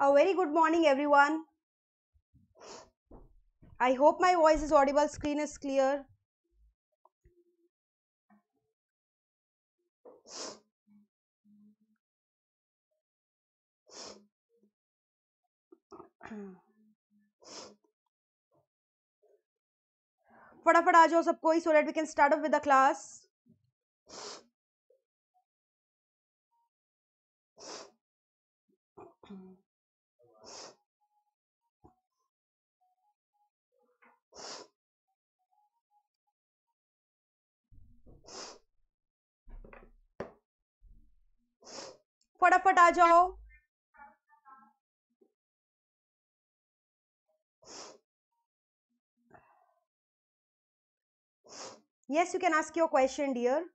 A very good morning, everyone. I hope my voice is audible, screen is clear. फटाफट आ जाओ सब कोई so that we can start up with the class फटाफट आ जाओ yes you can ask your question dear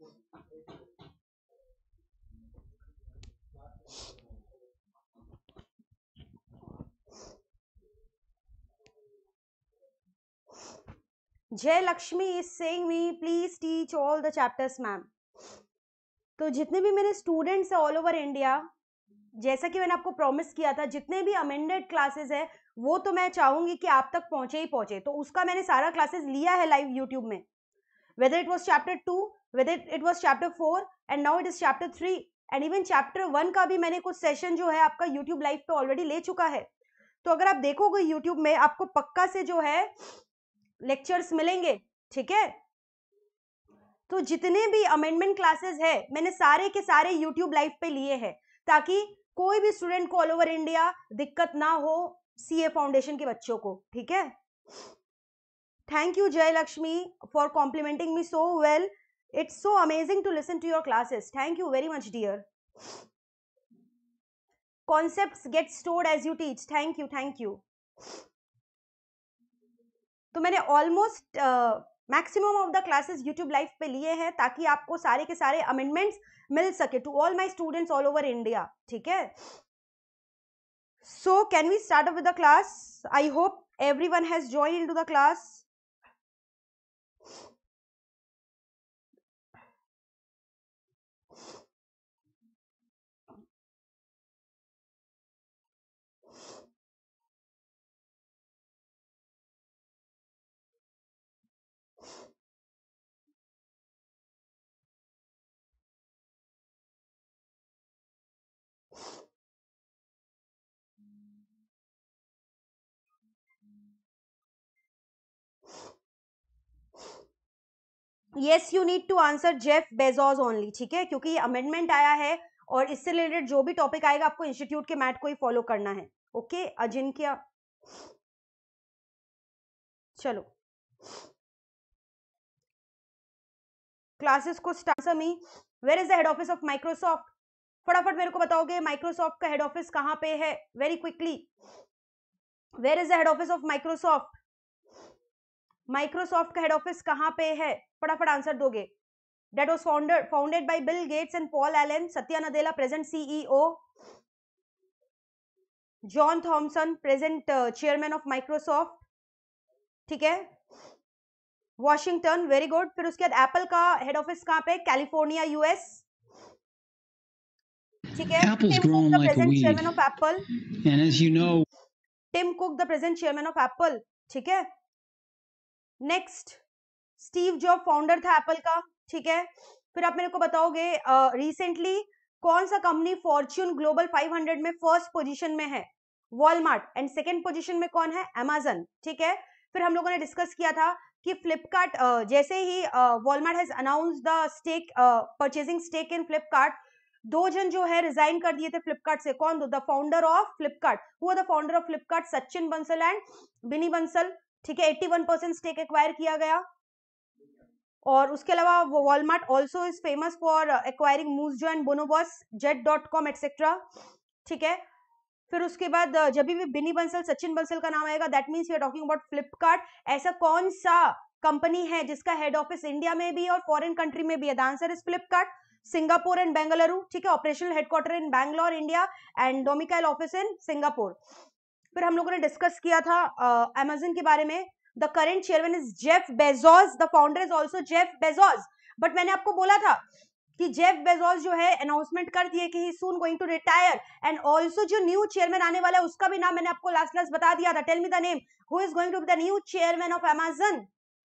Jai Lakshmi is saying me please teach all the chapters ma'am तो जितने भी मेरे स्टूडेंट्स हैं ऑल ओवर इंडिया जैसा कि मैंने आपको प्रॉमिस किया था जितने भी अमेंडेड क्लासेस है वो तो मैं चाहूंगी कि आप तक पहुंचे ही पहुंचे तो उसका मैंने सारा क्लासेस लिया है लाइव यूट्यूब में whether it was chapter two whether it was chapter 4 and now it is chapter 3 and even chapter one का भी मैंने कुछ सेशन जो है आपका यूट्यूब लाइव पे ऑलरेडी ले चुका है तो अगर आप देखोगे यूट्यूब में आपको पक्का से जो है लेक्चर्स मिलेंगे ठीक है तो जितने भी अमेंडमेंट क्लासेस है मैंने सारे के सारे यूट्यूब live पे लिए hai ताकि कोई भी स्टूडेंट को ऑल ओवर इंडिया दिक्कत ना हो सीए फाउंडेशन के बच्चों को ठीक है thank you Jayalakshmi for complimenting me so well it's so amazing to listen to your classes thank you very much dear concept get stored as you teach thank you thank you तो मैंने almost maximum of the classes YouTube live पे लिए हैं ताकि आपको सारे के सारे अमेंडमेंट्स मिल सके to all my students all over India ठीक है so can we start up with the class I hope every one has join in to the class yes you need to answer Jeff Bezos only ठीक है क्योंकि ये amendment आया है और इससे रिलेटेड जो भी टॉपिक आएगा आपको इंस्टीट्यूट के मैट को ही फॉलो करना है ओके अजिंक्य चलो क्लासेस को स्टार्ट समी where is the head office of Microsoft फटाफट मेरे को बताओगे माइक्रोसॉफ्ट का हेड ऑफिस कहां पे है very quickly where is the head office of Microsoft Microsoft का हेड ऑफिस कहाँ पे है फटाफट आंसर दोगे that was founded founded by Bill Gates and Paul Allen Satya Nadella present CEO John Thompson present chairman of Microsoft ठीक है Washington very good फिर उसके बाद एप्पल का हेड ऑफिस कहाँ पे कैलिफोर्निया यूएस ठीक है present chairman of Apple Tim Cook the present chairman of Apple ठीक है नेक्स्ट स्टीव जॉब फाउंडर था एप्पल का ठीक है फिर आप मेरे को बताओगे रिसेंटली uh, कौन सा कंपनी फॉर्च्यून ग्लोबल 500 में फर्स्ट पोजीशन में है वॉलमार्ट एंड सेकेंड पोजीशन में कौन है अमेजन ठीक है फिर हम लोगों ने डिस्कस किया था कि फ्लिपकार्ट uh, जैसे ही Walmart has announce the stake purchasing stake in Flipkart दो जन जो है रिजाइन कर दिए थे फ्लिपकार्ट से कौन दो द फाउंडर ऑफ फ्लिपकार्ट हुआ the founder of Flipkart Sachin Bansal and Binny Bansal ठीक है 81 परसेंट स्टेक एक्वायर किया गया और उसके अलावा Walmart also is famous for acquiring Moosejaw and Bonobos Jet dot com etcetera ठीक है फिर उसके बाद uh, जब भी बिनी बंसल सचिन बंसल का नाम आएगा that means you are talking about Flipkart ऐसा कौन सा कंपनी है जिसका हेड ऑफिस इंडिया में भी और फॉरेन कंट्री में भी है the answer is Flipkart Singapore and Bengaluru ठीक है operational headquarter in Bangalore India and domicile office in Singapore फिर हम लोगों ने डिस्कस किया था अमेजन uh, के बारे में the current chairman is Jeff Bezos the founder is also Jeff Bezos but मैंने आपको बोला था कि जेफ बेजोस जो है अनाउंसमेंट कर दिए कि ही soon going to retire and also जो न्यू चेयरमैन आने वाला है उसका भी नाम मैंने आपको लास्ट लास्ट बता दिया था tell me the name who is going to be the new chairman of Amazon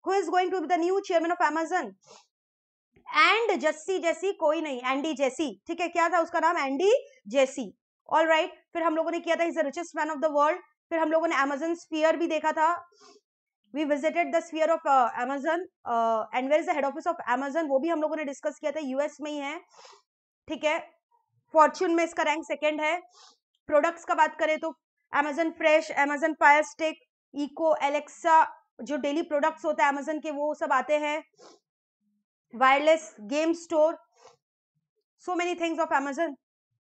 who is going to be the new chairman of Amazon and Jassy जैसी कोई नहीं एंडी जैसी ठीक है क्या था उसका नाम एंडी जैसी ऑल राइट right. फिर हम लोगों ने किया था is the richest man of the world फिर हम लोगों ने एमेजन स्पीयर भी देखा था we visited the sphere of Amazon and where is the office of Amazon वो भी हम लोगों ने डिस्कस किया था यूएस में ही है ठीक है फॉर्च्यून में इसका रैंक सेकेंड है प्रोडक्ट्स का बात करें तो Amazon Fresh Amazon Fire Stick Echo Alexa जो डेली प्रोडक्ट्स होते हैं अमेजन के वो सब आते हैं wireless game store so many things of Amazon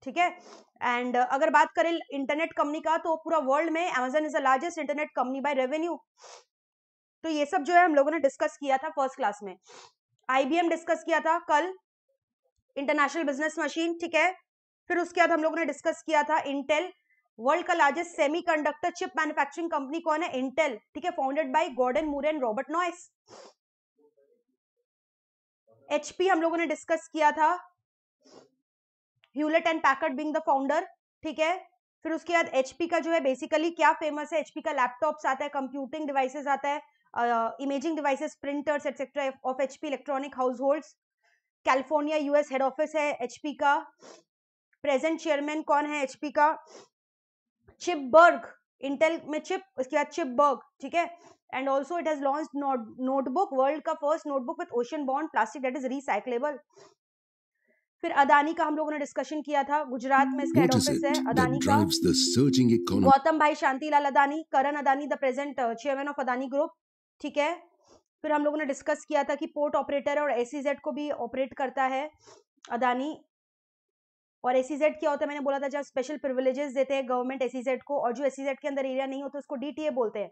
ठीक है एंड uh, अगर बात करें इंटरनेट कंपनी का तो पूरा वर्ल्ड में Amazon is the largest internet company by revenue तो ये सब जो है हम लोगों ने डिस्कस किया था फर्स्ट क्लास में आईबीएम डिस्कस किया था कल इंटरनेशनल बिजनेस मशीन ठीक है फिर उसके बाद हम लोगों ने डिस्कस किया था इंटेल वर्ल्ड का largest semiconductor chip manufacturing company कौन है इंटेल ठीक है founded by Gordon Moore and Robert Noyce HP हम लोगों ने डिस्कस किया था Hewlett and Packard being the founder ठीक है फिर उसके बाद एचपी का जो है बेसिकली क्या फेमस है एचपी का लैपटॉप्स आता है कंप्यूटिंग डिवाइसेस आता है imaging devices printers etcetera of HP electronic household California US head office है एचपी का प्रेजेंट चेयरमैन कौन है एचपी का चिप बर्ग इंटेल में चिप उसके बाद चिप बर्ग ठीक है and also it has launch notebook world का first notebook with ocean bound plastic that is recyclable फिर अदानी का हम लोगों ने डिस्कशन किया था गुजरात में इसका हेड ऑफिस है अदानी का Gautam Bhai Shantilal Adani Karan Adani the present chairman of Adani group ठीक है फिर हम लोगों ने डिस्कस किया था कि पोर्ट ऑपरेटर और ए को भी ऑपरेट करता है अदानी और ए क्या होता है मैंने बोला था जब स्पेशल प्रिविलेजेस देते हैं गवर्नमेंट ए को और जो ए के अंदर एरिया नहीं होता उसको डी बोलते हैं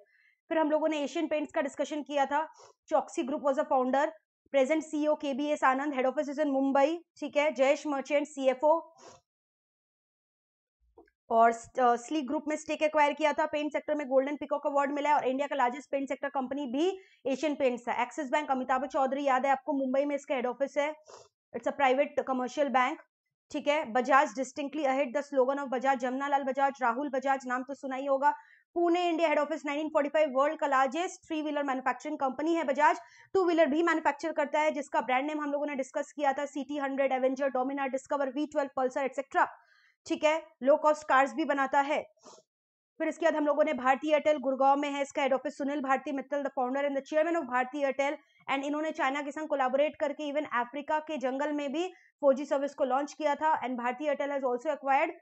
फिर हम लोगों ने एशियन पेंट्स का डिस्कशन किया था Choksi group was a founder present CEO K B S Anand head office in Mumbai ठीक है जयेश मर्चेंट सीएफओ और स्ली ग्रुप में स्टेक एक्वायर किया था पेंट सेक्टर में गोल्डन पिकॉक अवार्ड मिला है और इंडिया का लार्जेस्ट पेंट सेक्टर कंपनी भी एशियन पेंट्स है एक्सिस बैंक अमिताभ चौधरी याद है आपको मुंबई में इसका हेड ऑफिस है it's a private commercial bank ठीक है Bajaj distinctly ahead the slogan of Bajaj Jamuna Bajaj Rahul Bajaj नाम तो सुना ही होगा Pune India head office 1945 world का largest three wheeler manufacturing company है बजाज टू व्हीलर भी मैन्युफैक्चर करता है जिसका ब्रांड नेम हम लोगों ने डिस्कस किया था CT hundred Avenger Dominar Discover V twelve Pulsar etcetera ठीक है लो कॉस्ट कार्स भी बनाता है फिर इसके बाद हम लोगों ने भारतीय एयरटेल गुड़गांव में है इसका head office Sunil Bharti Mittal the founder and the chairman of Bharti Airtel and इन्होंने चाइना के संग कोलाबोरेट करके इवन अफ्रीका के जंगल में भी फोर सर्विस को लॉन्च किया था and Bharti Airtel has also acquired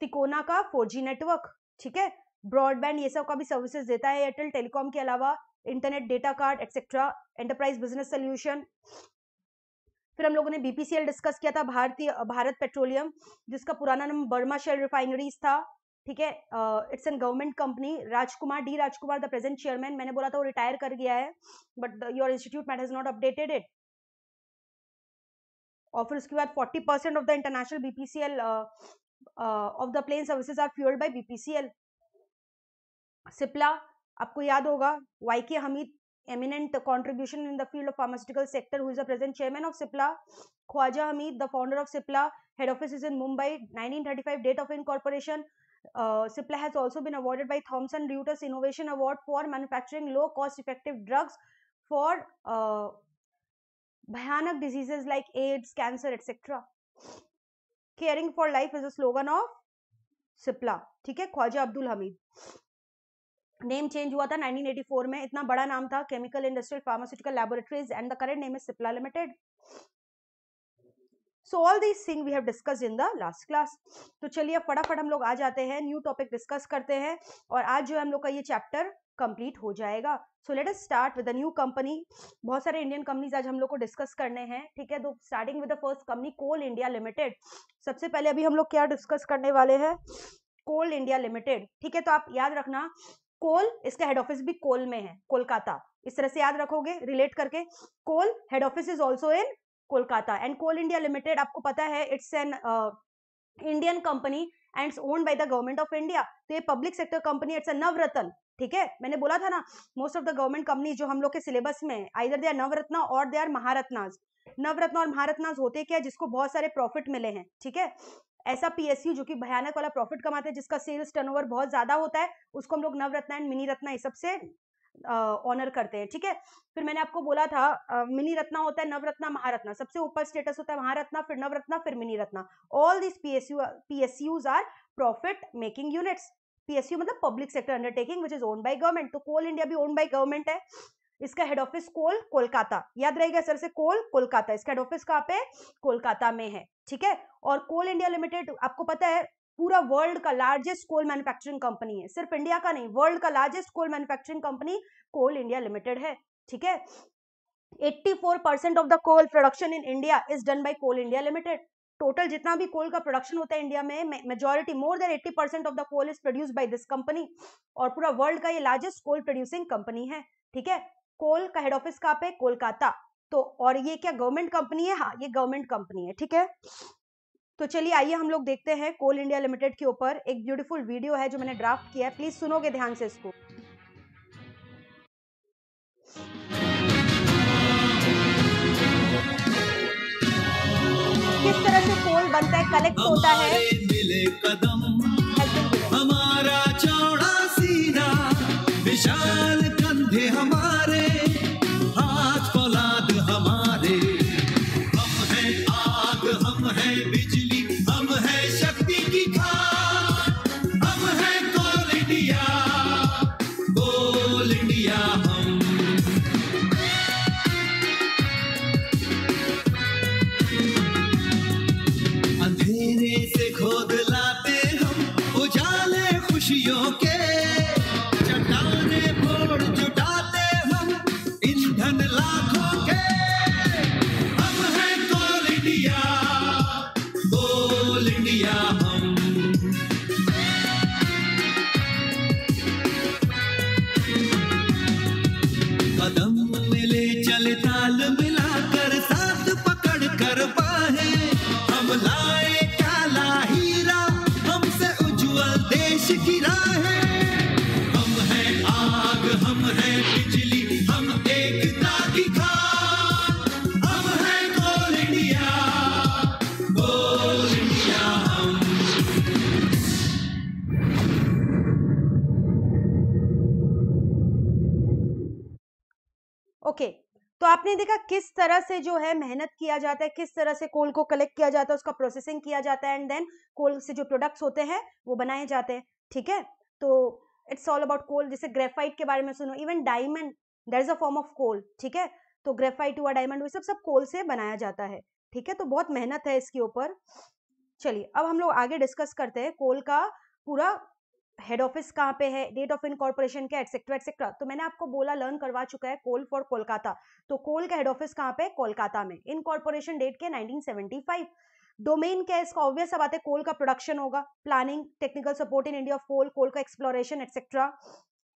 Tikona का फोर नेटवर्क ठीक है ब्रॉडबैंड ये सब का भी सर्विसेज देता है एयरटेल टेलीकॉम के अलावा internet data card etcetera enterprise business solution फिर हम लोगों ने बीपीसीएल डिस्कस किया था भारतीय भारत पेट्रोलियम जिसका पुराना नाम बर्मा शेल रिफाइनरीज था ठीक है it's an government company Rajkumar D Rajkumar the present chairman मैंने बोला था वो रिटायर कर गया है but your institute mate has not updated it और फिर उसके बाद 40 percent of the international BPCL of the plane services are fuelled by BPCL Cipla आपको याद होगा Y K Hamied eminent contribution in the field of pharmaceutical sector who is the present chairman of Cipla Khwaja Hamied the founder of Cipla head office is in Mumbai 1935 date of incorporation Cipla has also been awarded by Thomson Reuters innovation award for manufacturing low cost effective drugs for भयानक diseases like AIDS cancer etcetera caring for life is a slogan of Cipla ठीक है Khwaja Abdul Hamied name change हुआ था 1984 में इतना बड़ा नाम था chemical industrial pharmaceutical laboratories and the current name is Cipla limited so all this thing we have discuss in the last class तो चलिए फटाफट हम लोग आ जाते हैं न्यू टॉपिक डिस्कस करते हैं और आज जो हम लोग का ये चैप्टर कंप्लीट हो जाएगा so let us start with a new company बहुत सारे इंडियन कंपनीज आज हम लोग को डिस्कस करने हैं ठीक है तो starting with the first company Coal India limited सबसे पहले अभी हम लोग क्या डिस्कस करने वाले हैं कोल इंडिया लिमिटेड ठीक है तो आप याद रखना कोल इसका हेड ऑफिस भी कोल में है कोलकाता इस तरह से याद रखोगे रिलेट करके coal head office is also in Kolkata and Coal India limited आपको पता है it's an Indian company and owned by the government of India तो ये public sector company it's Navratna ठीक है मैंने बोला था ना most of the government company जो हम लोग के सिलेबस में आइदर दे आर नवरत्न और दे आर महारत्नाज नवरत्न और महारत्नाज होते क्या जिसको बहुत सारे प्रॉफिट मिले हैं ठीक है ऐसा पीएसयू जो कि भयानक वाला प्रॉफिट कमाते हैं जिसका सेल्स टर्नओवर बहुत ज्यादा होता है उसको हम लोग नवरत्न एंड मिनी रत्न ये सबसे ऑनर करते हैं ठीक है फिर मैंने आपको बोला था मिनी रत्ना होता है नवरत्ना महारत्ना सबसे ऊपर स्टेटस होता है महारत्ना फिर नवरत्ना फिर Miniratna all this PSU PSUs are profit making units PSU मतलब public sector undertaking which is own by government तो कोल इंडिया भी ओन बाय गवर्नमेंट है इसका हेड ऑफिस कोल कोलकाता याद रहेगा सर से कोल कोलकाता इसका हेड ऑफिस कहाँ पे कोलकाता में है ठीक है और कोल इंडिया लिमिटेड आपको पता है पूरा वर्ल्ड का लार्जेस्ट कोल मैन्युफैक्चरिंग कंपनी है सिर्फ इंडिया का नहीं वर्ल्ड का largest coal manufacturing company Coal India limited है ठीक है 84% of the coal production in India is done by coal India limited total जितना भी कोल का प्रोडक्शन होता है इंडिया में majority more than 80 percent of the coal is produce by this company और पूरा वर्ल्ड का ये लार्जेस्ट कोल प्रोड्यूसिंग कंपनी है ठीक है कोल का हेड ऑफिस कहाँ पे कोलकाता तो और ये क्या गवर्नमेंट कंपनी है हाँ ये गवर्नमेंट कंपनी है ठीक है तो चलिए आइए हम लोग देखते हैं कोल इंडिया लिमिटेड के ऊपर एक ब्यूटीफुल वीडियो है जो मैंने ड्राफ्ट किया है प्लीज सुनोगे ध्यान से इसको किस तरह से कोल बनता है कलेक्ट होता है ओके तो आपने देखा किस तरह से जो है मेहनत किया जाता है किस तरह से कोल को कलेक्ट किया जाता है उसका प्रोसेसिंग किया जाता है एंड देन कोल से जो प्रोडक्ट्स होते हैं वो बनाए जाते हैं ठीक है तो इट्स ऑल अबाउट कोल जैसे ग्रेफाइट के बारे में सुनो even diamond that is a form of coal ठीक है तो ग्रेफाइट हुआ डायमंड सब सब कोल से बनाया जाता है ठीक है तो बहुत मेहनत है इसके ऊपर चलिए अब हम लोग आगे डिस्कस करते हैं कोल का पूरा हेड ऑफिस कहाँ पे है डेट ऑफ इनकॉर्पोरेशन क्या एक्सेट्रा एक्सेट्रा तो मैंने आपको बोला लर्न करवा चुका है कोल फॉर कोलकाता तो कोल का हेड ऑफिस कहाँ पे है कोलकाता में इनकॉर्पोरेशन डेट के 1975 डोमेन क्या है इसका ऑब्वियस बात है कोल का प्रोडक्शन होगा planning technical support in India of coal coal का एक्सप्लोरेशन एक्सेट्रा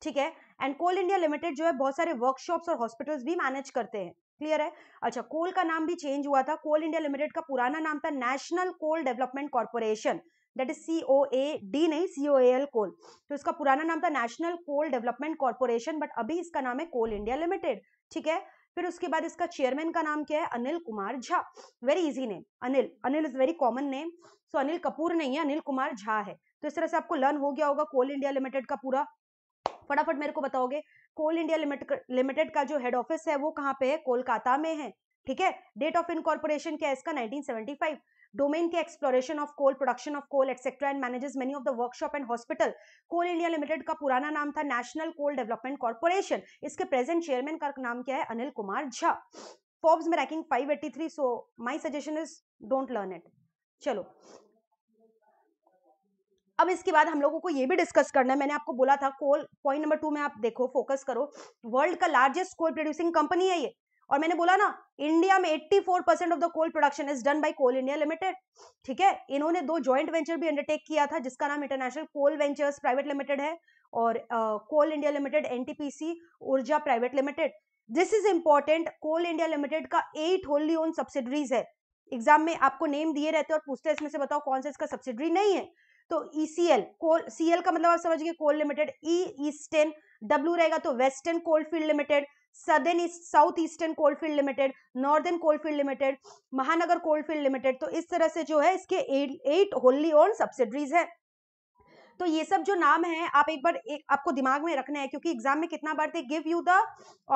ठीक है एंड कोल इंडिया लिमिटेड जो है बहुत सारे वर्कशॉप्स और हॉस्पिटल्स भी मैनेज करते हैं क्लियर है अच्छा कोल का नाम भी चेंज हुआ था कोल इंडिया लिमिटेड का पुराना नाम था national coal development Corporation that is C O A D नहीं सी ओ ए एल कोल तो इसका पुराना नाम था national coal Development Corporation but अभी इसका नाम है कोल इंडिया लिमिटेड ठीक है फिर उसके बाद इसका चेयरमैन का नाम क्या है Anil Kumar Jha very easy name Anil Anil is very common name so Anil Kapoor नहीं है अनिल कुमार झा है तो इस तरह से आपको लर्न हो गया होगा कोल इंडिया लिमिटेड का पूरा फटाफट मेरे को बताओगे कोल इंडिया लिमिटेड का जो हेड ऑफिस है वो कहाँ पे है कोलकाता में है ठीक है डेट ऑफ इनकॉर्पोरेशन क्या है इसका 1975 domain ke exploration of coal production of coal etc and manages many of the workshop and hospital coal india limited ka purana naam tha national coal development corporation iske present chairman ka naam kya hai anil kumar jha forbes mein ranking 583 so my suggestion is don't learn it chalo अब इसके बाद हम लोगों को ये भी discuss करना है मैंने आपको बोला था कोल पॉइंट नंबर टू में आप देखो फोकस करो वर्ल्ड का लार्जेस्ट कोल प्रोड्यूसिंग कंपनी है ये और मैंने बोला ना इंडिया में 84 four percent of the coal production is done by coal India limited ठीक है इन्होंने दो ज्वाइंट वेंचर भी अंडरटेक किया था जिसका नाम International Coal Ventures Private Limited है और Coal India limited NTPC Urja private limited this is important Coal India limited का एट होली ओन सब्सिडरीज है एग्जाम में आपको नेम दिए रहते हैं और पूछते हैं इसमें से बताओ कौन सा इसका सब्सिडरी नहीं है तो ईसीएल कोल सीएल का मतलब आप समझिए coal limited E eastern W रहेगा तो western coal field limited southern east south eastern coalfield limited northern coalfield limited Mahanagar coalfield limited तो इस तरह से जो है इसके एट होल्ली ओन सब्सिडरीज है तो ये सब जो नाम है आप एक बार एक आपको दिमाग में रखना है क्योंकि एग्जाम में कितना बार they give you the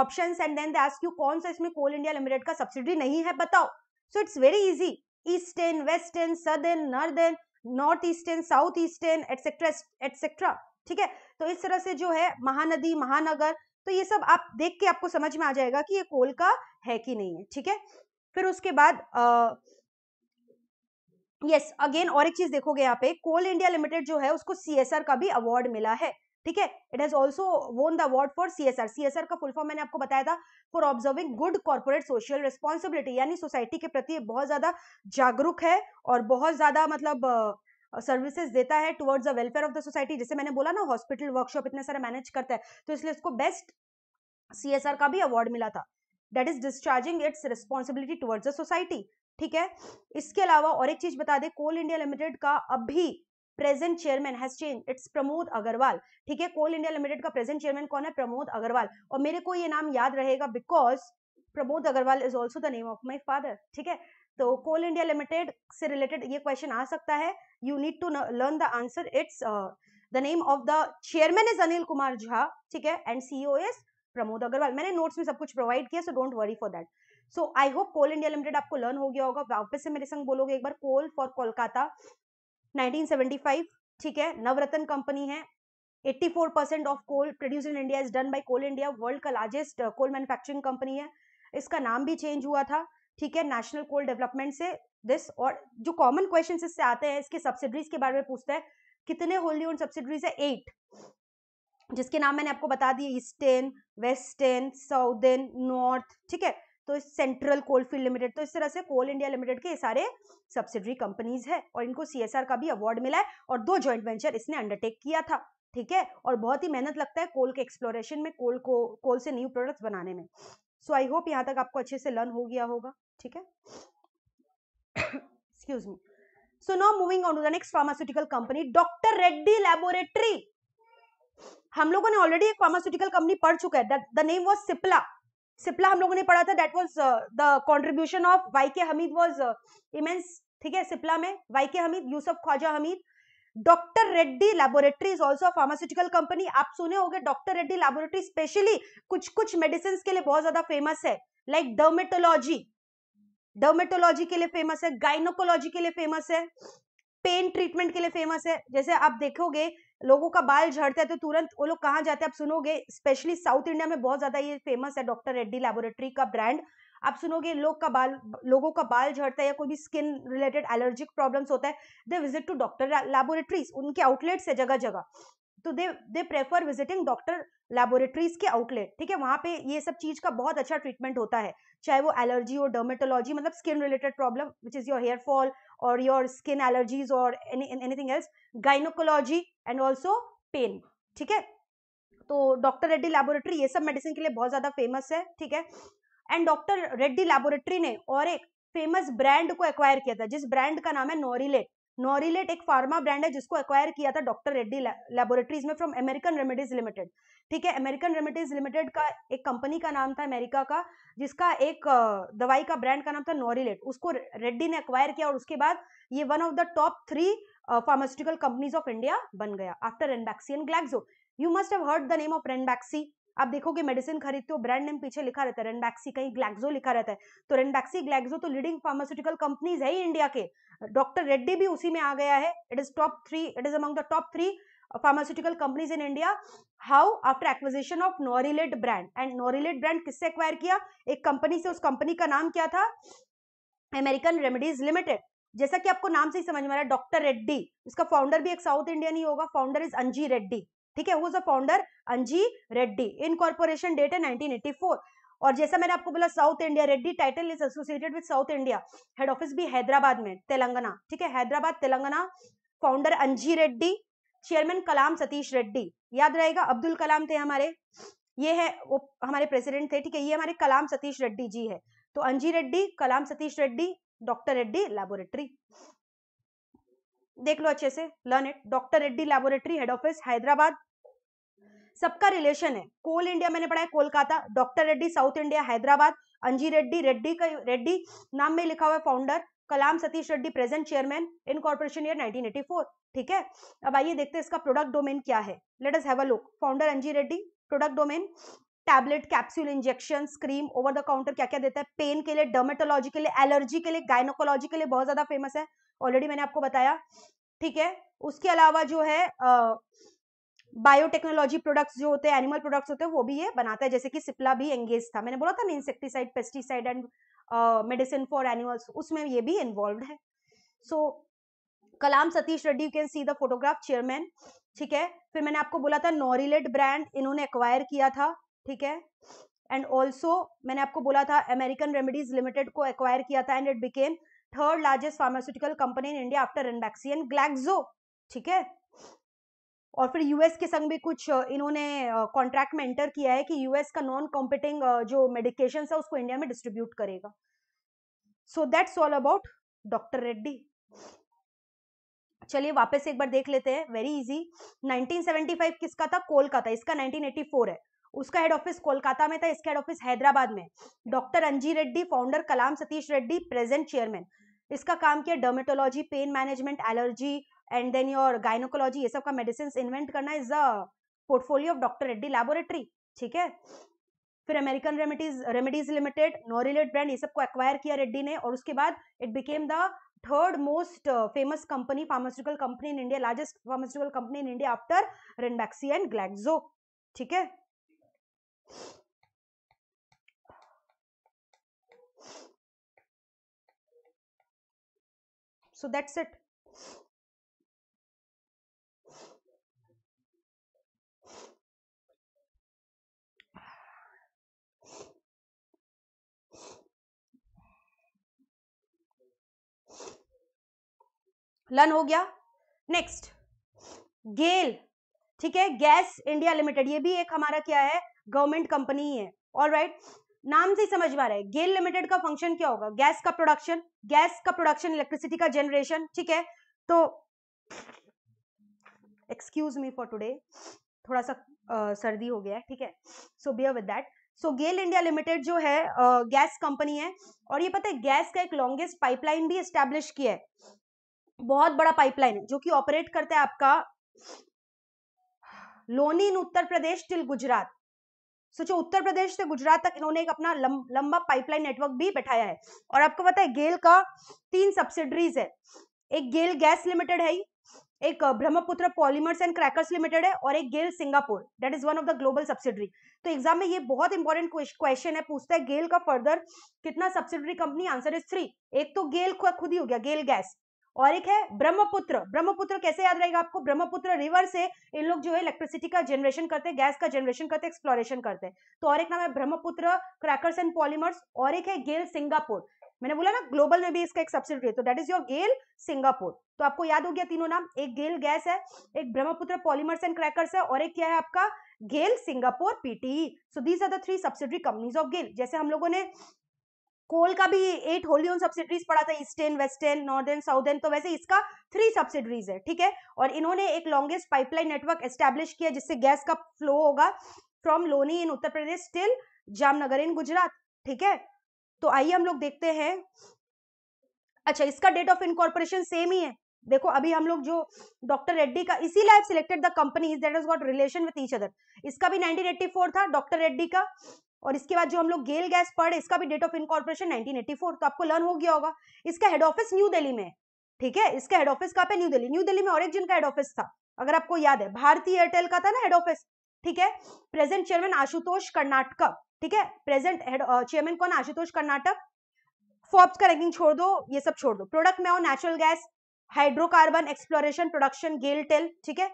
option and then ask you कौन सा इसमें कोल इंडिया लिमिटेड का सब्सिडी नहीं है बताओ so it's very easy eastern western southern northern north eastern south eastern etcetera etcetera ठीक है तो इस तरह से जो है महानदी महानगर तो ये सब आप देख के आपको समझ में आ जाएगा कि ये कोल का है कि नहीं है ठीक है फिर उसके बाद यस अगेन और एक चीज देखोगे यहाँ पे कोल इंडिया लिमिटेड जो है उसको सीएसआर का भी अवार्ड मिला है ठीक है it has also won the award for CSR R का फुल फॉर्म मैंने आपको बताया था for observing good corporate social responsibility यानी सोसाइटी के प्रति बहुत ज्यादा जागरूक है और बहुत ज्यादा मतलब सर्विसेज देता है towards the welfare of the society जैसे मैंने बोला ना हॉस्पिटल वर्कशॉप इतने सारे मैनेज करता है तो इसलिए उसको बेस्ट सी का भी अवार्ड मिला था that is discharging its responsibility towards the society ठीक है इसके अलावा और एक चीज बता दे कोल इंडिया लिमिटेड का अभी present chairman has change it's Pramod Agarwal ठीक है कोल इंडिया लिमिटेड का प्रेजेंट चेयरमैन कौन है प्रमोद अग्रवाल और मेरे को ये नाम याद रहेगा because Pramod Agarwal is also the name of my father ठीक है तो कोल इंडिया लिमिटेड से रिलेटेड ये क्वेश्चन आ सकता है you need to learn the answer it's the name of the chairman is Anil Kumar Jha ठीक है and CEO is Pramod Agarwal मैंने नोट्स में सब कुछ प्रोवाइड किया so don't worry for that so I hope coal India limited आपको लर्न हो गया होगा वापस से मेरे संग बोलोगे एक बार कोल फॉर कोलकाता 1975 ठीक है नवरत्न कंपनी है 84 percent of coal produce in India is done by coal India world का लार्जेस्ट कोल मैन्युफैक्चरिंग कंपनी है इसका नाम भी चेंज हुआ था ठीक है नेशनल कोल डेवलपमेंट से दिस और जो कॉमन क्वेश्चन इससे आते हैं इसके सब्सिडरीज के बारे में पूछते हैं कितने होली ओन सब्सिडरीज है एट जिसके नाम मैंने आपको बता दिए ईस्टर्न वेस्टर्न साउदर्न नॉर्थ ठीक है तो सेंट्रल कोल फील्ड लिमिटेड तो इस तरह से कोल इंडिया लिमिटेड के ये सारे सब्सिडरी कंपनीज है और इनको सीएसआर का भी अवार्ड मिला है और दो ज्वाइंट वेंचर इसने अंडरटेक किया था ठीक है और बहुत ही मेहनत लगता है कोल के एक्सप्लोरेशन में कोल को कोल से न्यू प्रोडक्ट्स बनाने में सो आई होप यहाँ तक आपको अच्छे से लर्न हो गया होगा ठीक है excuse me so no moving on to the next pharmaceutical company doctor Reddy laboratory हम लोगों ने ऑलरेडी एक फार्मास्यूटिकल कंपनी पढ़ चुका है the name was Cipla Cipla हम लोगों ने पढ़ा था that was the contribution of Y K Hamied was immense ठीक है सिप्ला में Y K Hamied Yusuf Khwaja Hamied doctor Reddy laboratory is also pharmaceutical company आप सुने होंगे डॉक्टर रेड्डी लेबोरेटरी स्पेशली कुछ कुछ मेडिसिन के लिए बहुत ज्यादा फेमस है लाइक डर्मेटोलॉजी डर्मेटोलॉजी के लिए फेमस है गाइनोकोलॉजी के लिए फेमस है पेन ट्रीटमेंट के लिए फेमस है जैसे आप देखोगे लोगों का बाल झड़ता है तो तुरंत वो लोग कहाँ जाते हैं आप सुनोगे स्पेशली साउथ इंडिया में बहुत ज्यादा ये फेमस है डॉक्टर रेड्डी लेबोरेटरी का ब्रांड आप सुनोगे लोग का बाल लोगों का बाल झड़ता है या कोई भी स्किन रिलेटेड एलर्जिक प्रॉब्लम्स होता है they visit to doctor laboratories उनके आउटलेट्स है जगह जगह तो they they prefer visiting doctor laboratories के आउटलेट ठीक है वहां पे ये सब चीज का बहुत अच्छा ट्रीटमेंट होता है चाहे वो एलर्जी और डर्मेटोलॉजी मतलब skin related problem which is your hair fall और योर स्किन एलर्जीज और anything else gynaecology and also pain ठीक है तो डॉक्टर रेड्डी लेबोरेटरी ये सब मेडिसिन के लिए बहुत ज़्यादा फेमस है ठीक है एंड डॉक्टर रेड्डी लेबोरेटरी ने और एक फेमस ब्रांड को एक्वायर किया था जिस ब्रांड का नाम है नोरिलेट नोरिलेट एक फार्मा ब्रांड है जिसको एक्वायर किया था डॉक्टर रेड्डी लेबोरेटरीज में फ्रॉम अमेरिकन रेमेडीज लिमिटेड ठीक है अमेरिकन रेमेडीज लिमिटेड का एक कंपनी का नाम था अमेरिका का जिसका एक दवाई का ब्रांड का नाम था नोरिलेट उसको रेड्डी ने एक्वायर किया और उसके बाद ये one of the top three pharmaceutical companies of India बन गया after Ranbaxy and Glaxo you must have heard the name of Ranbaxy आप देखोगे मेडिसिन खरीदते हो ब्रांड नेम पीछे लिखा रहता है रनबैक्सी कहीं ग्लैक्सो लिखा रहता है तो रनबैक्सी ग्लैक्सो तो लीडिंग फार्मास्यूटिकल कंपनीज है ही इंडिया के डॉक्टर रेड्डी भी उसी में आ गया है it is top three it is among the top three pharmaceutical companies in India how after acquisition of Norilet brand and Norilet brand किससे एक्वायर किया एक कंपनी से उस कंपनी का नाम क्या था अमेरिकन रेमेडीज लिमिटेड जैसा कि आपको नाम से ही समझ में आ रहा है डॉक्टर रेड्डी इसका फाउंडर भी एक साउथ इंडियन ही होगा फाउंडर इज अंजी रेड्डी ठीक है whose founder Anji Reddy incorporation date है 1984 और जैसा मैंने आपको बोला south India Reddy title is associated with south India head office भी हैदराबाद में तेलंगाना ठीक है हैदराबाद तेलंगाना फाउंडर अंजी रेड्डी चेयरमैन कलाम सतीश रेड्डी याद रहेगा अब्दुल कलाम थे हमारे ये है वो हमारे प्रेसिडेंट थे ठीक है ये हमारे कलाम सतीश रेड्डी जी है तो अंजी रेड्डी कलाम सतीश रेड्डी डॉक्टर रेड्डी लेबोरेटरी देख लो अच्छे से learn it doctor Reddy laboratory head office Hyderabad सबका रिलेशन है कोल इंडिया मैंने पढ़ा है Kolkata doctor Reddy south India Hyderabad Anji Reddy Reddy का रेड्डी नाम में लिखा हुआ है founder Kalam Satish Reddy present chairman incorporation year 1984 ठीक है अब आइए देखते हैं इसका प्रोडक्ट डोमेन क्या है let us have a look founder Anji Reddy product domain tablet capsule injection cream over the counter क्या क्या देता है पेन के लिए डर्मेटोलॉजी के लिए एलर्जी के लिए गायनोकोलॉजी के लिए बहुत ज्यादा फेमस है ऑलरेडी मैंने आपको बताया ठीक है उसके अलावा जो है बायोटेक्नोलॉजी प्रोडक्ट्स जो होते हैं एनिमल प्रोडक्ट्स होते हैं वो भी ये बनाता है जैसे कि सिप्ला भी एंगेज था मैंने बोला था ना insecticide pesticide and medicine for animals उसमें ये भी इन्वॉल्व है so Kalam Satish Reddy you can see the photograph chairman ठीक है फिर मैंने आपको बोला था नॉरिलेट ब्रांड इन्होंने एक्वायर किया था ठीक है एंड ऑल्सो मैंने आपको बोला था अमेरिकन रेमेडीज लिमिटेड को एक्वायर किया था and it became third largest pharmaceutical company in India after Ranbaxy and Glaxo ठीक है और फिर यूएस के संग भी कुछ इन्होंने कॉन्ट्रैक्ट में एंटर किया है कि यूएस का नॉन कॉम्पिटिंग जो मेडिकेशन है उसको इंडिया में डिस्ट्रीब्यूट करेगा so that's all about doctor Reddy चलिए वापस एक बार देख लेते हैं वेरी इजी 1975 किसका था कोल का था इसका 1984 है उसका हेड ऑफिस कोलकाता में था इसका हेड ऑफिस हैदराबाद में doctor Anji Reddy founder Kalam Satish Reddy present chairman इसका काम किया dermatology pain management allergy and then your gynaecology ये सब का मेडिसिन इन्वेंट करना is the portfolio of doctor Reddy laboratory ठीक है फिर American remedies remedies limited Norilet brand ये सबको एक्वायर किया रेड्डी ने और उसके बाद it became the third most famous company pharmaceutical company in India largest pharmaceutical company in India after Ranbaxy and Glaxo ठीक है so that's it लर्न हो गया नेक्स्ट गेल ठीक है गैस इंडिया लिमिटेड ये भी एक हमारा क्या है गवर्नमेंट कंपनी ही है ऑल राइट नाम से ही समझ में आ रहा है गेल लिमिटेड का फंक्शन क्या होगा गैस का प्रोडक्शन गैस का प्रोडक्शन इलेक्ट्रिसिटी का जनरेशन ठीक है तो एक्सक्यूज मी फॉर टुडे थोड़ा सा आ, सर्दी हो गया है ठीक है so bear with that so GAIL India limited जो है गैस कंपनी है और ये पता है गैस का एक लॉन्गेस्ट पाइपलाइन भी एस्टेब्लिश किया है बहुत बड़ा पाइपलाइन है जो कि ऑपरेट करता है आपका लोनी उत्तर प्रदेश टिल गुजरात सोचो उत्तर प्रदेश से गुजरात तक इन्होंने एक अपना लंबा पाइपलाइन नेटवर्क भी बैठाया है और आपको पता है गेल का तीन सब्सिडरीज है एक गेल गैस लिमिटेड है एक Brahmaputra polymers and crackers limited है और एक GAIL Singapore that is one of the global subsidiary तो एग्जाम में ये बहुत इंपॉर्टेंट क्वेश्चन है पूछता है गेल का फर्दर कितना subsidiary company answer is three एक तो गेल खुद ही हो गया गेल गैस और एक है ब्रह्मपुत्र ब्रह्मपुत्र कैसे याद रहेगा आपको ब्रह्मपुत्र रिवर से इन लोग जो है इलेक्ट्रिसिटी का जनरेशन करते हैं गैस का जनरेशन करते हैं एक्सप्लोरेशन करते हैं तो और एक नाम है ब्रह्मपुत्र क्रैकर्स एंड पॉलीमर्स और एक है गेल सिंगापुर मैंने बोला ना ग्लोबल में भी इसका एक सब्सिडी है तो that is your GAIL Singapore तो आपको याद हो गया तीनों नाम एक गेल गैस है एक ब्रह्मपुत्र पॉलीमर्स एंड क्रैकर्स है और एक क्या है आपका GAIL Singapore PTE so these are the three subsidiary companies of GAIL जैसे हम लोगों ने कोल का भी एट होली ओन सब्सिडरीज पड़ा था ईस्टर्न वेस्टर्न नॉर्दर्न साउदर्न तो वैसे इसका थ्री सब्सिडरीज है ठीक है और इन्होंने एक लॉन्गेस्ट पाइपलाइन नेटवर्क एस्टेब्लिश किया जिससे गैस का फ्लो होगा from Loni in Uttar Pradesh till Jamnagar in Gujarat ठीक है तो आइए हम लोग देखते हैं अच्छा इसका डेट ऑफ इनकॉर्पोरेशन सेम ही है देखो अभी हम लोग जो डॉक्टर रेड्डी का इसी life selected the companies that has got relation with each other इसका भी 1984 था डॉक्टर रेड्डी का और इसके बाद जो हम लोग गेल गैस पढ़े इसका भी डेट ऑफ इनकॉर्पोरेशन 1984 तो आपको लर्न हो गया होगा इसका हेड ऑफिस न्यू दिल्ली में ठीक है इसका हेड ऑफिस कहाँ पे न्यू दिल्ली न्यू दिल्ली में और एक जिनका हेड ऑफिस था अगर आपको याद है भारतीय एयरटेल का था ना हेड ऑफिस ठीक है प्रेजेंट चेयरमैन आशुतोष कर्नाटक ठीक है प्रेजेंट हेड चेयरमैन कौन आशुतोष कर्नाटक फॉर्ब्स का रैंकिंग छोड़ दो ये सब छोड़ दो प्रोडक्ट में हो natural gas hydrocarbon exploration production GAIL Tel ठीक है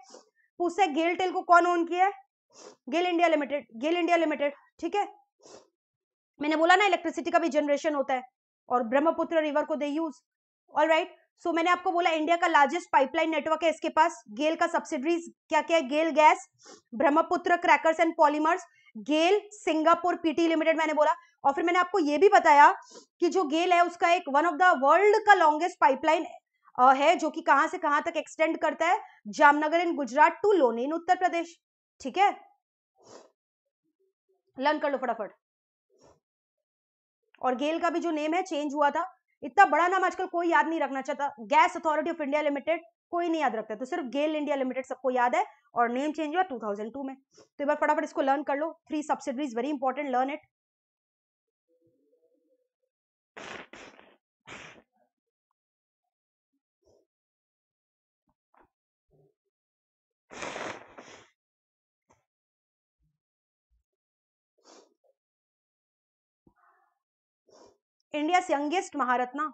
पूछते गेल टेल को कौन ओन किया है GAIL India limited GAIL India limited ठीक है मैंने बोला ना इलेक्ट्रिसिटी का भी जनरेशन होता है और ब्रह्मपुत्र रिवर को they use all right so मैंने आपको बोला इंडिया का लार्जेस्ट पाइपलाइन नेटवर्क है इसके पास गेल का सब्सिडरीज क्या क्या है GAIL gas Brahmaputra crackers and polymers GAIL Singapore PT limited मैंने बोला और फिर मैंने आपको ये भी बताया कि जो गेल है उसका एक वन ऑफ द वर्ल्ड का लॉन्गेस्ट पाइपलाइन है जो कि कहां से कहां तक एक्सटेंड करता है Jamnagar in Gujarat to Loni in Uttar Pradesh ठीक है लर्न कर लो फटाफट और गेल का भी जो नेम है चेंज हुआ था इतना बड़ा नाम आजकल कोई याद नहीं रखना चाहता gas authority of India limited कोई नहीं याद रखता तो सिर्फ गेल इंडिया लिमिटेड सबको याद है और नेम चेंज हुआ 2002 में तो एक बार फटाफट इसको लर्न कर लो three subsidiaries very important learn it India youngest Maharatna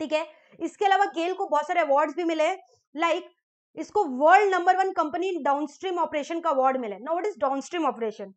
ठीक है इसके अलावा गेल को बहुत सारे अवार्ड भी मिले लाइक like, इसको world number one company downstream operation का अवार्ड मिले now what is downstream operation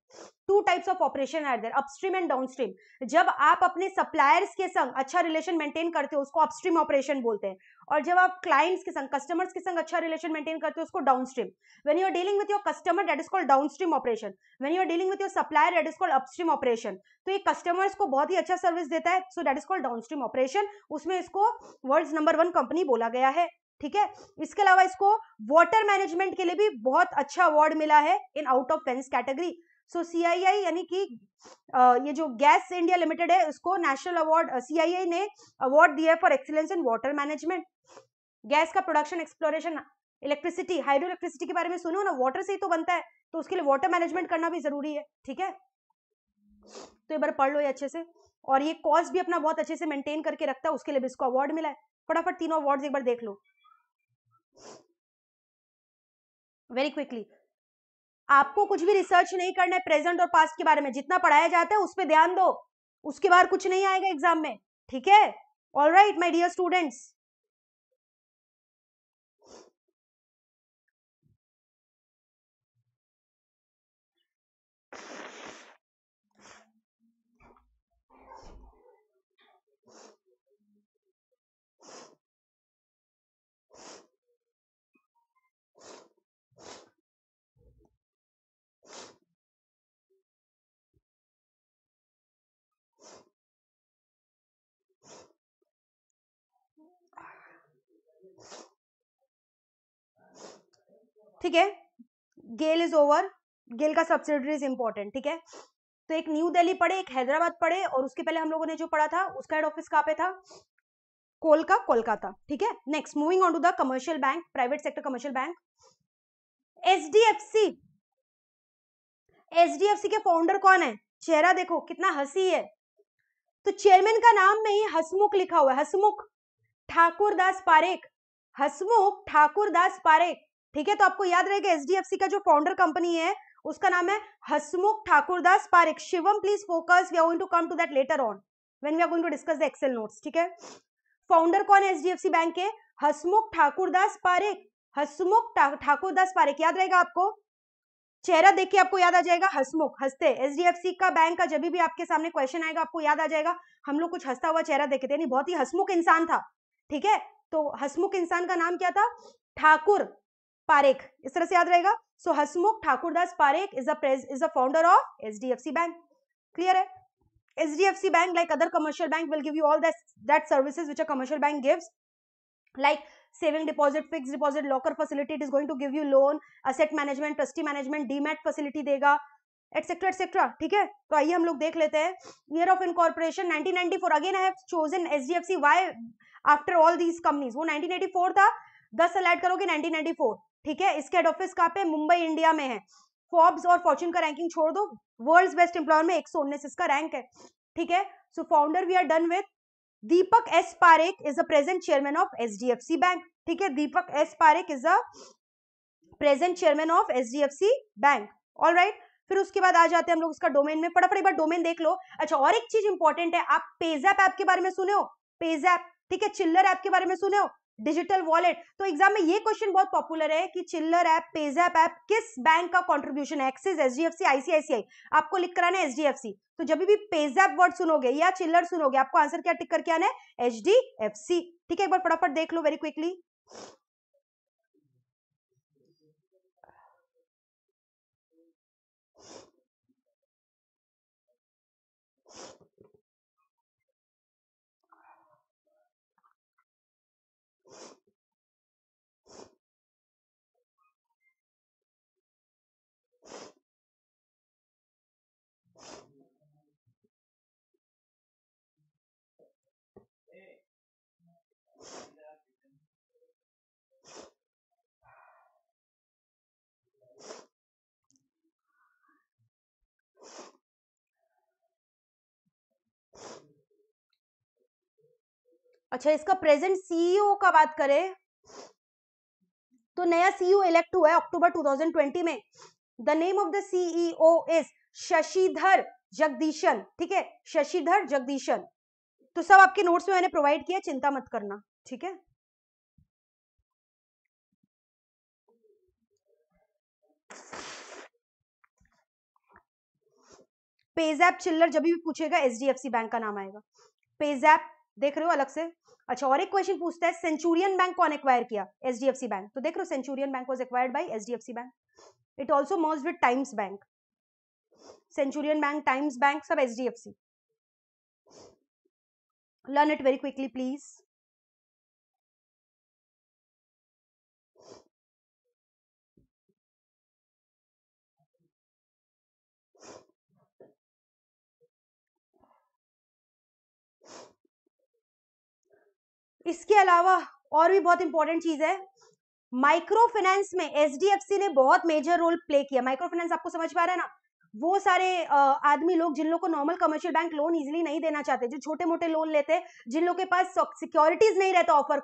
two types of operation are there upstream and downstream जब आप अपने सप्लायर्स के संग अच्छा रिलेशन मेंटेन करते हो उसको अपस्ट्रीम ऑपरेशन बोलते हैं और जब आप क्लाइंट्स के संग कस्टमर्स के संग अच्छा रिलेशन मेंटेन करते हो उसको downstream you are dealing with your customer that is called downstream operation when you are dealing with your supplier that is called upstream operation तो ये कस्टमर्स को बहुत ही अच्छा सर्विस देता है so that is called downstream operation उसमें इसको world number one company बोला गया है ठीक है इसके अलावा इसको वाटर मैनेजमेंट के लिए भी बहुत अच्छा अवार्ड मिला है in out of fence category so C I I यानी कि ये जो गैस इंडिया लिमिटेड है उसको नेशनल अवार्ड सी आई आई ने अवार्ड दिया है for excellence in water management gas का production exploration electricity hydro electricity के बारे में सुनो ना वाटर से ही तो बनता है तो उसके लिए वाटर मैनेजमेंट करना भी जरूरी है ठीक है तो एक बार पढ़ लो ये अच्छे से और ये कॉज भी अपना बहुत अच्छे से मेंटेन करके रखता है उसके लिए भी इसको अवार्ड मिला है फटाफट तीनों अवार्ड एक बार देख लो वेरी क्विकली आपको कुछ भी रिसर्च नहीं करना है प्रेजेंट और पास्ट के बारे में जितना पढ़ाया जाता है उस पर ध्यान दो उसके बाद कुछ नहीं आएगा एग्जाम में ठीक है all right my dear students ठीक है गेल इज ओवर गेल का सब्सिडरी इज इंपॉर्टेंट ठीक है तो एक न्यू दिल्ली पढ़े एक हैदराबाद पढ़े और उसके पहले हम लोगों ने जो पढ़ा था उसका हेड ऑफिस कहाँ पे था कोलका कोलकाता ठीक है next moving on to the commercial bank private sector commercial bank HDFC HDFC के फाउंडर कौन है चेहरा देखो कितना हसी है तो चेयरमैन का नाम में ही हसमुख लिखा हुआ है हसमुख ठाकुर दास पारेख हसमुख ठाकुर दास पारेख ठीक है तो आपको याद रहेगा एचडीएफसी का जो फाउंडर कंपनी है उसका नाम है Hasmukh Thakur Das Pareek Shivam please focus we are going to come to that later on when we are going to discuss the Excel notes ठीक है फाउंडर कौन है एचडीएफसी बैंक के हसमुख ठाकुर दास पारिक हसमुख ठाकुर दास पारिक याद रहेगा आपको चेहरा देख के आपको याद आ जाएगा हसमुख हंसते एचडीएफसी का बैंक का जब भी आपके सामने क्वेश्चन आएगा आपको याद आ जाएगा हम लोग कुछ हंसता हुआ चेहरा देखे थे यानी बहुत ही हसमुख इंसान था ठीक है तो हसमुख इंसान का नाम क्या था ठाकुर पारेख इस तरह से याद रहेगा so Hasmukh Thakurdas Parekh is as is a founder of H D F C bank clear है H D F C bank like other commercial bank will give you all that services commercial bank gives like saving deposit fix deposit locker facility it is going to give you loan asset management trustee management D demat facility देगा etcetera etcetera ठीक है तो आइए हम लोग देख लेते हैं year of incorporation 1994 again I have chosen HDFC why after all these companies वो 1984 था दस अलाइड करोगे 1994 ठीक है इसके हेड ऑफिस कहाँ पे मुंबई इंडिया में है फॉर्ब्स और फॉर्च्यून का रैंकिंग छोड़ दो वर्ल्ड्स बेस्ट एम्प्लॉयर में एक सौ उन्नीस इसका रैंक है ठीक है so founder we are done with Deepak S Parekh is a present chairman of H D F C bank ठीक है Deepak S Parekh is a present chairman of H D F C bank all right फिर उसके बाद आ जाते हैं हम लोग उसका डोमेन में फटाफट एक बार डोमेन देख लो अच्छा और एक चीज इंपॉर्टेंट है आप पेजैप ऐप के बारे में सुने हो पेजैप ठीक है चिल्लर ऐप के बारे में सुने हो डिजिटल वॉलेट तो एग्जाम में ये क्वेश्चन बहुत पॉपुलर है कि चिल्लर ऐप पेजैप ऐप किस बैंक का कॉन्ट्रीब्यूशन है एक्सिस सी आईसीआईसीआई आपको लिख कराना है सी तो जब भी पेजैप वर्ड सुनोगे या चिल्लर सुनोगे आपको आंसर क्या टिक करके आना है सी ठीक है एक बार फटाफट देख लो वेरी क्विकली अच्छा इसका प्रेजेंट सीईओ e का बात करें तो नया सीईओ इलेक्ट e हुआ है अक्टूबर 2020 में the name of the CEO is Sashidhar Jagdishan ठीक है शशिधर जगदीशन तो सब आपके नोट्स में मैंने प्रोवाइड किया चिंता मत करना ठीक है पेजैप चिल्लर जब भी पूछेगा एच बैंक का नाम आएगा पेजैप देख रहे हो अलग से अच्छा और एक क्वेश्चन पूछता है सेंचुरियन बैंक कौन एक्वायर किया H D F C bank तो देख रहे हो Centurion bank was acquired by C bank it also merge with Times bank Centurion bank times bank सब D F C learn it very quickly please इसके अलावा और भी बहुत इंपॉर्टेंट चीज है माइक्रो फाइनेंस में एच ने बहुत मेजर रोल प्ले किया माइक्रो फाइनेंस आपको समझ पा रहे हैं ना वो सारे आदमी लोग जिन लोग को normal commercial bank loan easily नहीं देना चाहते जो छोटे मोटे लोन लेते हैं जिन लोग के पास सिक्योरिटीज नहीं रहता ऑफर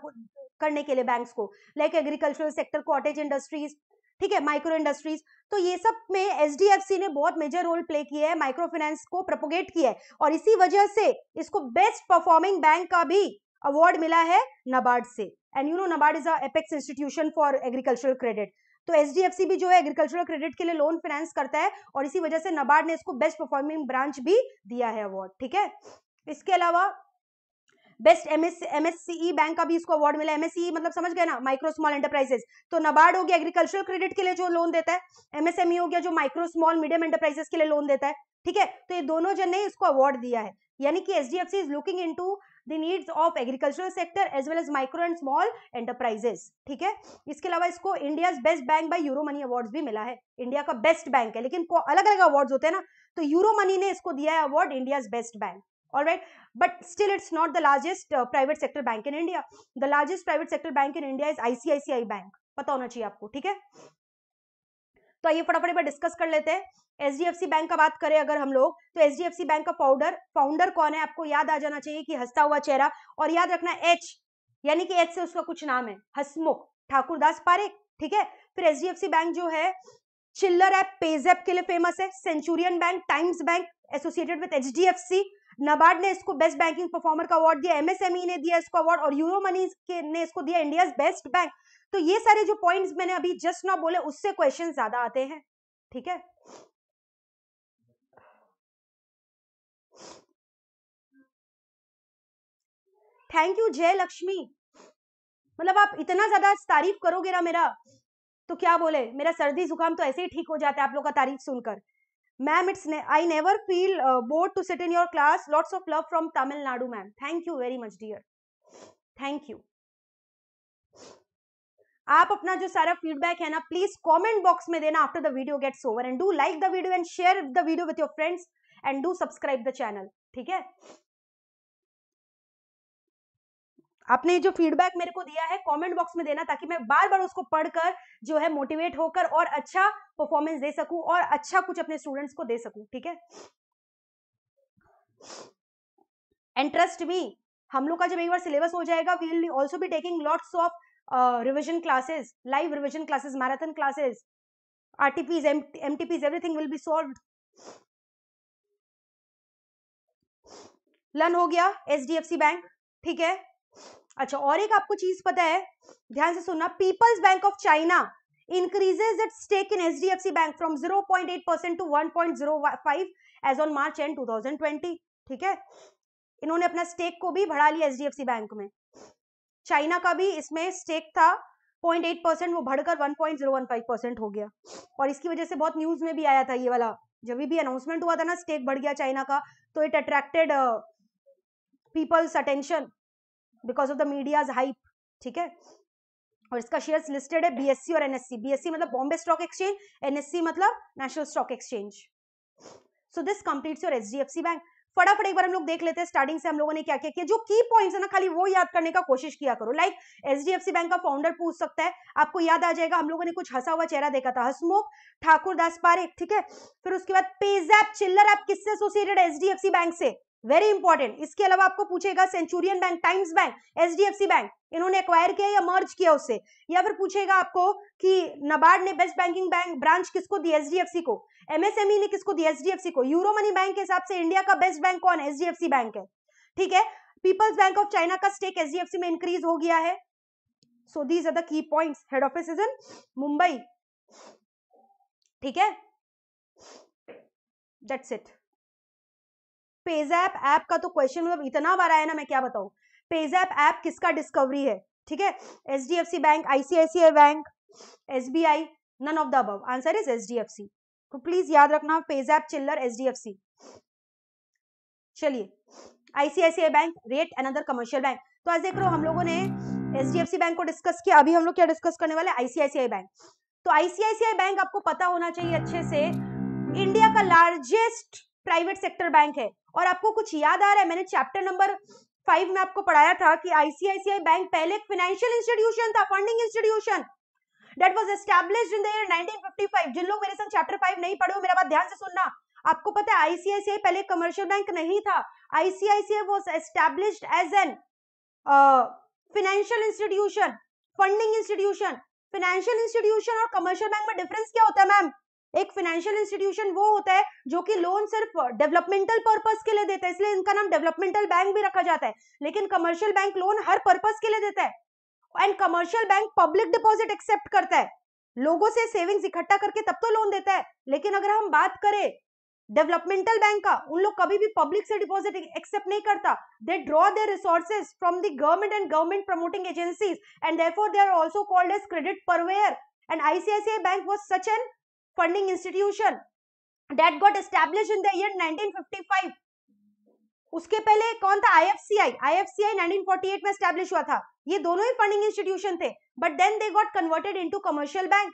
करने के लिए बैंक्स को like agricultural sector cottage industries ठीक है माइक्रो इंडस्ट्रीज तो ये सब में एच ने बहुत मेजर रोल प्ले किया है माइक्रो फाइनेंस को प्रपोगेट किया है और इसी वजह से इसको बेस्ट परफॉर्मिंग बैंक का भी अवार्ड मिला है नबार्ड से and you know NABARD is apex institution for agricultural credit तो एच भी जो है एग्रीकल्चरल क्रेडिट के लिए लोन फाइनेंस करता है और इसी वजह से नबार्ड ने इसको बेस्ट परफॉर्मिंग ब्रांच भी दिया है अवार्ड ठीक है इसके अलावा बेस्ट एमएस एमएससीई बैंक का भी इसको अवार्ड मिला एमएससीई e मतलब समझ गए ना माइक्रो स्मॉल एंटरप्राइजेस तो नबार्ड हो गया एग्रीकल्चरल क्रेडिट के लिए जो लोन देता है एमएसएमई e हो गया जो माइक्रो स्मॉल मीडियम एंटरप्राइजेस के लिए लोन देता है ठीक है तो ये दोनों जन ने इसको अवार्ड दिया है यानी कि H D F C is looking in to the needs of agricultural sector as well as micro and small enterprises ठीक है इसके अलावा इसको India best bank by Euromoney award भी मिला है इंडिया का बेस्ट बैंक है लेकिन अलग अलग अवार्ड होते हैं ना तो यूरो मनी ने इसको दिया है award India best bank all right but still it's not the largest uh, private sector bank in india the largest private sector bank in india is icici bank pata hona chahiye aapko theek hai तो आइए फटाफट एक बार discuss कर लेते हैं H bank का बात करें अगर हम लोग तो सी बैंक का फाउंडर फाउंडर कौन है आपको याद आ जाना चाहिए कि हंसता हुआ चेहरा और याद रखना एच यानी कि एच से उसका कुछ नाम है हसमुख दास पारे ठीक है फिर एचडीएफसी बैंक जो है चिल्लर ऐप पेजैप के लिए फेमस है Centurion bank times bank associated with HDFC NABARD ने इसको बेस्ट बैंकिंग परफॉर्मर का अवार्ड दिया एमएसएमई e ने दिया इसको अवार्ड और यूरो मनी ने इसको दिया इंडिया बेस्ट बैंक तो ये सारे जो पॉइंट्स मैंने अभी जस्ट ना बोले उससे क्वेश्चन ज्यादा आते हैं ठीक है थैंक यू जय लक्ष्मी मतलब आप इतना ज्यादा तारीफ करोगे ना मेरा तो क्या बोले मेरा सर्दी जुकाम तो ऐसे ही ठीक हो जाता है आप लोग का तारीफ सुनकर ma'am it's I never feel bored to sit in your class lots of love from Tamil Nadu ma'am thank you very much dear thank you आप अपना जो सारा फीडबैक है ना प्लीज कमेंट बॉक्स में देना after the video gets over and do like the video and share the video with your friends and do subscribe the channel ठीक है आपने जो फीडबैक मेरे को दिया है कमेंट बॉक्स में देना ताकि मैं बार बार उसको पढ़कर जो है मोटिवेट होकर और अच्छा परफॉर्मेंस दे सकूं और अच्छा कुछ अपने स्टूडेंट्स को दे सकूं ठीक है एंड ट्रस्ट मी हम लोग का जब एक बार सिलेबस हो जाएगा we will also be taking lots of revision classes live revision classes marathon classes RTPs, MTPs, everything will be solve learn हो गया H D F C bank ठीक है अच्छा और एक आपको चीज पता है ध्यान से सुनना people's bank of China increases it stake in H D F C bank from zero point eight percent to one point zero five as on March end two thousand twenty ठीक है इन्होंने अपना स्टेक को भी बढ़ा लिया H D F C bank में China का भी इसमें स्टेक था 0.8 परसेंट वो बढ़कर 1.015 परसेंट हो गया और इसकी वजह से बहुत न्यूज में भी आया था ये वाला जब भी अनाउंसमेंट हुआ था ना स्टेक बढ़ गया चाइना का तो it attracted people's attention because of the media's hype ठीक है और इसका शेयर्स लिस्टेड है बीएससी e और एनएससी बीएससी e। e मतलब बॉम्बे स्टॉक एक्सचेंज एनएससी मतलब national stock exchange so H D F C bank फटाफट एक बार हम लोग देख लेते हैं स्टार्टिंग से हम लोगों ने क्या क्या किया जो की पॉइंट्स है ना खाली वो याद करने का कोशिश किया करो लाइक एच बैंक का फाउंडर पूछ सकता है आपको याद आ जाएगा हम लोगों ने कुछ हंसा हुआ चेहरा देखा था हसमुख ठाकुर दास पारे ठीक है फिर उसके बाद पेजैप चिल्लर ऐप किससे एसोसिएटेड एच बैंक से वेरी इंपॉर्टेंट इसके अलावा आपको पूछेगा Centurion bank times bank HDFC bank इन्होंने एक्वायर किया या मर्ज किया उससे या फिर पूछेगा आपको कि नबार्ड ने बेस्ट बैंकिंग बैंक ब्रांच किसको दी एचडीएफसी को एमएसएमई e ने किसको दी एचडीएफसी को यूरो मनी बैंक के हिसाब से इंडिया का बेस्ट बैंक कौन है एचडीएफसी बैंक है ठीक है पीपल्स बैंक ऑफ चाइना का स्टेक एचडीएफसी में इंक्रीज हो गया है so these are the key points head office is in Mumbai ठीक है दैट्स इट पेजैप ऐप का तो क्वेश्चन मतलब इतना बार आया ना मैं क्या बताऊँ पेजैप ऐप किसका डिस्कवरी है ठीक है H D F C bank ICICI bank S B I none of the अब answer is H D F C तो प्लीज याद रखना पेजैप चिल्लर एच डी एफ सी चलिए ICICI bank rate other commercial bank तो आज देख रहे हो हम लोगों ने H D F C bank को डिस्कस किया अभी हम लोग क्या डिस्कस करने वाले आईसीआईसीआई बैंक तो आईसीआईसीआई बैंक आपको पता होना चाहिए अच्छे से इंडिया का लार्जेस्ट प्राइवेट सेक्टर बैंक है और आपको कुछ याद आ रहा है मैंने चैप्टर नंबर फाइव में आपको पढ़ाया था कि आईसीआईसीआई बैंक पहले एक फाइनेंशियल इंस्टीट्यूशन था funding institution that was establish in the nineteen जिन लोग मेरे साथ चैप्टर फाइव नहीं पढ़े हो मेरा बात ध्यान से सुनना आपको पता है आईसीआईसीआई पहले कमर्शियल बैंक नहीं था ICICI was establish as an financial institution funding institution financial institution और कमर्शियल बैंक में डिफरेंस क्या होता है मैम एक फाइनेंशियल इंस्टीट्यूशन वो होता है जो कि लोन सिर्फ डेवलपमेंटल पर्पस के लिए देता है इसलिए इनका नाम डेवलपमेंटल बैंक भी रखा जाता है लेकिन कमर्शियल बैंक लोन हर पर्पस के लिए देता है and commercial bank public deposit accept करता है लोगों से सेविंग्स इकट्ठा करके तब तो लोन देता है लेकिन अगर हम बात करें डेवलपमेंटल बैंक का उन लोग कभी भी पब्लिक से डिपॉजिट एक्सेप्ट नहीं करता they draw their resources from the government and government promoting agencies and therefore they are also called as credit purveyor and ICICI bank was such an funding institution that got established in the year 1955 उसके पहले कौन था IFCI IFCI 1948 में establish हुआ था ये दोनों ही फंडिंग इंस्टीट्यूशन थे but then they got converted into commercial bank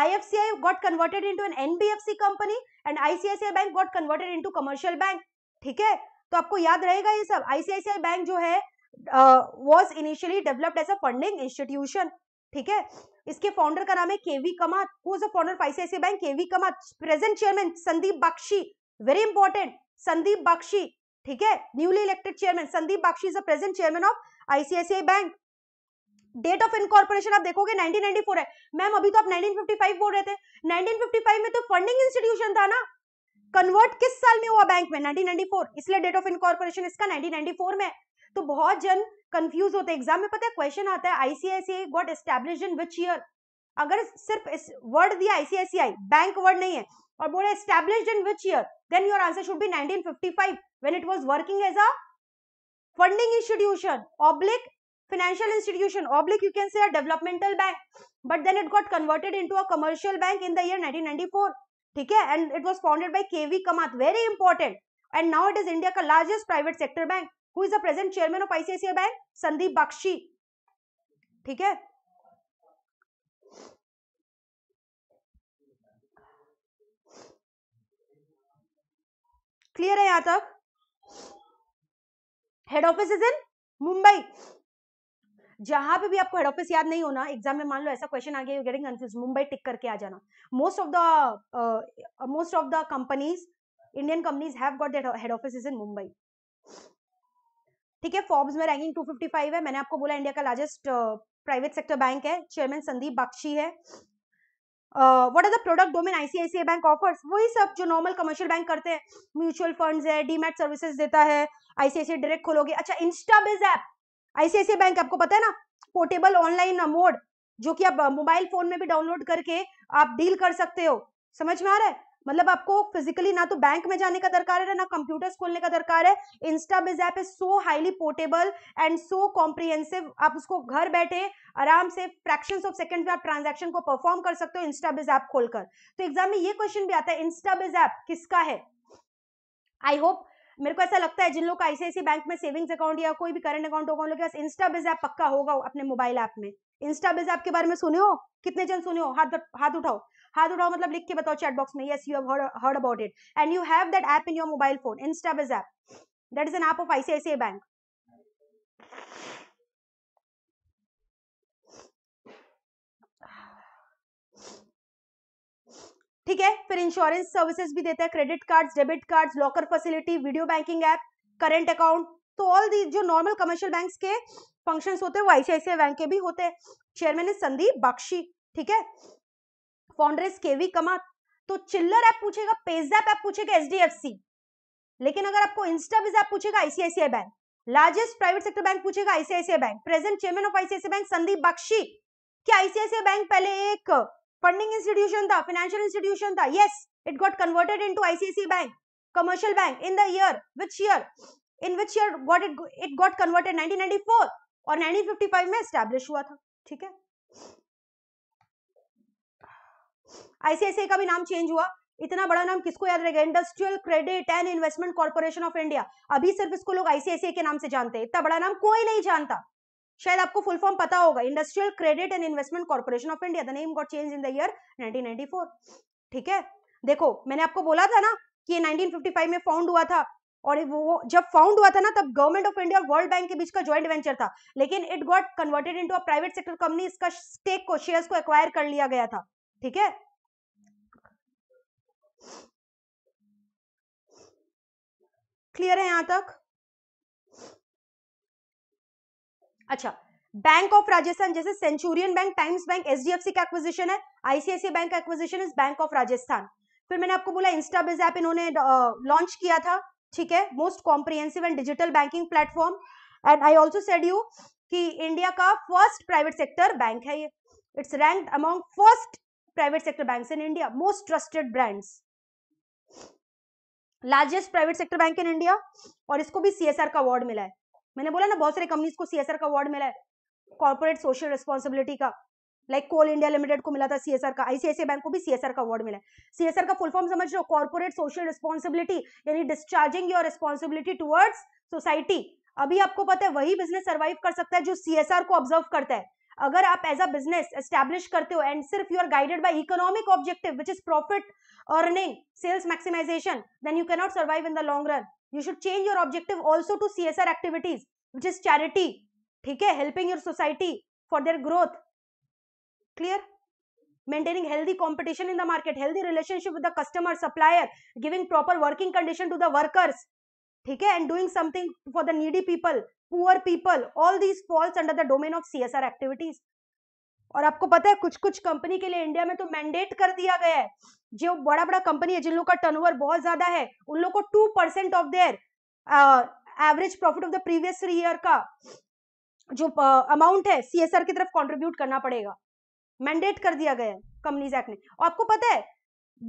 IFCI got converted into an NBFC company and ICICI Bank got converted into commercial bank. ठीक है तो आपको याद रहेगा ये सब ICICI Bank जो है was initially developed as a funding institution ठीक है इसके फाउंडर का नाम है केवी कमात founder of bank K V Kamath present chairman Sandeep Bakhshi very important Sandeep Bakhshi ठीक है newly elected chairman Sandeep Bakhshi is the present chairman of ICICI bank date of incorporation आप देखोगे 1994 है मैम अभी तो आप 1955 बोल रहे थे 1955 में तो फंडिंग इंस्टीट्यूशन था ना कन्वर्ट किस साल में हुआ बैंक में 1994 इसलिए डेट ऑफ इनकॉर्पोरेशन इसका 1994 में तो बहुत जन कंफ्यूज होते हैं एग्जाम में पता है क्वेश्चन आता है ICICI got establish in which year अगर सिर्फ इस वर्ड दिया आईसीआईसीआई बैंक वर्ड नहीं है और बोले establish in which year then your answer should be 1955 when it was working as a funding institution oblique financial institution oblique you can say a developmental bank but then it got converted into a commercial bank in the year 1994 ठीक है and it was founded by K V Kamath very important and now it is India का largest private sector bank who is the present chairman of ICICI bank Sandeep Bakhshi ठीक है clear है यहां तक head office is in Mumbai जहां पे भी आपको हेड ऑफिस याद नहीं होना एग्जाम में मान लो ऐसा क्वेश्चन आ गया you getting confuse Mumbai tick करके आ जाना most of the most of the companies Indian companies have got head office is in Mumbai ठीक है फॉर्ब्स में रैंकिंग 255 है मैंने आपको बोला इंडिया का लार्जेस्ट प्राइवेट सेक्टर बैंक है चेयरमैन संदीप बख्शी है what are the product domain ICICI bank offers वही सब जो नॉर्मल कमर्शियल बैंक करते हैं म्यूचुअल फंड्स है डीमैट सर्विसेज देता है आईसीआईसीआई डायरेक्ट खोलोगे अच्छा इंस्टाबिज ऐप आईसीआईसीआई बैंक आपको पता है ना पोर्टेबल ऑनलाइन मोड जो कि आप मोबाइल uh, फोन में भी डाउनलोड करके आप डील कर सकते हो समझ में आ रहा है मतलब आपको फिजिकली ना तो बैंक में जाने का दरकार है ना कंप्यूटर्स खोलने का दरकार है इंस्टा बिज app is so highly portable and so comprehensive आप उसको घर बैठे आराम से फ्रैक्शन ऑफ सेकंड में आप ट्रांजेक्शन को परफॉर्म कर सकते हो इंस्टा बिज ऐप खोलकर तो एग्जाम में ये क्वेश्चन भी आता है इंस्टा बिज ऐप किसका है आई होप मेरे को ऐसा लगता है जिन लोग का आईसीआईसी बैंक में सेविंग्स अकाउंट या कोई भी करंट अकाउंट होगा उन लोग के पास इंस्टा बिज ऐप पक्का होगा अपने मोबाइल ऐप में इंस्टा बिज ऐप के बारे में सुने हो कितने जन सुने हो हाथ हाथ उठाओ हाथ उठाओ मतलब लिख के बताओ चैट बॉक्स में yes you have heard about it and you have that app in your mobile phone Insta बिज app that is an app of ICICI bank ठीक है फिर इंश्योरेंस सर्विसेज भी देता है credit cards debit cards locker facility video banking app current account तो all the जो normal commercial banks के फंक्शन होते हैं वो आईसीआईसीआई बैंक के भी होते हैं चेयरमैन है संदीप बख्शी ठीक है फाउंडर के वी कमात तो चिल्लर ऐप पूछेगा पेजैप ऐप पूछेगा एचडीएफसी लेकिन अगर आपको इंस्टा विज ऐप पूछेगा ICICI bank largest private sector bank पूछेगा ICICI bank present chairman of ICICI bank Sandeep Bakhshi क्या आईसीआईसीआई बैंक पहले एक फंडिंग इंस्टीट्यूशन था फाइनेंशियल इंस्टीट्यूशन था yes it got converted into ICICI bank commercial bank in the year which year in which year got it it got converted 1994 और 1955 में establish हुआ था ठीक है आईसीआईसीआई का भी नाम चेंज हुआ इतना बड़ा नाम किसको याद रहेगा industrial credit and investment corporation of India अभी सिर्फ इसको लोग आईसीआईसीआई के नाम से जानते हैं इतना बड़ा नाम कोई नहीं जानता शायद आपको फुल फॉर्म पता होगा industrial credit and investment corporation of India the name got change in the year 1994 ठीक है देखो मैंने आपको बोला था ना कि ये 1955 में फाउंड हुआ था और वो जब फाउंड हुआ था ना तब गवर्नमेंट ऑफ इंडिया और वर्ल्ड बैंक के बीच का ज्वाइंट वेंचर था लेकिन it got converted into a private sector company इसका स्टेक को शेयर्स को एक्वायर कर लिया गया था ठीक है क्लियर है यहां तक अच्छा बैंक ऑफ राजस्थान जैसे centurion bank times bank HDFC का एक्विजिशन है ICIC bank acquisition is bank of Rajasthan फिर मैंने आपको बोला इंस्टा बिज ऐप इन्होंने लॉन्च किया था ठीक है most comprehensive and digital banking platform and I also said you कि इंडिया का फर्स्ट प्राइवेट सेक्टर बैंक है ये it's rank among first private sector bank in India most trusted brands largest private sector bank in India और इसको भी CSR का award मिला है मैंने बोला ना बहुत सारी कंपनीज को सीएसआर का अवार्ड मिला है कॉर्पोरेट सोशल रिस्पॉन्सिबिलिटी का लाइक कोल इंडिया लिमिटेड को मिला था सीएसआर का आईसीआईसी बैंक को भी सीएसआर का अवार्ड मिला सीएसआर का फुल फॉर्म समझ लो कॉर्पोरेट सोशल रिस्पॉन्सिबिलिटी यानी discharging your responsibility towards society अभी आपको पता है वही बिजनेस सर्वाइव कर सकता है जो सीएसआर को ऑब्जर्व करता है अगर आप एज अ बिजनेस एस्टेब्लिश करते हो एंड सिर्फ you are guided by economic objective which is profit earning sales maximisation then you cannot survive in the long run you should change your objective also to C S R activities which is charity ठीक है helping your society for their growth clear maintaining healthy competition in the market healthy relationship with the customer supplier giving proper working condition to the workers okay and doing something for the needy people poor people all these falls under the domain of csr activities और आपको पता है कुछ कुछ company के लिए India में तो मैंडेट कर दिया गया है जो बड़ा बड़ा कंपनी है जिन लोगों का टर्नओवर बहुत ज्यादा है उन लोगों को two percent of their average profit of the previous year का जो अमाउंट uh, है सीएसआर की तरफ कंट्रीब्यूट करना पड़ेगा मैंडेट कर दिया गया है कंपनीज एक्ट ने और आपको पता है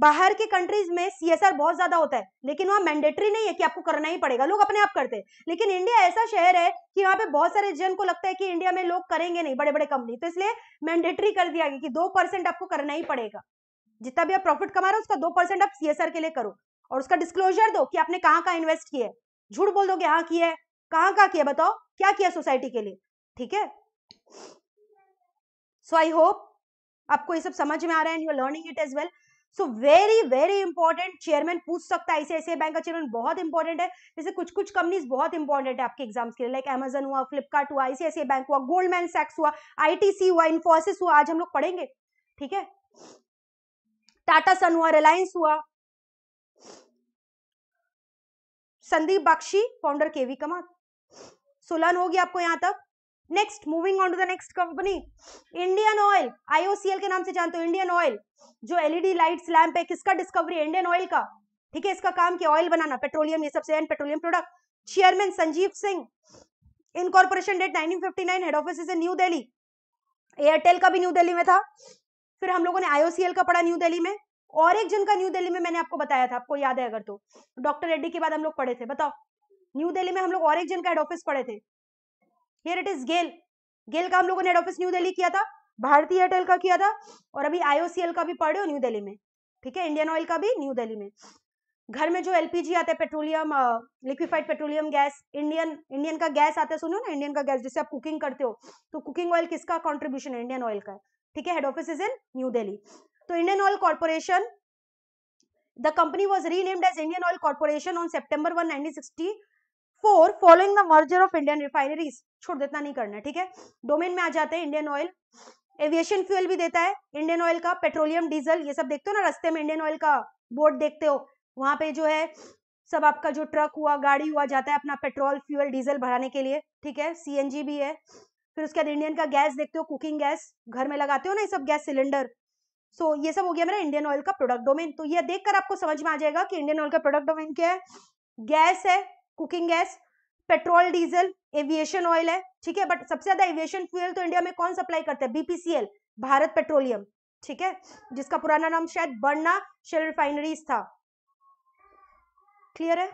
बाहर के कंट्रीज में सीएसआर बहुत ज्यादा होता है लेकिन वहाँ मैंडेटरी नहीं है कि आपको करना ही पड़ेगा लोग अपने आप करते हैं लेकिन इंडिया ऐसा शहर है कि यहाँ पे बहुत सारे जन को लगता है कि इंडिया में लोग करेंगे नहीं बड़े बड़े कंपनी तो इसलिए मैंडेटरी कर दिया गया कि दो परसेंट आपको करना ही पड़ेगा जितना भी आप प्रॉफिट कमा रहे हो उसका दो परसेंट आप सीएसआर के लिए करो और उसका डिस्क्लोजर दो कि आपने कहाँ कहाँ इन्वेस्ट किया है झूठ बोल दो कि हाँ किया है कहाँ कहाँ किया बताओ क्या किया सोसाइटी के लिए ठीक है सो आई होप आपको ये सब समझ में आ रहा है you are learning it as well so very very important chairman पूछ सकता है ऐसे बैंक का चेयरमैन बहुत इंपॉर्टेंट है जैसे कुछ कुछ कंपनीज बहुत इंपॉर्टेंट है आपके एग्जाम्स के लिए लाइक एमेजन हुआ फ्लिपकार्ट हुआ ऐसे बैंक हुआ गोल्डमैन सैक्स हुआ आईटीसी हुआ इन्फोसिस हुआ आज हम लोग पढ़ेंगे ठीक है टाटा सन हुआ रिलायंस हुआ संदीप बख्शी फाउंडर केवी कमात सो लर्न होगी आपको यहां तक next moving on to the next company Indian oil IOCL के नाम से जानते हो इंडियन ऑयल जो एलईडी लाइट्स लैंप है किसका डिस्कवरी इंडियन ऑयल का ठीक है इसका काम क्या ऑयल बनाना पेट्रोलियम ये सबसे and petroleum product chairman Sanjeev Singh incorporation date 1959 head office is new Delhi Airtel का भी न्यू दिल्ली में था फिर हम लोगों ने आईओसीएल का पढ़ा न्यू दिल्ली में और एक जन का न्यू दिल्ली में मैंने आपको बताया था आपको याद है अगर तो डॉक्टर रेड्डी के बाद हम लोग पढ़े थे बताओ न्यू दिल्ली में हम लोग और एक जन का हेड ऑफिस पढ़े थे here it is GAIL GAIL का हम लोगों ने हेड ऑफिस न्यू दिल्ली किया था भारतीय एयरटेल का किया था और अभी आईओसीएल का भी पढ़े हो न्यू दिल्ली में ठीक है इंडियन ऑयल का भी न्यू दिल्ली में घर में जो एलपीजी आता है petroleum liquefied petroleum gas Indian Indian का गैस आता है सुनो ना इंडियन का गैस जिससे आप कुकिंग करते हो तो कुकिंग ऑयल किसका कॉन्ट्रीब्यूशन है इंडियन ऑयल का ठीक है head office is in New Delhi तो Indian oil corporation the company was renamed as indian oil corporation on september 1 1960 for following the merger of Indian refineries छोड़ देता नहीं करना ठीक है डोमेन में आ जाते हैं इंडियन ऑयल एविएशन फ्यूल भी देता है इंडियन ऑयल का पेट्रोलियम डीजल ये सब देखते हो ना रस्ते में इंडियन ऑयल का बोर्ड देखते हो वहां पे जो है सब आपका जो ट्रक हुआ गाड़ी हुआ जाता है अपना पेट्रोल फ्यूल डीजल भराने के लिए ठीक है सीएनजी भी है फिर उसके बाद इंडियन का गैस देखते हो कुकिंग गैस घर में लगाते हो ना ये सब गैस सिलेंडर सो ये सब हो गया मेरा इंडियन ऑयल का प्रोडक्ट डोमेन तो यह देखकर आपको समझ में आ जाएगा कि इंडियन ऑयल का प्रोडक्ट डोमेन क्या है गैस है cooking gas petrol diesel aviation oil है ठीक है बट सबसे ज्यादा एविएशन फ्यूल तो इंडिया में कौन सप्लाई करता है बीपीसीएल भारत पेट्रोलियम ठीक है जिसका पुराना नाम शायद बर्ना शेल रिफाइनरीज था क्लियर है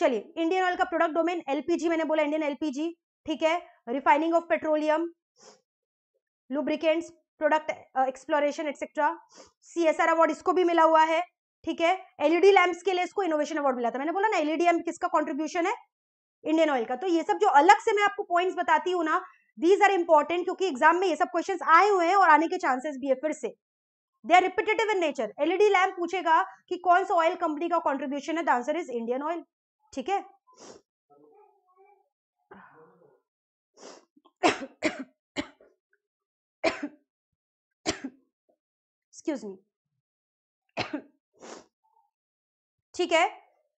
चलिए इंडियन ऑयल का प्रोडक्ट डोमेन एलपीजी मैंने बोला इंडियन एलपीजी ठीक है refining of petroleum lubricants product exploration etcetera C S R award इसको भी मिला हुआ है ठीक है एलईडी लैम्प्स e के लिए इसको इनोवेशन अवार्ड मिला था मैंने बोला ना एलईडी लैम्प e किसका कॉन्ट्रीब्यूशन है इंडियन ऑयल का तो ये सब जो अलग से मैं आपको पॉइंट्स बताती हूँ ना दीज आर इंपॉर्टेंट क्योंकि एग्जाम में ये सब क्वेश्चन आए हुए हैं और आने के चांसेस भी है फिर से they are repetitive in nature LED lamp पूछेगा कि कौन सा ऑयल कंपनी का कॉन्ट्रीब्यूशन है आंसर इज इंडियन ऑयल ठीक है excuse me ठीक है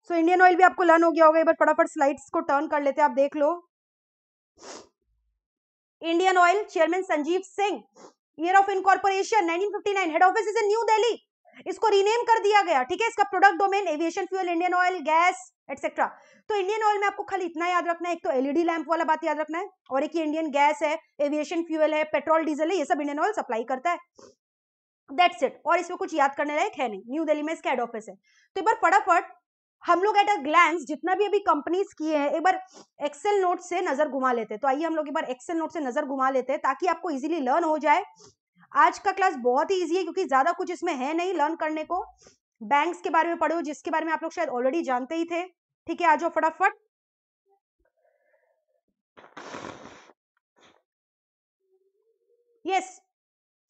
सो इंडियन ऑयल भी आपको लर्न हो गया होगा एक बार फटाफट स्लाइड्स को टर्न कर लेते हैं आप देख लो Indian oil chairman Sanjeev Singh year of incorporation 1959 head office is in New Delhi इसको रीनेम कर दिया गया ठीक है इसका product domain aviation fuel Indian oil gas etcetera तो इंडियन ऑयल में आपको खाली इतना याद रखना है एक तो एलईडी लैंप e वाला बात याद रखना है और एक इंडियन गैस है एविएशन फ्यूल है पेट्रोल डीजल है ये सब इंडियन ऑयल सप्लाई करता है दैट्स इट और इसमें कुछ याद करने लायक है नहीं न्यू दिल्ली में इसका हेड ऑफिस है तो एक बार फटाफट हम लोग एट अ ग्लैंस जितना भी अभी कंपनीज किए हैं एक बार एक्सेल नोट से नजर घुमा लेते हैं तो आइए हम लोग एक बार एक्सेल नोट से नजर घुमा लेते हैं ताकि आपको इजीली लर्न हो जाए आज का क्लास बहुत ही इजी है क्योंकि ज्यादा कुछ इसमें है नहीं लर्न करने को बैंक्स के बारे में पढ़े हो जिसके बारे में आप लोग शायद ऑलरेडी जानते ही थे ठीक है आ जाओ फटाफट yes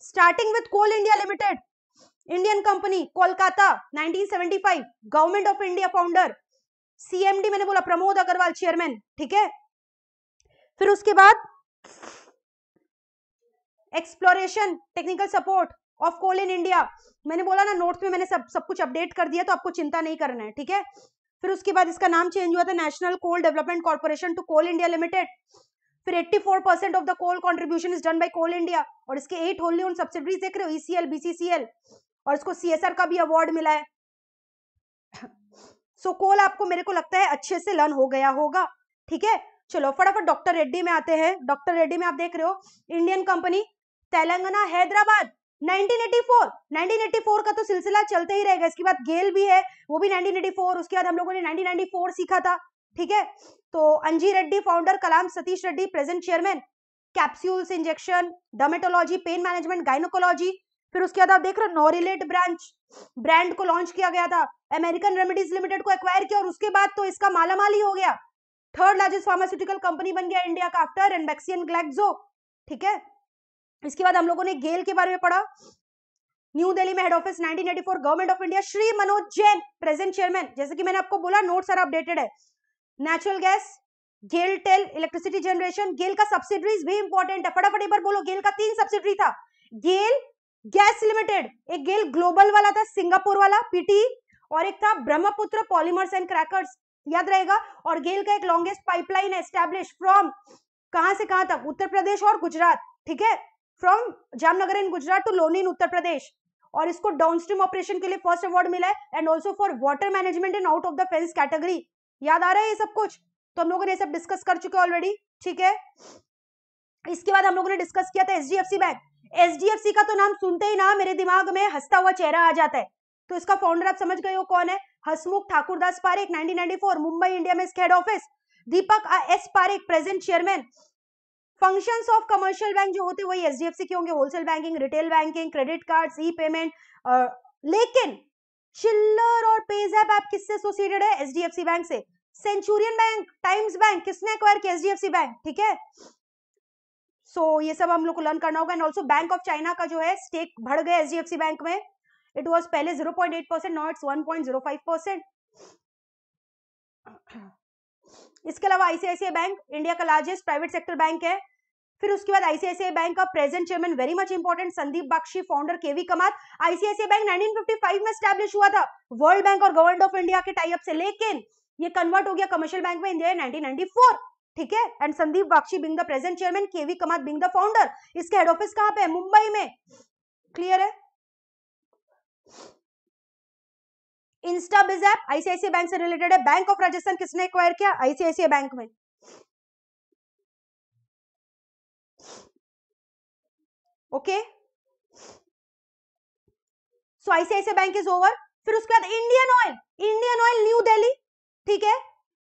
starting with coal India limited Indian company Kolkata 1975, government of India founder CMD मैंने बोला प्रमोद अग्रवाल चेयरमैन ठीक है फिर उसके बाद exploration technical support of coal in India मैंने बोला ना नोट्स में मैंने सब सब कुछ अपडेट कर दिया तो आपको चिंता नहीं करना है ठीक है फिर उसके बाद इसका नाम चेंज हुआ था national coal development corporation to coal India limited फिर 84 percent of the coal contribution is done by coal India और इसके एट होली उन सब्सिडरीज देख रहे हो ईसीएल e बीसीसीएल और इसको सीएसआर का भी अवार्ड मिला है सो so, कोल आपको मेरे को लगता है अच्छे से लर्न हो गया होगा ठीक है चलो फटाफट डॉक्टर रेड्डी में आते हैं डॉक्टर रेड्डी में आप देख रहे हो इंडियन कंपनी तेलंगाना हैदराबाद 1984 1984 का तो सिलसिला चलते ही रहेगा इसके बाद गेल भी है वो भी 1984 उसके बाद हम लोगों ने 1994 सीखा था ठीक है तो Anji Reddy founder Kalam Satish Reddy present chairman capsules injection dermatology pain management gynaecology फिर उसके बाद आप देख रहे हो नोरिलेट ब्रांच ब्रांड को लॉन्च किया गया था अमेरिकन रेमेडीज लिमिटेड को एक्वायर किया और उसके बाद तो इसका मालामाल ही हो गया थर्ड लार्जेस्ट फार्मास्यूटिकल कंपनी बन गया इंडिया का आफ्टर एनबैक्सियन ग्लैक्सो ठीक है इसके बाद हम लोगों ने गेल के बारे में पढ़ा न्यू दिल्ली में head office 1984 government of India Shri Manoj Jain present chairman जैसे कि मैंने आपको बोला नोट सर अपडेटेड है natural gas GAIL tel electricity generation GAIL का सब्सिडरीज भी इंपॉर्टेंट है फटाफट एक बार बोलो गेल का तीन सब्सिडरी था गेल गैस लिमिटेड एक गेल ग्लोबल वाला था सिंगापुर वाला पीटी e, और एक था ब्रह्मपुत्र पॉलीमर्स एंड क्रैकर्स याद रहेगा और गेल का एक लॉन्गेस्ट पाइपलाइन है स्टैब्लिश फ्रॉम कहां से कहां तक उत्तर प्रदेश और गुजरात ठीक है from Jamnagar in Gujarat to Loni in Uttar Pradesh और इसको डाउनस्ट्रीम ऑपरेशन के लिए फर्स्ट अवार्ड मिला है and also for water management in out of the fence category याद आ रहा है ये सब कुछ तो हम लोगों ने सब डिस्कस कर चुके ऑलरेडी ठीक है इसके बाद हम लोगों ने डिस्कस किया था एचडीएफसी बैंक एचडीएफसी का तो नाम सुनते ही ना मेरे दिमाग में हंसता हुआ चेहरा आ जाता है तो इसका फाउंडर आप समझ गए हो कौन है हसमुख ठाकुरदास पारेख 1994 मुंबई इंडिया में इसके head office Deepak S Parekh present chairman functions of commercial bank जो होते वही एचडीएफसी के होंगे wholesale banking retail banking credit card e payment लेकिन चिल्लर और पेजैप ऐप किससे एसोसिएटेड है एचडीएफसी बैंक से सेंचुरियन बैंक टाइम्स बैंक किसने एक्वायर किया एचडीएफसी बैंक ठीक है सो so, ये सब हम लोग को लर्न करना होगा and also bank of China का जो है स्टेक बढ़ गया एचडीएफसी बैंक में इट वॉज पहले zero point eight percent not one point zero five percent इसके अलावा आईसीआईसीआई बैंक इंडिया का लार्जेस्ट प्राइवेट सेक्टर बैंक है फिर उसके बाद आईसीआईसीआई बैंक का present chairman very much important Sandeep Bakshi founder KV Kamath ICICI bank 1955 में स्टैब्लिश हुआ था वर्ल्ड बैंक और गवर्नमेंट ऑफ इंडिया के टाइप से लेकिन ये कन्वर्ट हो गया कमर्शियल बैंक में इंडिया ठीक है and Sandeep Bakshi being the present chairman KV Kamath being the founder इसके हेड ऑफिस कहां पे है मुंबई में क्लियर है इंस्टा बिज ऐप आईसीआईसी बैंक से रिलेटेड है बैंक ऑफ राजस्थान किसने एक्वायर किया आईसीआईसी बैंक में okay so ICIC bank is over फिर उसके बाद Indian oil Indian oil New Delhi ठीक है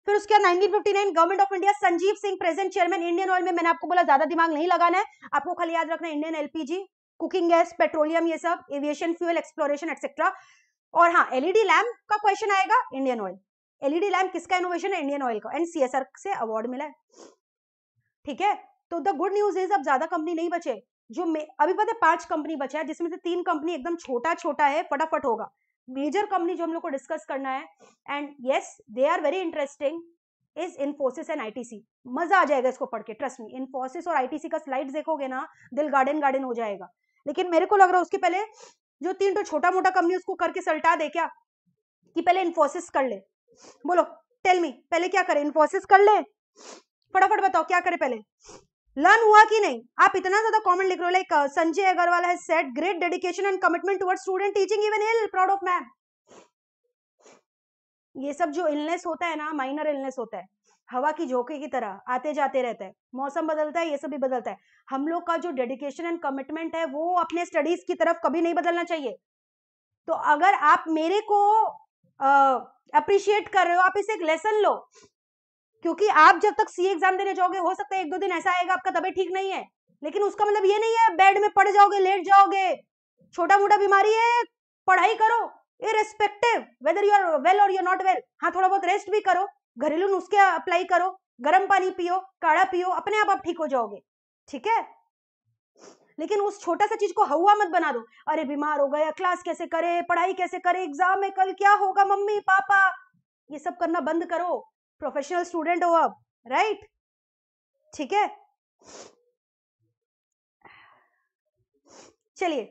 फिर उसके बाद 1959 government of India Sanjeev Singh present chairman Indian oil में मैंने आपको बोला ज्यादा दिमाग नहीं लगाना है आपको खाली याद रखना Indian LPG cooking gas petroleum ये सब एविएशन फ्यूल एक्सप्लोरेशन एक्सेट्रा और हाँ एलईडी लैम्प e का क्वेश्चन आएगा इंडियन ऑयल एलईडी लैम्प किसका इनोवेशन है इंडियन ऑयल का एंड सीएसआर से अवार्ड मिला है ठीक है तो द गुड न्यूज इज अब ज्यादा कंपनी नहीं बचे जो अभी पता है पांच कंपनी बचा है जिसमें से तीन कंपनी एकदम छोटा छोटा है फटाफट होगा मेजर कंपनी जो हम लोग को डिस्कस करना है and yes they are very interesting is Infosys and ITC मजा आ जाएगा इसको पढ़ के ट्रस्ट मी इन्फोसिस और आईटीसी का स्लाइड देखोगे ना दिल गार्डन गार्डन हो जाएगा लेकिन मेरे को लग रहा है उसके पहले जो तीन तो छोटा मोटा कंपनी उसको करके सल्टा दे क्या कि पहले इन्फोसिस कर ले बोलो टेल मी पहले क्या करे इन्फोसिस कर ले फटाफट बताओ क्या करे पहले लर्न हुआ कि नहीं आप इतना ज्यादा कॉमेंट लिख रहे हो like uh, Sanjay Agarwal has set great dedication and commitment towards student teaching even he'll proud of ma'am ये सब जो इलनेस होता है ना माइनर इलनेस होता है हवा की झोंके की तरह आते जाते रहता है मौसम बदलता है ये सब भी बदलता है हम लोग का जो डेडिकेशन एंड कमिटमेंट है वो अपने स्टडीज की तरफ कभी नहीं बदलना चाहिए तो अगर आप मेरे को अप्रिशिएट uh, कर रहे हो आप इसे एक लेसन लो क्योंकि आप जब तक सी एग्जाम देने जाओगे हो सकता है एक दो दिन ऐसा आएगा आपका तबियत ठीक नहीं है लेकिन उसका मतलब ये नहीं है बेड में पड़ जाओगे लेट जाओगे छोटा मोटा बीमारी है पढ़ाई करो irrespective whether you are well और यूर नॉट वेल हाँ थोड़ा बहुत रेस्ट भी करो घरेलू नुस्खे अप्लाई करो गर्म पानी पियो काढ़ा पियो अपने आप आप ठीक हो जाओगे ठीक है लेकिन उस छोटा सा चीज को हवा मत बना दो अरे बीमार हो गया क्लास कैसे करे पढ़ाई कैसे करे एग्जाम है कल क्या होगा मम्मी पापा ये सब करना बंद करो प्रोफेशनल स्टूडेंट हो आप राइट ठीक है चलिए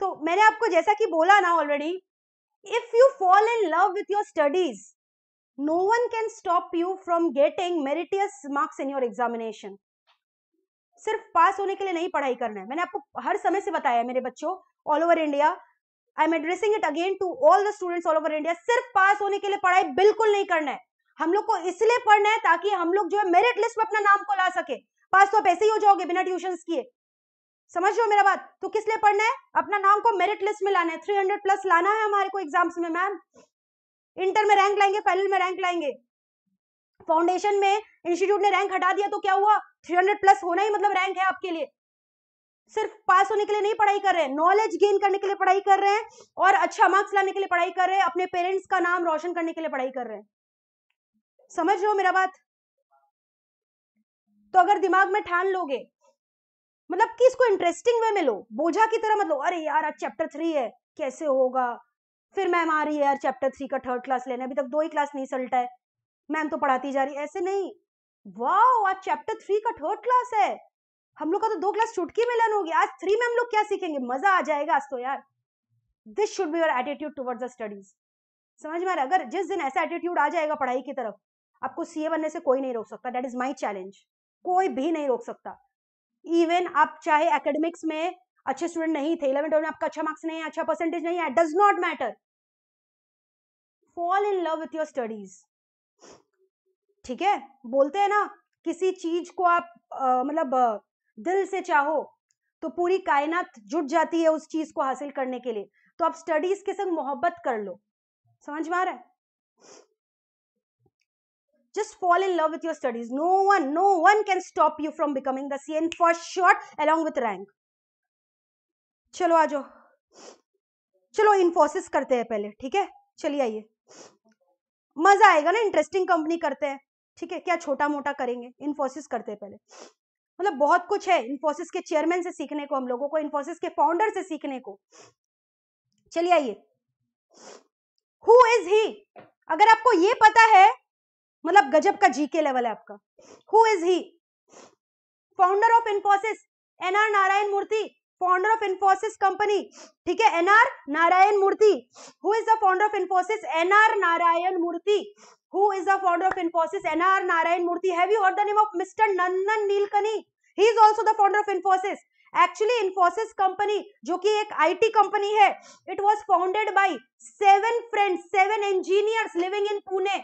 तो मैंने आपको जैसा कि बोला ना already if you fall in love with your studies no one can stop you from getting meritorious marks in your examination सिर्फ पास होने के लिए नहीं पढ़ाई करना है मैंने आपको हर समय से बताया मेरे बच्चों all over India I am addressing it again to all the students all over India सिर्फ पास होने के लिए पढ़ाई बिल्कुल नहीं करना है हम लोग को इसलिए पढ़ना है ताकि हम लोग जो है मेरिट लिस्ट में अपना नाम को ला सके पास तो आप ऐसे ही हो जाओगे बिना ट्यूशन किए समझ रहे हो मेरा बात तो किस लिए पढ़ना है अपना नाम को मेरिट लिस्ट में लाना है थ्री हंड्रेड प्लस लाना है हमारे को एग्जाम्स में मैम इंटर में रैंक लाएंगे फाइनल में रैंक लाएंगे फाउंडेशन में इंस्टीट्यूट ने रैंक हटा दिया तो क्या हुआ थ्री हंड्रेड प्लस होना ही मतलब रैंक है आपके लिए सिर्फ पास होने के लिए नहीं पढ़ाई कर रहे हैं नॉलेज गेन करने के लिए पढ़ाई कर रहे हैं और अच्छा मार्क्स लाने के लिए पढ़ाई कर रहे हैं अपने पेरेंट्स का नाम रोशन करने के लिए पढ़ाई कर रहे हैं समझ रहे हो मेरा बात तो अगर दिमाग में ठान लोगे मतलब कि इसको इंटरेस्टिंग वे में लो बोझा की तरह मतलब अरे यार आज चैप्टर थ्री है कैसे होगा फिर मैम आ रही है यार चैप्टर थ्री का थर्ड क्लास लेने अभी तक दो ही क्लास नहीं सल्टा है मैम तो पढ़ाती जा रही ऐसे नहीं वाओ आज चैप्टर थ्री का थर्ड क्लास है हम लोग का तो दो क्लास चुटकी में लर्न होगी आज थ्री में हम लोग क्या सीखेंगे मजा आ जाएगा आज तो यार this should be your attitude towards the studies समझ में आ रहा है अगर जिस दिन ऐसा एटीट्यूड आ जाएगा पढ़ाई की तरफ आपको सीए बनने से कोई नहीं रोक सकता दैट इज माई चैलेंज कोई भी नहीं रोक सकता इवन आप चाहे एकेडमिक्स में अच्छे स्टूडेंट नहीं थे इलेवन ट्वेल्व में आपका अच्छा मार्क्स नहीं है अच्छा परसेंटेज नहीं है does not matter fall in love with your studies ठीक है बोलते हैं ना किसी चीज को आप मतलब दिल से चाहो तो पूरी कायनात जुट जाती है उस चीज को हासिल करने के लिए तो आप स्टडीज के संग मोहब्बत कर लो समझ में आ रहा है just fall in love with your studies no one no one can stop you from becoming the cn for sure along with rank चलो आ जाओ चलो इन्फोसिस करते हैं पहले ठीक है चलिए आइए मजा आएगा ना इंटरेस्टिंग कंपनी करते हैं ठीक है क्या छोटा मोटा करेंगे इन्फोसिस करते हैं पहले मतलब बहुत कुछ है इन्फोसिस के चेयरमैन से सीखने को हम लोगों को इन्फोसिस के फाउंडर से सीखने को चलिए आइए हु इज ही अगर आपको ये पता है मतलब गजब का जीके लेवल है आपका who is he founder of Infosys N R Narayana Murthy founder of Infosys company ठीक है N R Narayana Murthy who is the founder of Infosys N R Narayana Murthy who is the founder of Infosys N R Narayana Murthy have you heard the name of mister Nandan Nilekani he is also the founder of Infosys actually Infosys company जो कि एक IT company है it was founded by seven friends seven engineers living in Pune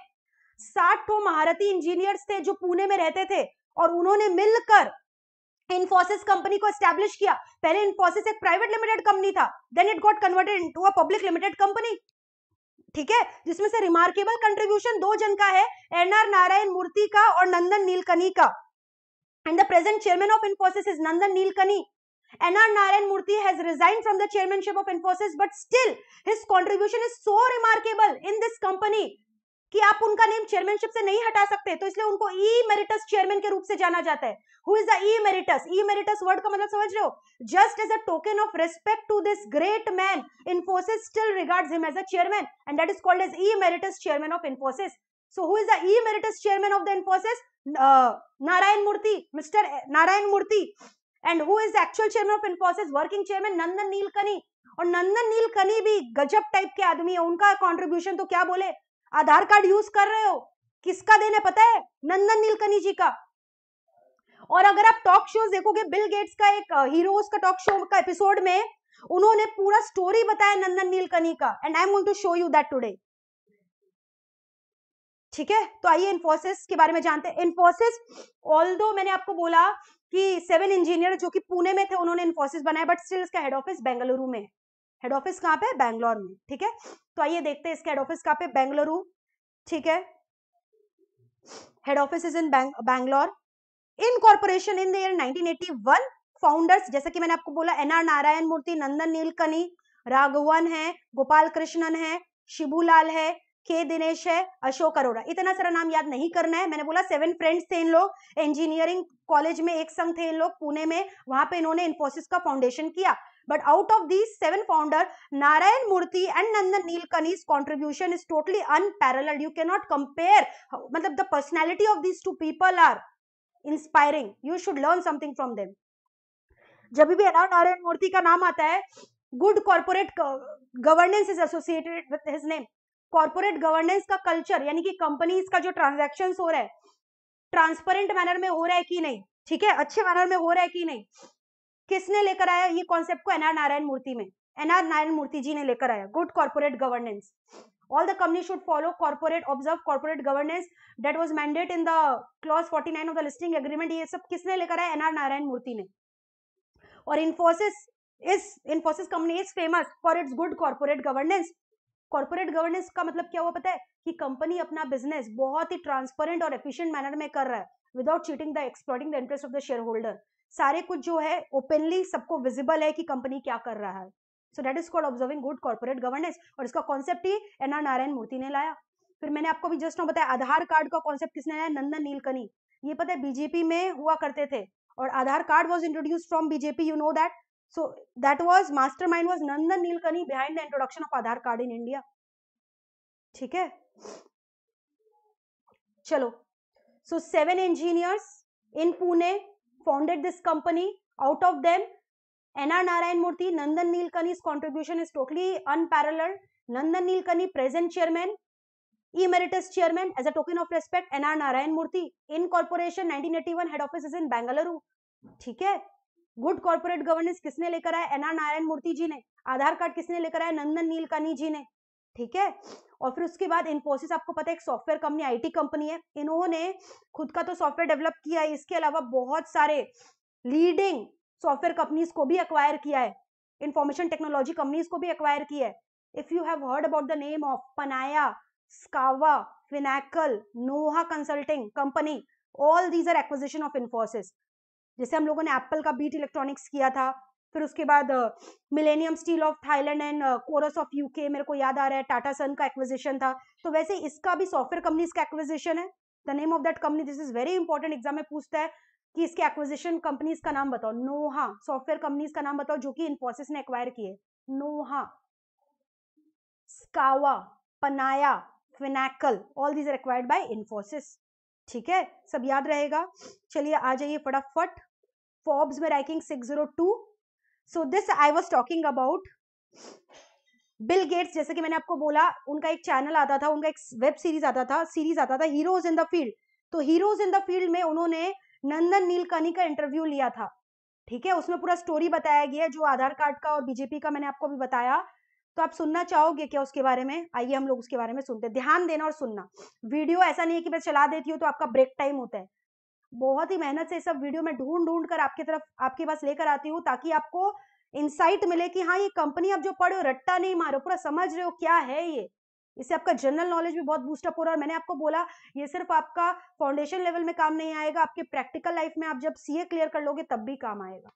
साठ ठो तो महारथी engineers थे जो पुणे में रहते थे और उन्होंने मिलकर इन्फोसिस कंपनी को एस्टेब्लिश किया पहले इन्फोसिस एक प्राइवेट लिमिटेड कंपनी था then it got converted into a public limited company ठीक है जिसमें से रिमार्केबल कंट्रीब्यूशन दो जन का है एन आर नारायण मूर्ति का और नंदन नीलकनी का and the present chairman of Infosys is Nandan Nilekani N R Narayana Murthy has resign from the chairmanship of Infosys but still his contribution is so remarkable in this company कि आप उनका नेम चेयरमैनशिप से नहीं हटा सकते तो इसलिए उनको ई मेरिटस चेयरमैन के रूप से जाना जाता है who is the emeritus emeritus word का मतलब समझ रहे हो just as a token of respect to this great man Infosys still regards him as a chairman and that is called as emeritus chairman of Infosys so who is the emeritus chairman of the uh, Narayana Murthy mister Narayana Murthy and who is the actual chairman of infosys working chairman nandan nilkani और नंदन नीलकनी भी गजब type के आदमी है उनका contribution तो क्या बोले आधार कार्ड यूज कर रहे हो किसका देने पता है नंदन नीलकनी जी का और अगर आप टॉक शो देखोगे बिल गेट्स का एक हीरोज uh, का टॉक शो का एपिसोड में उन्होंने पूरा स्टोरी बताया नंदन नीलकनी का and I am to show you that today ठीक है तो आइए इन्फोसिस के बारे में जानते हैं इन्फोसिस ऑल दो मैंने आपको बोला कि सेवन इंजीनियर जो कि पुणे में थे उन्होंने इन्फोसिस बनाया बट स्टिल इसका हेड ऑफिस बेंगलुरु में है हेड ऑफिस कहाँ पे बैंगलोर में ठीक है तो आइए देखते हैं इसका हेड ऑफिस कहाँ पे बेंगलुरु ठीक है head office is in Bangalore corporation in the 1981 founders जैसा कि मैंने आपको बोला एनआर नारायण मूर्ति नंदन नीलकनी राघवन है गोपाल कृष्णन है शिबूलाल है के दिनेश है अशोक अरोड़ा इतना सारा नाम याद नहीं करना है मैंने बोला सेवन फ्रेंड्स थे इन लोग इंजीनियरिंग कॉलेज में एक संग थे इन लोग पुणे में वहां पे इन्होंने इन्फोसिस का फाउंडेशन किया But out of these seven founder, Narayan Murthy and Nandan Nilkani's contribution is totally unparalleled. You cannot compare. Matlab, the personality of these two people are inspiring. You should learn something from them. जब भी नारायण मूर्ति का नाम आता है good corporate governance is associated with his name corporate governance का culture यानी कि companies का जो ट्रांजैक्शंस हो रहा है ट्रांसपेरेंट मैनर में हो रहा है कि नहीं ठीक है अच्छे मैनर में हो रहा है कि नहीं किसने लेकर आया ये कॉन्सेप्ट को एनआर नारायण मूर्ति में एनआर नारायण मूर्ति जी ने लेकर आया good corporate governance all the company should follow corporate observe corporate governance that was mandate in the clause forty nine of the listing agreement ये सब किसने लेकर आया एनआर नारायण मूर्ति ने और इन्फोसिस इस Infosys company is famous for its good corporate governance corporate governance का मतलब क्या हुआ पता है कि कंपनी अपना बिजनेस बहुत ही ट्रांसपेरेंट और एफिशिएंट मैनर में कर रहा है without cheating the exploiting the interest of the shareholder सारे कुछ जो है ओपनली सबको विजिबल है कि कंपनी क्या कर रहा है so that is called observing good corporate governance और इसका कॉन्सेप्ट ही एन आर नारायण मूर्ति ने लाया फिर मैंने आपको भी जस्ट ना बताया आधार कार्ड का कॉन्सेप्ट किसने लाया नंदन नीलकनी ये पता है बीजेपी में हुआ करते थे और Aadhaar card was introduce from BJP you know that that was mastermind was Nandan Nilekani behind the introduction of Aadhaar card in India ठीक है चलो so seven engineers in Pune founded this company. Out of them, N.R. Narayan Murthy, Nandan Nilkani's contribution is totally unparalleled. Nandan Nilkani, present chairman, emeritus chairman, as a token of respect, N.R. Narayan Murthy. Incorporation 1981, head office is in bangalore theek hai good corporate governance किसने लेकर आया NR Narayana मूर्ति जी ने आधार card किसने लेकर आया नंदन नीलकानी जी ने ठीक है और फिर उसके बाद इन्फोसिस आपको पता है एक सॉफ्टवेयर कंपनी आईटी कंपनी है इन्होंने खुद का तो सॉफ्टवेयर डेवलप किया है इसके अलावा बहुत सारे लीडिंग सॉफ्टवेयर कंपनीज को भी एक्वायर किया है इंफॉर्मेशन टेक्नोलॉजी कंपनीज को भी एक्वायर किया है if you have heard about the name of Panaya Skava Finacle Noah consulting company all these are acquisition of Infosys जैसे हम लोगों ने एप्पल का बीट इलेक्ट्रॉनिक्स किया था फिर उसके बाद Millennium Steel of Thailand and Corus of UK मेरे को याद आ रहा है टाटा सन का एक्विजिशन था तो वैसे इसका भी सॉफ्टवेयर कंपनीज का एक्विजिशन है the name of that company this is very important exam में पूछता है कि इसके एक्विजिशन कंपनीज का नाम बताओ नोहा सॉफ्टवेयर कंपनीज का नाम बताओ जो कि इन्फोसिस ने एक्वायर किए Noah Skava Panaya Finacle all these are acquired by Infosys ठीक है सब याद रहेगा चलिए आ जाइए फटाफट फॉर्ब्स में ranking 602 so this I was talking about Bill Gates जैसे कि मैंने आपको बोला उनका एक चैनल आता था उनका एक वेब सीरीज आता था सीरीज आता था हीरोज इन द फील्ड तो हीरोज इन द फील्ड में उन्होंने नंदन नीलकानी का इंटरव्यू लिया था ठीक है उसमें पूरा स्टोरी बताया गया जो आधार कार्ड का और बीजेपी का मैंने आपको भी बताया तो आप सुनना चाहोगे क्या उसके बारे में आइए हम लोग उसके बारे में सुनते ध्यान देना और सुनना वीडियो ऐसा नहीं है कि मैं चला देती हूँ तो आपका ब्रेक टाइम होता है बहुत ही मेहनत से सब वीडियो में ढूंढ ढूंढ कर आपके तरफ आपके पास लेकर आती हूँ ताकि आपको इंसाइट मिले कि हाँ ये कंपनी आप जो पढ़ रहे हो रट्टा नहीं मारो पूरा समझ रहे हो क्या है ये इससे आपका जनरल नॉलेज भी बहुत बूस्टअप हो रहा है और मैंने आपको बोला ये सिर्फ आपका फाउंडेशन लेवल में काम नहीं आएगा आपके प्रैक्टिकल लाइफ में आप जब सीए क्लियर कर लोगे तब भी काम आएगा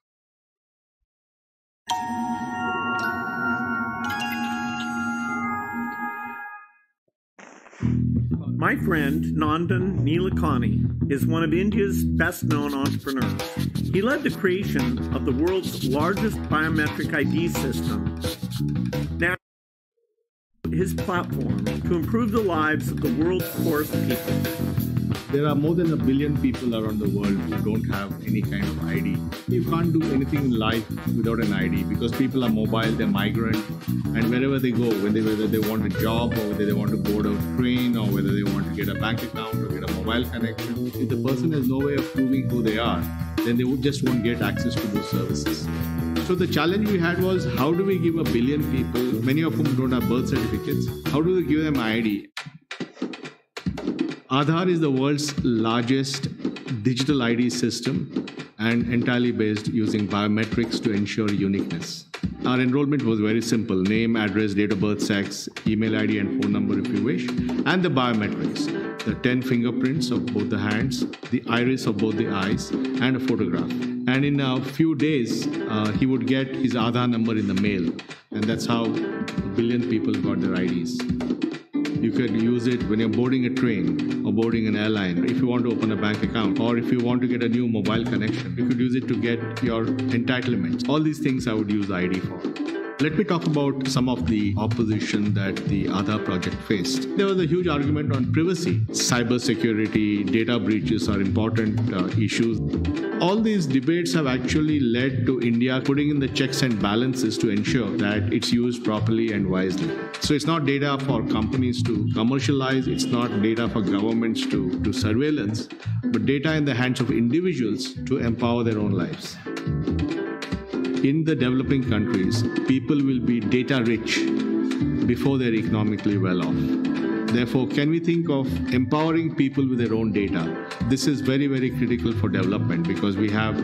My friend Nandan Nilekani is one of India's best known entrepreneurs. He led the creation of the world's largest biometric ID system. Now, his platform to improve the lives of the world's poorest people. There are more than a billion people around the world who don't have any kind of ID. You can't do anything in life without an ID because people are mobile, they're migrant, and wherever they go, whether, whether they want a job or whether they want to board a train or whether they want to get a bank account or get a mobile connection, if the person has no way of proving who they are, then they just won't get access to those services. So the challenge we had was how do we give a billion people, many of whom don't have birth certificates, how do we give them ID? Aadhaar is the world's largest digital ID system and entirely based using biometrics to ensure uniqueness. Our enrollment was very simple name, address, date of birth, sex, email ID, and phone number if you wish, and the biometrics the 10 fingerprints of both the hands, the iris of both the eyes, and a photograph. And in a few days, uh, he would get his Aadhaar number in the mail. And that's how a billion people got their IDs. You could use it when you're boarding a train or boarding an airline, if you want to open a bank account, or if you want to get a new mobile connection. You could use it to get your entitlements. All these things I would use ID for. Let me talk about some of the opposition that the Aadhaar project faced. There was a huge argument on privacy, cybersecurity, data breaches are important uh, issues. All these debates have actually led to India putting in the checks and balances to ensure that it's used properly and wisely. So it's not data for companies to commercialize, it's not data for governments to do surveillance, but data in the hands of individuals to empower their own lives in the developing countries, people will be data rich before they're economically well off. Therefore, can we think of empowering people with their own data? This is very, very critical for development because we have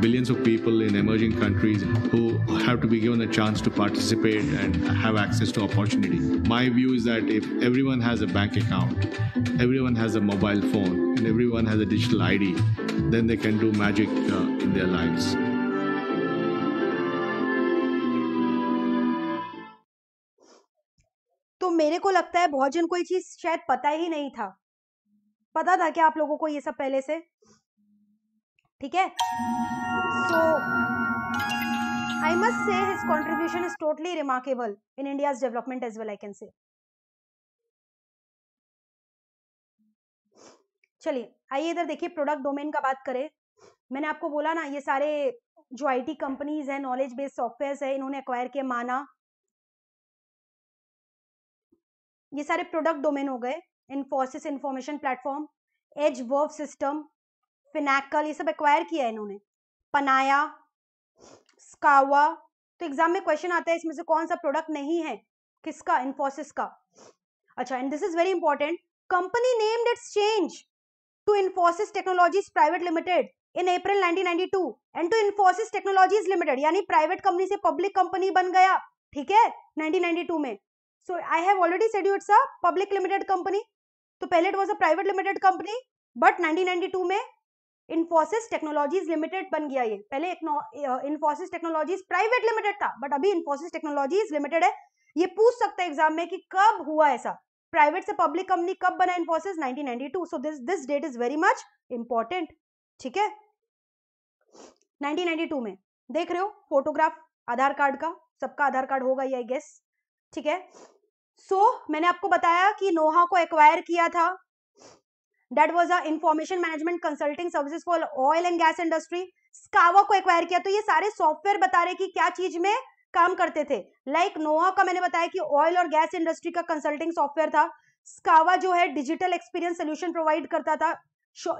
billions of people in emerging countries who have to be given a chance to participate and have access to opportunity. My view is that if everyone has a bank account, everyone has a mobile phone, and everyone has a digital ID, then they can do magic uh, in their lives. तो मेरे को लगता है बहुत जन को ये चीज शायद पता ही नहीं था पता था क्या आप लोगों को ये सब पहले से ठीक है so I must say his contribution is totally remarkable in India development as well I can say चलिए आइए इधर देखिए प्रोडक्ट डोमेन का बात करें मैंने आपको बोला ना ये सारे जो आईटी कंपनीज है नॉलेज बेस्ड सॉफ्टवेयर है इन्होंने अक्वायर किया माना ये सारे प्रोडक्ट डोमेन हो गए Infosys information platform EdgeVerve system Finacle ये सब एक्वायर किया है इन्होंने पनाया स्कावा तो एग्जाम में क्वेश्चन आता है इसमें से कौन सा प्रोडक्ट नहीं है किसका इन्फोसिस का अच्छा and this is very important company named its change to Infosys technologies private limited in April 1992 and to Infosys technologies limited यानी प्राइवेट कंपनी से पब्लिक कंपनी बन गया ठीक है 1992 में so I have already said you it's a public limited company तो पहले it was a private limited company but 1992 में इन्फोसिस टेक्नोलॉजीज लिमिटेड बन गया ये पहले इन्फोसिस टेक्नोलॉजीज प्राइवेट लिमिटेड था बट अभी इन्फोसिस टेक्नोलॉजीज लिमिटेड है ये पूछ सकता है एग्जाम में कि कब हुआ ऐसा प्राइवेट से पब्लिक कंपनी कब बना Infosys 1992 so this this date is very much important ठीक है 1992 में देख रहे हो फोटोग्राफ आधार कार्ड का सबका आधार कार्ड होगा ये आई गेस ठीक है सो so, मैंने आपको बताया कि नोहा को एक्वायर किया था that was a information management consulting services for oil and gas industry Skava को एक्वायर किया तो ये सारे सॉफ्टवेयर बता रहे कि क्या चीज में काम करते थे लाइक like नोहा का मैंने बताया कि ऑयल और गैस इंडस्ट्री का कंसल्टिंग सॉफ्टवेयर था स्कावा जो है डिजिटल एक्सपीरियंस सोल्यूशन प्रोवाइड करता था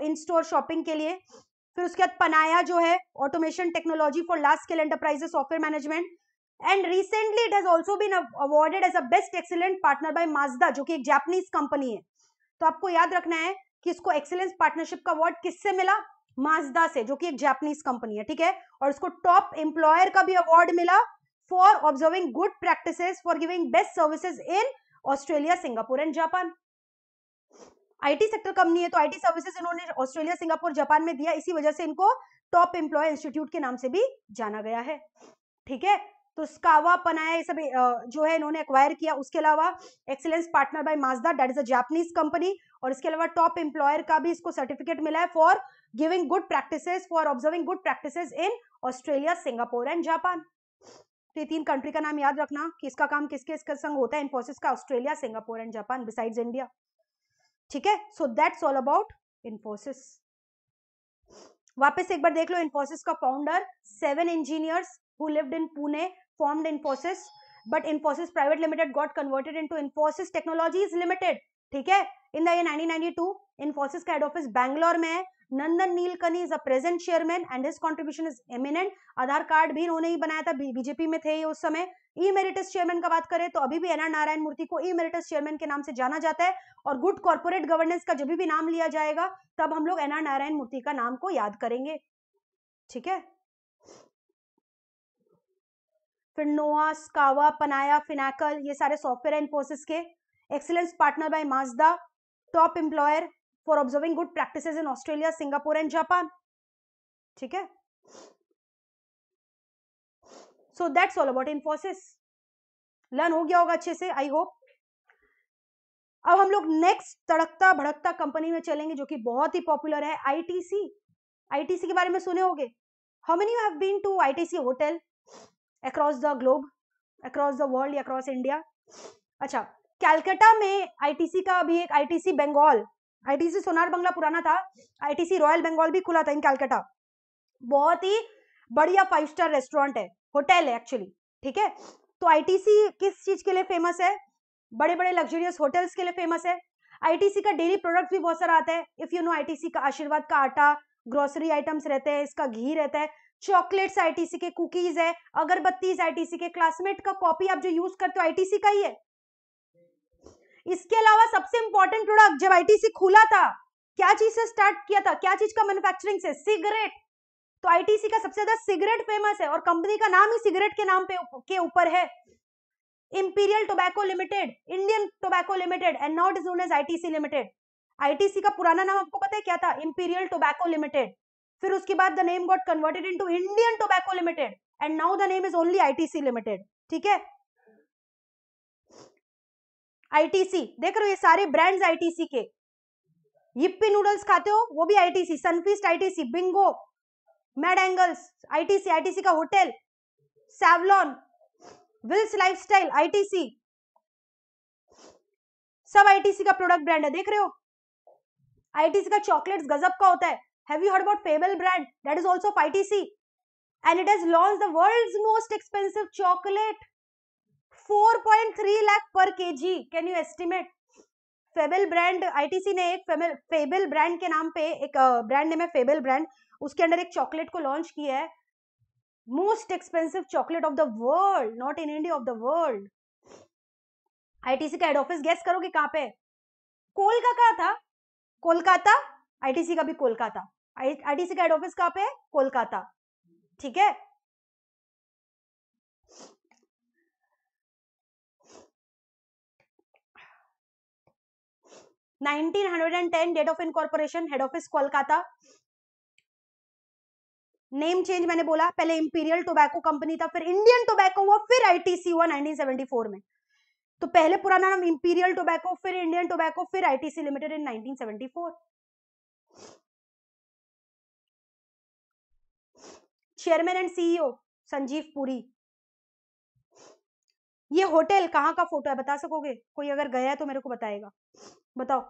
इन स्टोर शॉपिंग के लिए फिर उसके बाद पनाया जो है automation technology for last scale enterprises software management and recently it has also been awarded as a best excellent partner by Mazda जो कि एक जैपनीज कंपनी है तो आपको याद रखना है कि इसको एक्सेलेंस पार्टनरशिप का अवार्ड किससे मिला माजदा से जो कि एक जैपनीज कंपनी है ठीक है और इसको टॉप एम्प्लॉयर का भी अवार्ड मिला for observing good practices for giving best services in Australia Singapore and Japan IT sector company है तो आईटी सर्विसेज इन्होंने ऑस्ट्रेलिया सिंगापुर जापान में दिया इसी वजह से इनको टॉप एम्प्लॉय इंस्टीट्यूट के नाम से भी जाना गया है ठीक है तो स्कावा पनाया ये सब जो है इन्होंने एक्वायर किया उसके अलावा excellence partner by Mazda that is a company और इसके अलावा टॉप एम्प्लॉयर का भी इसको सर्टिफिकेट मिला है for giving good practices for observing good practices in Australia Singapore and Japan तो ये तीन कंट्री का नाम याद रखना कि इसका काम किसके इसके संग होता है इन्फोसिस का Australia Singapore and Japan beside India ठीक है so that's all about Infosys वापस एक बार देख लो इन्फोसिस का founder seven engineers who lived in Pune formed Infosys, but Infosys Private Limited got converted into Infosys Technologies Limited. ठीक है In the year 1992 Infosys का head office Bangalore में है Nandan Nilekani is a present chairman and his contribution is eminent. Aadhaar card भी उन्होंने ही बनाया था BJP में थे ये उस समय ई मेरिटस चेयरमैन का बात करें तो अभी भी एन नारायण मूर्ति को ई मेरिटस चेयरमैन के नाम से जाना जाता है और गुड कॉर्पोरेट गवर्नेंस का जब भी नाम लिया जाएगा तब हम लोग एन नारायण मूर्ति का नाम को याद करेंगे ठीक है फिर नोआ स्कावा पनाया फिनाकल ये सारे सॉफ्टवेयर इन्फोसिस के excellence partner by Mazda top employer for observing good practice in Australia Singapore and Japan ठीक है so that's all about Infosys learn हो गया होगा अच्छे से आई होप अब हम लोग नेक्स्ट तड़कता भड़कता कंपनी में चलेंगे जो कि बहुत ही पॉपुलर है आईटीसी आईटीसी के बारे में सुने होंगे how many have been to ITC hotel across the globe across the world across India अच्छा कैलकाटा में आईटीसी का अभी एक आईटीसी बंगाल आईटीसी सोनार बंगला पुराना था आईटीसी रॉयल बंगाल भी खुला था इन कैलकाटा बहुत ही बढ़िया फाइव स्टार रेस्टोरेंट है होटल है एक्चुअली ठीक है तो आईटीसी किस चीज के लिए फेमस है बड़े बड़े लग्जरियस होटल्स के लिए फेमस है आईटीसी का डेली प्रोडक्ट भी बहुत सारा आता है इफ यू नो आईटीसी का आशीर्वाद का आटा ग्रोसरी आइटम्स रहते हैं इसका घी रहता है चॉकलेट्स आईटीसी के कुकीज है अगरबत्तीज आईटीसी के क्लासमेट का कॉपी आप जो यूज करते हो आईटीसी का ही है इसके अलावा सबसे इंपॉर्टेंट प्रोडक्ट जब आईटीसी खुला था क्या चीज से स्टार्ट किया था क्या चीज का मैन्युफैक्चरिंग से सिगरेट तो आईटीसी का सबसे ज्यादा सिगरेट फेमस है और कंपनी का नाम ही सिगरेट के नाम पे के ऊपर है imperial Tobacco limited Indian Tobacco limited and not is known as ITC limited ITC का पुराना नाम आपको पता है क्या था इंपीरियल टोबैको लिमिटेड फिर उसके बाद the name got converted into Indian Tobacco limited and now the name is only ITC limited ठीक है आईटीसी देख रहे हो ये सारे ब्रांड्स आईटीसी के यिप्पी नूडल्स खाते हो वो भी ITC Sunfeast ITC Bingo Mad Angles ITC ITC का hotel Savlon Wills Lifestyle ITC सब आईटीसी का प्रोडक्ट ब्रांड है देख रहे हो आईटीसी का चॉकलेट्स गजब का होता है Have you heard about Pebble brand? That is also PITC. And it has launched the world's most expensive chocolate. 4.3 lakh per kg. Can you estimate? Fabelle brand ITC ने एक फेबल ब्रांड के नाम पे एक ब्रांड नेम है Fabelle brand उसके अंदर एक चॉकलेट को लॉन्च किया है most expensive chocolate of the world not in India of the world ITC का हेड ऑफिस गेस करोगे कहाँ पे कोलकाता था कोलकाता आईटीसी का भी कोलकाता आईटीसी का हेड ऑफिस कहां पे है कोलकाता ठीक है nineteen hundred and ten date of incorporation head office Kolkata name change मैंने बोला पहले इंपीरियल टोबैको कंपनी था फिर इंडियन टोबैको हुआ फिर आईटीसी हुआ 1974 में तो पहले पुराना नाम इंपीरियल टोबैको फिर इंडियन टोबैको फिर ITC limited in 1974 chairman and CEO Sanjiv Puri ये होटल कहाँ का फोटो है बता सकोगे कोई अगर गया है तो मेरे को बताएगा बताओ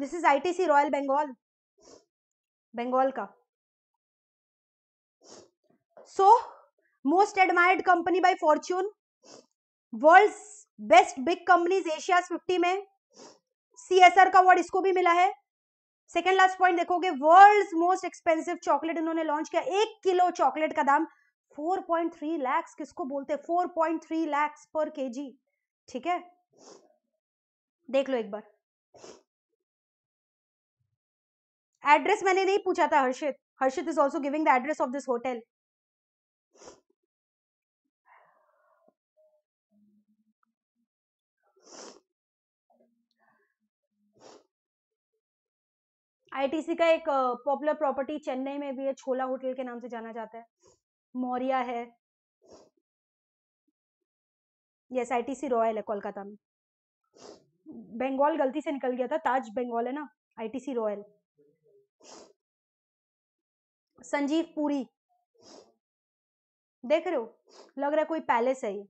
this is ITC royal Bengal Bengal का so so, most admired company by Fortune world best big companies Asia fifty में सीएसआर का अवार्ड इसको भी मिला है सेकेंड लास्ट पॉइंट देखोगे वर्ल्ड मोस्ट एक्सपेंसिव चॉकलेट इन्होंने लॉन्च किया एक किलो चॉकलेट का दाम 4.3 लैक्स किसको बोलते हैं 4.3 लैक्स पर केजी ठीक है देख लो एक बार एड्रेस मैंने नहीं पूछा था Harshit Harshit is also giving the address of this hotel ITC का एक पॉपुलर प्रॉपर्टी चेन्नई में भी है छोला होटल के नाम से जाना जाता है मौर्या है यस आईटीसी रॉयल है कोलकाता में बंगाल गलती से निकल गया था ताज बंगाल है ना आईटीसी रॉयल संजीव पुरी देख रहे हो लग रहा है कोई पैलेस है ये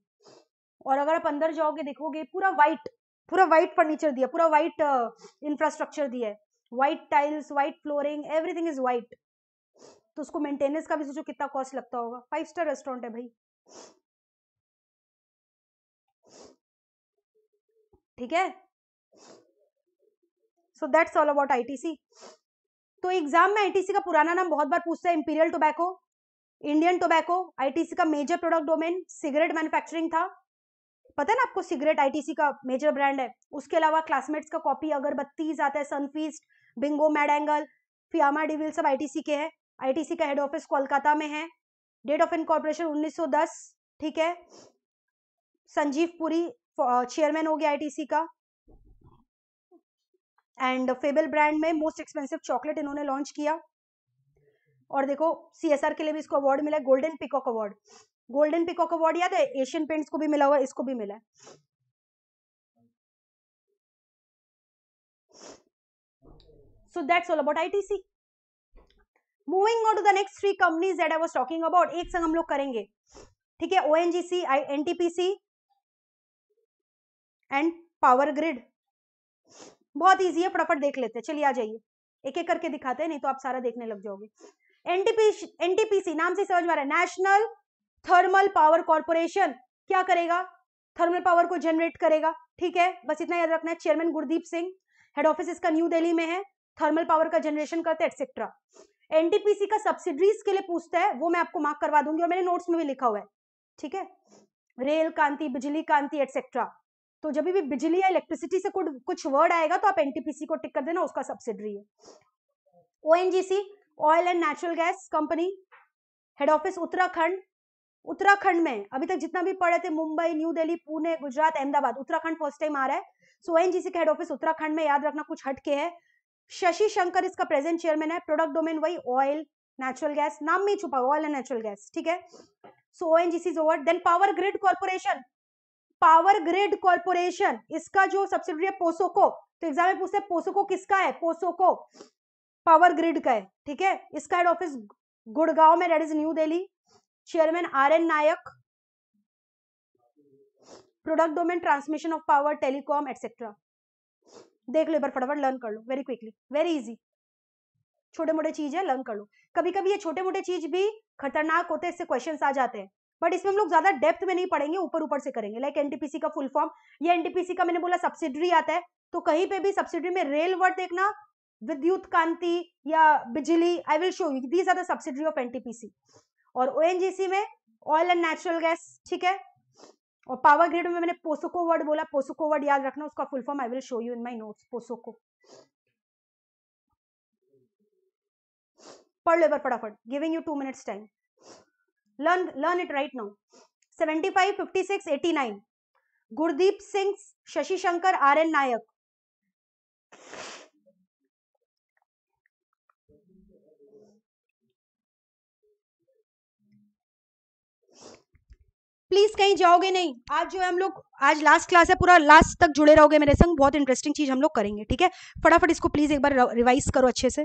और अगर आप अंदर जाओगे देखोगे पूरा वाइट पूरा वाइट फर्नीचर दिया पूरा व्हाइट इंफ्रास्ट्रक्चर दिया है white tiles white flooring everything is white तो उसको मेंटेनेंस का भी सोचो कितना कॉस्ट लगता होगा फाइव स्टार रेस्टोरेंट है भाई ठीक है so that's all about ITC तो एग्जाम में आईटीसी का पुराना नाम बहुत बार पूछता है imperial tobacco Indian tobacco ITC का major product domain cigarette manufacturing था पता है ना आपको सिगरेट आईटीसी का मेजर ब्रांड है उसके अलावा क्लासमेट्स का कॉपी अगरबत्तीज आता है Sunfeast Bingo Mad Angle Fiama Di Wills सब आईटीसी के हैं आईटीसी का हेड ऑफिस कोलकाता में है डेट ऑफ इनकॉर्पोरेशन 1910 ठीक है संजीव पुरी चेयरमैन हो गया आईटीसी का एंड फेबल ब्रांड में मोस्ट एक्सपेंसिव चॉकलेट इन्होंने लॉन्च किया और देखो सीएसआर के लिए भी इसको अवार्ड मिला golden peacock award golden peacock award याद है एशियन पेंट्स को भी मिला हुआ इसको भी मिला है so that's all about itc moving on to the next three companies that i was talking about ek sang hum log karenge theek hai ongc आई एनटीपीसी एंड पावर ग्रिड बहुत इजी है फटाफट देख लेते हैं चलिए आ जाइए एक एक करके दिखाते हैं नहीं तो आप सारा देखने लग जाओगे एनटीपी एनटीपीसी नाम से समझ में आ रहा है नेशनल थर्मल पावर कॉरपोरेशन क्या करेगा थर्मल पावर को जनरेट करेगा ठीक है बस इतना याद रखना है chairman Gurdeep Singh head office इसका न्यू दिल्ली में है थर्मल पावर का जनरेशन करते हैं एक्सेट्रा एनटीपीसी का सब्सिडीज के लिए पूछता है वो मैं आपको मार्क करवा दूंगी और मेरे नोट्स में भी लिखा हुआ है ठीक है रेल कांति बिजली कांति एटसेट्रा तो जब भी बिजली या इलेक्ट्रिसिटी से कुछ वर्ड आएगा तो आप एनटीपीसी को टिक कर देना उसका सब्सिडरी है ONGC oil and natural gas company head office Uttarakhand Uttarakhand में अभी तक जितना भी पढ़े थे Mumbai new Delhi Pune Gujarat Ahmedabad Uttarakhand first time आ रहा है सो so, एनजीसी के हेड ऑफिस उत्तराखंड में याद रखना कुछ हटके है शशि शंकर इसका प्रेजेंट चेयरमैन है प्रोडक्ट डोमेन वही ऑयल नेचुरल गैस नाम में छुपा ऑयल एंड नेचुरल गैस ठीक है so O NGC over then power grid corporation power grid corporation इसका जो सब्सिडरी है पोसोको तो एग्जाम में पूछते पोसोको किसका है पोसोको पावर ग्रिड का है ठीक है इसका हेड ऑफिस गुड़गांव में that is new Delhi chairman R N Nayak product domain transmission of power telecom etcetera देख लो एक बार फटाफट लर्न कर लो वेरी क्विकली वेरी इजी छोटे मोटे चीज है लर्न कर लो कभी कभी ये छोटे मोटे चीज भी खतरनाक होते हैं इससे क्वेश्चन आ जाते हैं बट इसमें हम लोग ज्यादा डेप्थ में नहीं पढ़ेंगे ऊपर ऊपर से करेंगे लाइक एनटीपीसी का फुल फॉर्म या एनटीपीसी का मैंने बोला सब्सिडरी आता है तो कहीं पे भी सब्सिडरी में रेल वर्ड देखना विद्युत कांति या बिजली I will show you these are the subsidiary of NTPC और ओएनजीसी में ऑयल एंड नेचुरल गैस ठीक है और पावर ग्रिड में मैंने पोसोको वर्ड बोला पोसोको वर्ड याद रखना उसका full form I will show you in my notes POSOCO पढ़ लो फटाफट giving you two minutes time learn learn it right now 75 56 89 Gurdeep Singh Shashi Shankar R N Nayak please कहीं जाओगे नहीं आज जो है हम लोग आज लास्ट क्लास है पूरा लास्ट तक जुड़े रहोगे मेरे संग बहुत इंटरेस्टिंग चीज हम लोग करेंगे ठीक है फटाफट इसको प्लीज एक बार रिवाइज करो अच्छे से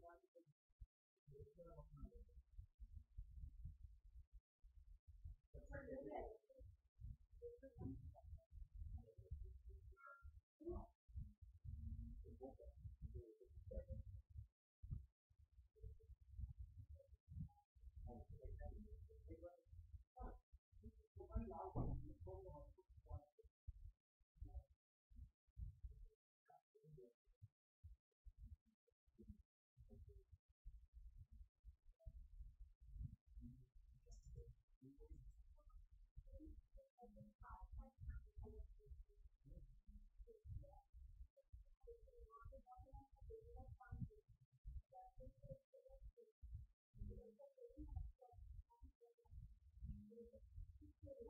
Gracias.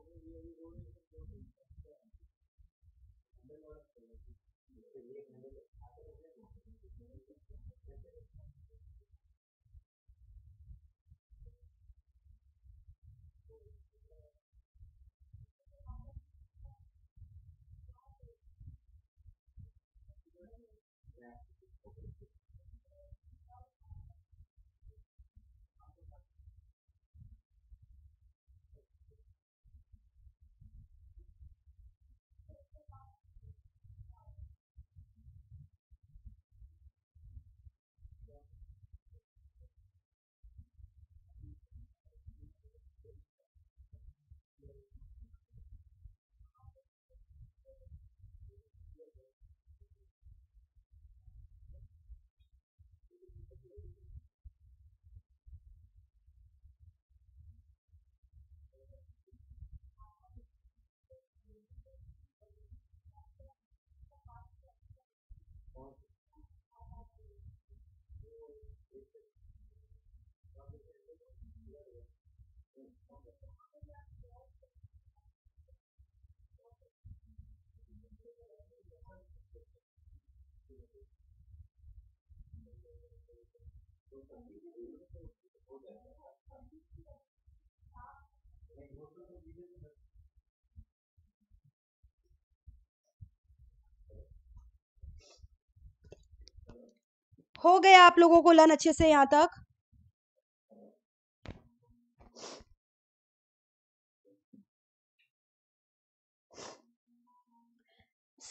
हो गया आप लोगों को लन अच्छे से यहां तक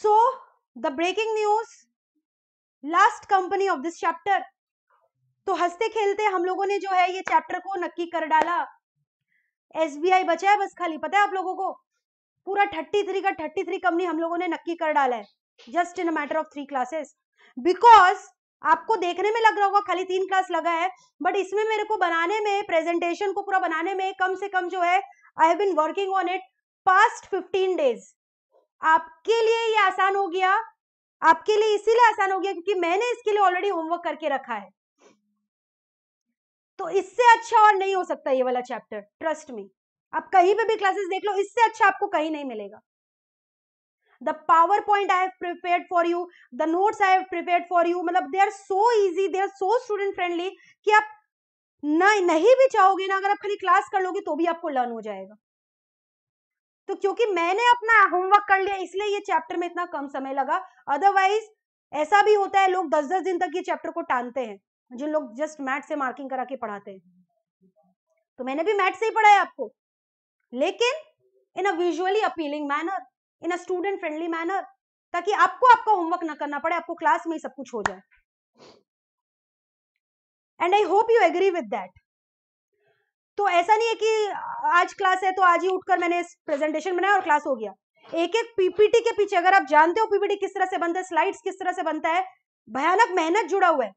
so the breaking news last company of this chapter तो हंसते खेलते हम लोगों ने जो है ये चैप्टर को नक्की कर डाला एस बचा है बस खाली पता है आप लोगों को पूरा थर्टी थ्री का थर्टी थ्री कंपनी हम लोगों ने नक्की कर डाला है just in matter of three classes because आपको देखने में लग रहा होगा खाली तीन क्लास लगा है बट इसमें मेरे को बनाने में प्रेजेंटेशन को पूरा बनाने में कम से कम जो है I have been working on it past fifteen days आपके लिए ये आसान हो गया आपके लिए इसीलिए आसान हो गया क्योंकि मैंने इसके लिए ऑलरेडी होमवर्क करके रखा है तो इससे अच्छा और नहीं हो सकता ये वाला चैप्टर ट्रस्ट में आप कहीं पे भी क्लासेस देख लो इससे अच्छा आपको कहीं नहीं मिलेगा the power point I have prepare for you the notes I have prepare for you मतलब they are so easy they are so student friendly कि आप नहीं, नहीं भी चाहोगे ना अगर आप खाली क्लास कर लोगे तो भी आपको लर्न हो जाएगा तो क्योंकि मैंने अपना होमवर्क कर लिया इसलिए ये चैप्टर में इतना कम समय लगा अदरवाइज ऐसा भी होता है लोग दस दस दिन तक ये चैप्टर को टानते हैं जिन लोग जस्ट मैट से मार्किंग करा के पढ़ाते हैं तो मैंने भी मैट से ही पढ़ाया आपको लेकिन in a visually appealing manner in a student friendly manner ताकि आपको आपका होमवर्क ना करना पड़े आपको क्लास में ही सब कुछ हो जाए and I hope you agree with that तो ऐसा नहीं है कि आज क्लास है तो आज ही उठकर मैंने प्रेजेंटेशन बनाया और क्लास हो गया एक एक पीपीटी के पीछे अगर आप जानते हो पीपीटी किस तरह से बनता है स्लाइड्स किस तरह से बनता है भयानक मेहनत जुड़ा हुआ है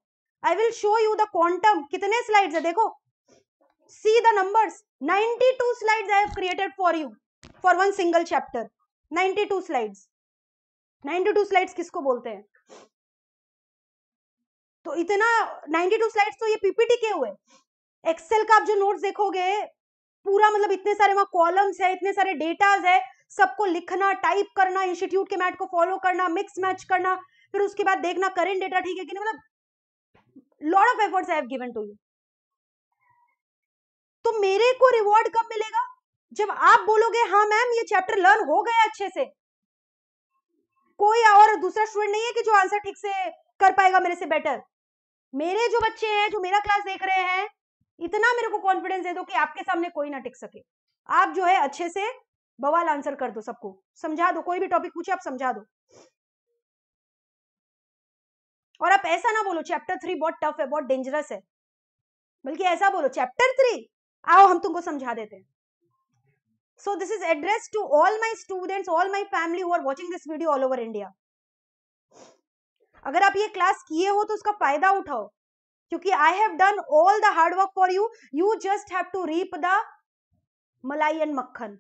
I will show you the quantum कितने स्लाइड्स है देखो see the numbers 92 slides I have created for you for one single chapter 92 slides 92 slides किसको बोलते हैं तो इतना 92 स्लाइड्स तो ये पीपीटी के हुए एक्सेल का आप जो नोट्स देखोगे पूरा मतलब इतने सारे वहां कॉलम्स है इतने सारे डेटाज है सबको लिखना टाइप करना इंस्टीट्यूट के मैट को फॉलो करना मिक्स मैच करना फिर उसके बाद देखना करेंट डेटा ठीक है कि नहीं मतलब lot of efforts I have given to you तो मेरे को रिवॉर्ड कब मिलेगा जब आप बोलोगे हाँ मैम ये चैप्टर लर्न हो गया अच्छे से कोई और दूसरा स्टूडेंट नहीं है कि जो आंसर ठीक से कर पाएगा मेरे से बेटर मेरे जो बच्चे हैं जो मेरा क्लास देख रहे हैं इतना मेरे को कॉन्फिडेंस दे दो कि आपके सामने कोई ना टिक सके आप जो है अच्छे से बवाल आंसर कर दो सबको समझा दो कोई भी टॉपिक पूछे आप समझा दो और आप ऐसा ना बोलो चैप्टर थ्री बहुत टफ है बहुत डेंजरस है बल्कि ऐसा बोलो चैप्टर थ्री आओ हम तुमको समझा देते हैं so this is address to all my students all my family who are this video all over India अगर आप ये क्लास किए हो तो उसका फायदा उठाओ क्योंकि I have done all the hard work for you you just have to reap the malai and makkhan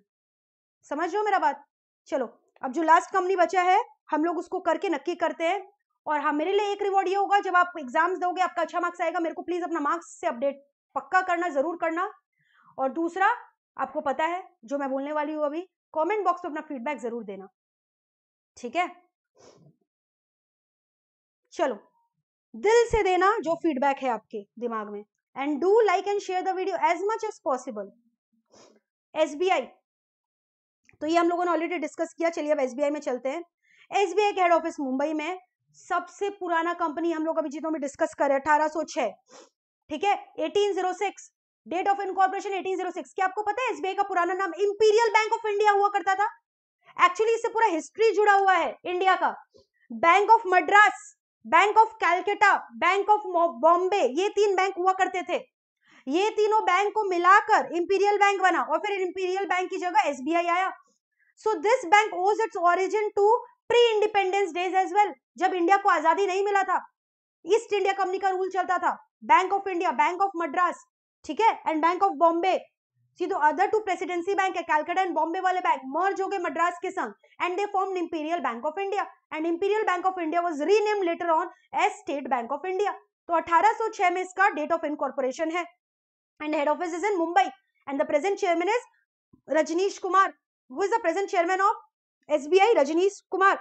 समझ रहे हो मेरा बात चलो अब जो लास्ट कंपनी बचा है हम लोग उसको करके नक्की करते हैं और हाँ मेरे लिए एक रिवॉर्ड ये होगा जब आप एग्जाम्स दोगे आपका अच्छा मार्क्स आएगा मेरे को प्लीज अपना मार्क्स से अपडेट पक्का करना जरूर करना और दूसरा आपको पता है जो मैं बोलने वाली हूँ अभी कमेंट बॉक्स में अपना फीडबैक जरूर देना ठीक है चलो दिल से देना जो फीडबैक है आपके दिमाग में and do like and share the video as much as possible as तो ये हम लोगों ने ऑलरेडी डिस्कस किया चलिए अब एस में चलते हैं एस के हेड ऑफिस मुंबई में सबसे पुराना कंपनी हम लोग अभी जितों में डिस्कस कर रहे हैं अठारह ठीक है 1806 डेट ऑफ इनकॉर्पोरेशन 1806 क्या आपको पता है एसबीआई का पुराना नाम इंपीरियल बैंक ऑफ इंडिया हुआ करता था एक्चुअली इससे पूरा हिस्ट्री जुड़ा हुआ है इंडिया का bank of Madras bank of Calcutta bank of Bombay ये तीन बैंक हुआ करते थे ये तीनों बैंक को मिलाकर इंपीरियल बैंक बना और फिर इंपीरियल बैंक की जगह एसबीआई आया so this bank owes its origin to pre independence days as well जब इंडिया को आजादी नहीं मिला था ईस्ट इंडिया कंपनी का रूल चलता था bank of India bank of Madras ठीक है and bank of Bombay see दो अदर टू प्रेसिडेंसी बैंक है कैलकाटा एंड बॉम्बे वाले बैंक मर्ज हो गए मद्रास के संग and they form imperial bank of India and imperial bank of India was rename later on as state bank of India तो 1806 में इसका डेट ऑफ इनकॉर्पोरेशन है and head office is in Mumbai and the present chairman is Rajnish Kumar who is the present chairman of SBI Rajnish Kumar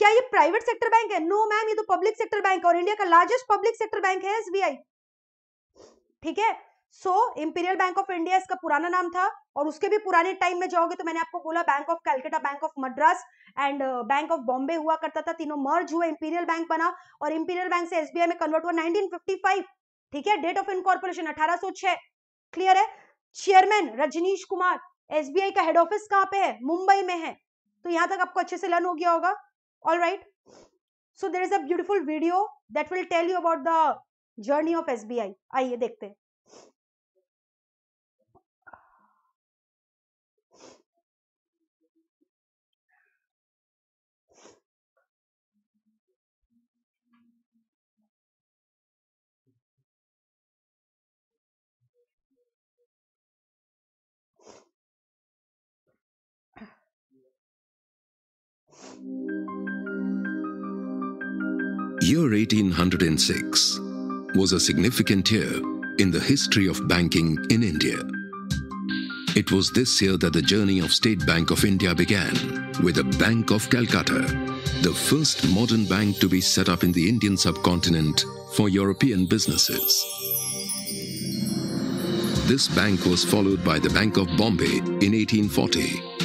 क्या ये private sector bank है no ma'am ये तो public sector bank है और इंडिया का लार्जेस्ट पब्लिक सेक्टर बैंक है एसबीआई ठीक है so imperial bank of India इसका पुराना नाम था और उसके भी पुराने टाइम में जाओगे तो मैंने आपको बोला bank of Calcutta bank of Madras and bank of Bombay हुआ करता था तीनों मर्ज हुए इंपीरियल बैंक बना और इंपीरियल बैंक से एसबीआई में कन्वर्ट हुआ 1955 ठीक है डेट ऑफ इनकॉर्पोरेशन अठारह क्लियर है चेयरमैन रजनीश कुमार एसबीआई का हेड ऑफिस कहाँ पे है मुंबई में है तो यहाँ तक आपको अच्छे से लर्न हो गया होगा all right so there is a beautiful video that will tell you about the journey of sbi आइए dekhte. Year 1806 was a significant year in the history of banking in India. It was this year that the journey of State Bank of India began with the Bank of Calcutta, the first modern bank to be set up in the Indian subcontinent for European businesses. This bank was followed by the Bank of Bombay in 1840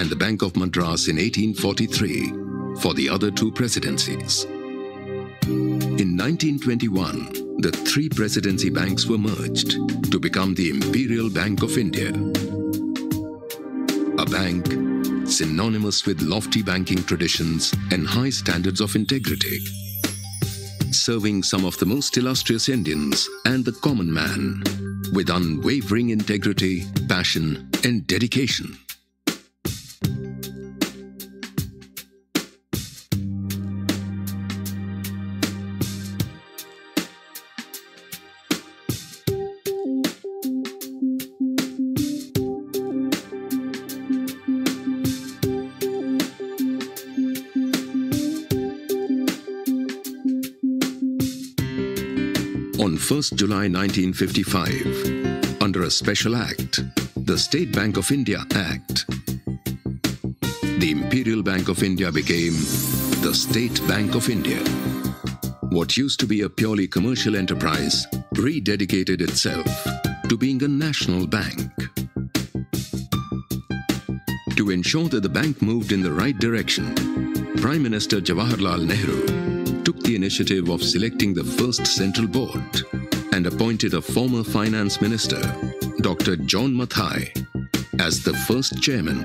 and the Bank of Madras in 1843 for the other two presidencies. In 1921, the three presidency banks were merged to become the Imperial Bank of India, a bank synonymous with lofty banking traditions and high standards of integrity, serving some of the most illustrious Indians and the common man with unwavering integrity, passion and dedication. 1st July 1955 under a special act, the State Bank of India Act. The Imperial Bank of India became the State Bank of India. What used to be a purely commercial enterprise rededicated itself to being a national bank. To ensure that the bank moved in the right direction, Prime Minister Jawaharlal Nehru took the initiative of selecting the first central board and appointed a former finance minister, Dr. John Mathai, as the first chairman.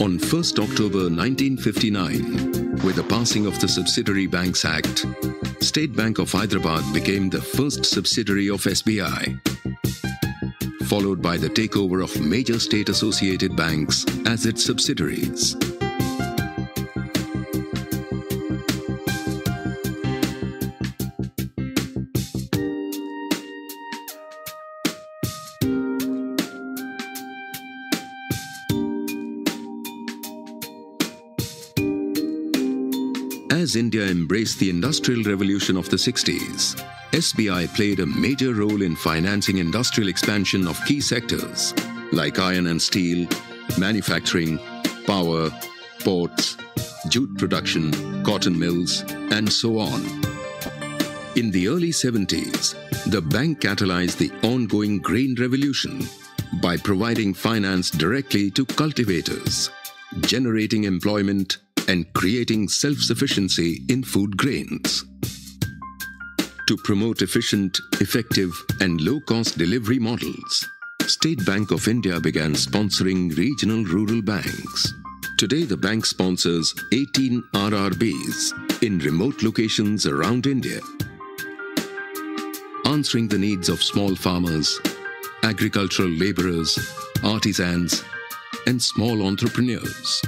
On 1st October 1959, with the passing of the Subsidiary Banks Act, State Bank of Hyderabad became the first subsidiary of SBI, followed by the takeover of major state associated banks as its subsidiaries. as India embraced the industrial revolution of the 60s, SBI played a major role in financing industrial expansion of key sectors like iron and steel, manufacturing, power, ports, jute production, cotton mills, and so on. In the early 70s, the bank catalyzed the ongoing grain revolution by providing finance directly to cultivators, generating employment and creating self-sufficiency in food grains. To promote efficient, effective and low-cost delivery models, State Bank of India began sponsoring regional rural banks. Today the bank sponsors 18 RRBs in remote locations around India, answering the needs of small farmers, agricultural laborers, artisans and small entrepreneurs.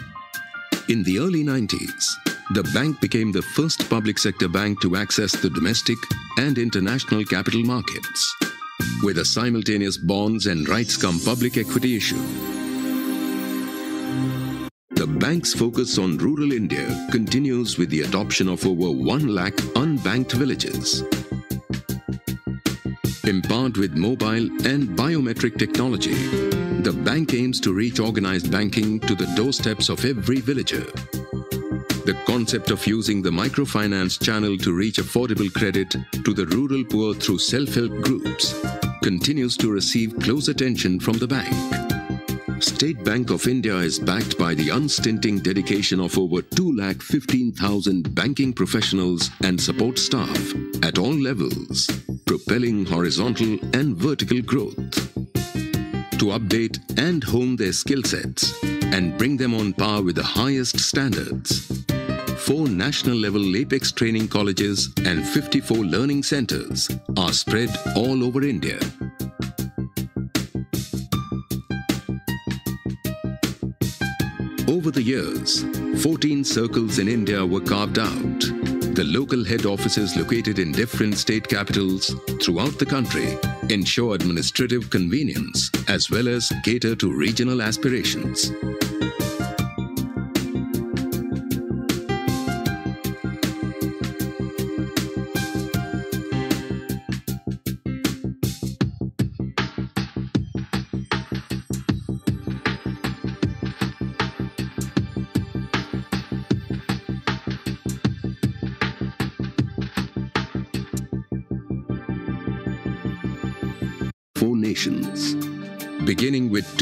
In the early 90s, the bank became the first public sector bank to access the domestic and international capital markets, with the simultaneous bonds and rights come public equity issue. The bank's focus on rural India continues with the adoption of over 1 lakh unbanked villages. Empowered with mobile and biometric technology, bank aims to reach organized banking to the doorsteps of every villager. The concept of using the microfinance channel to reach affordable credit to the rural poor through self-help groups continues to receive close attention from the bank. State Bank of India is backed by the unstinting dedication of over 2,15,000 banking professionals and support staff at all levels, propelling horizontal and vertical growth to update and hone their skill sets and bring them on par with the highest standards. Four national level LAPEX training colleges and 54 learning centers are spread all over India. Over the years, 14 circles in India were carved out the local head offices located in different state capitals throughout the country ensure administrative convenience as well as cater to regional aspirations.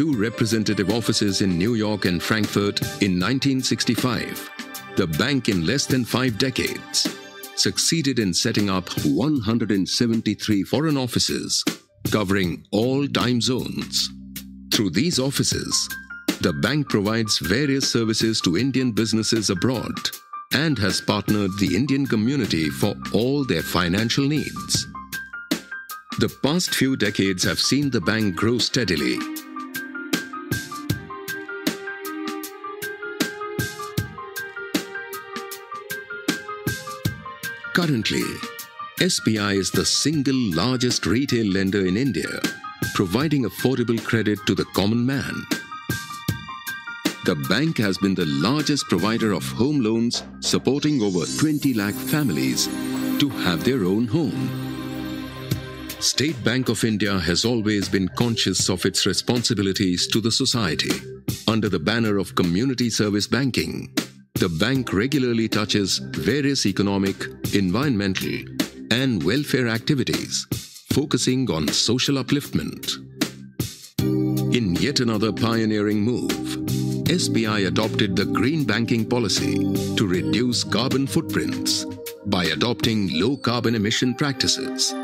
two representative offices in New York and Frankfurt in 1965, the bank in less than five decades succeeded in setting up 173 foreign offices covering all time zones. Through these offices, the bank provides various services to Indian businesses abroad and has partnered the Indian community for all their financial needs. The past few decades have seen the bank grow steadily Currently, SBI is the single largest retail lender in India, providing affordable credit to the common man. The bank has been the largest provider of home loans, supporting over 20 lakh families to have their own home. State Bank of India has always been conscious of its responsibilities to the society under the banner of community service banking. The bank regularly touches various economic, environmental, and welfare activities, focusing on social upliftment. In yet another pioneering move, SBI adopted the green banking policy to reduce carbon footprints by adopting low carbon emission practices.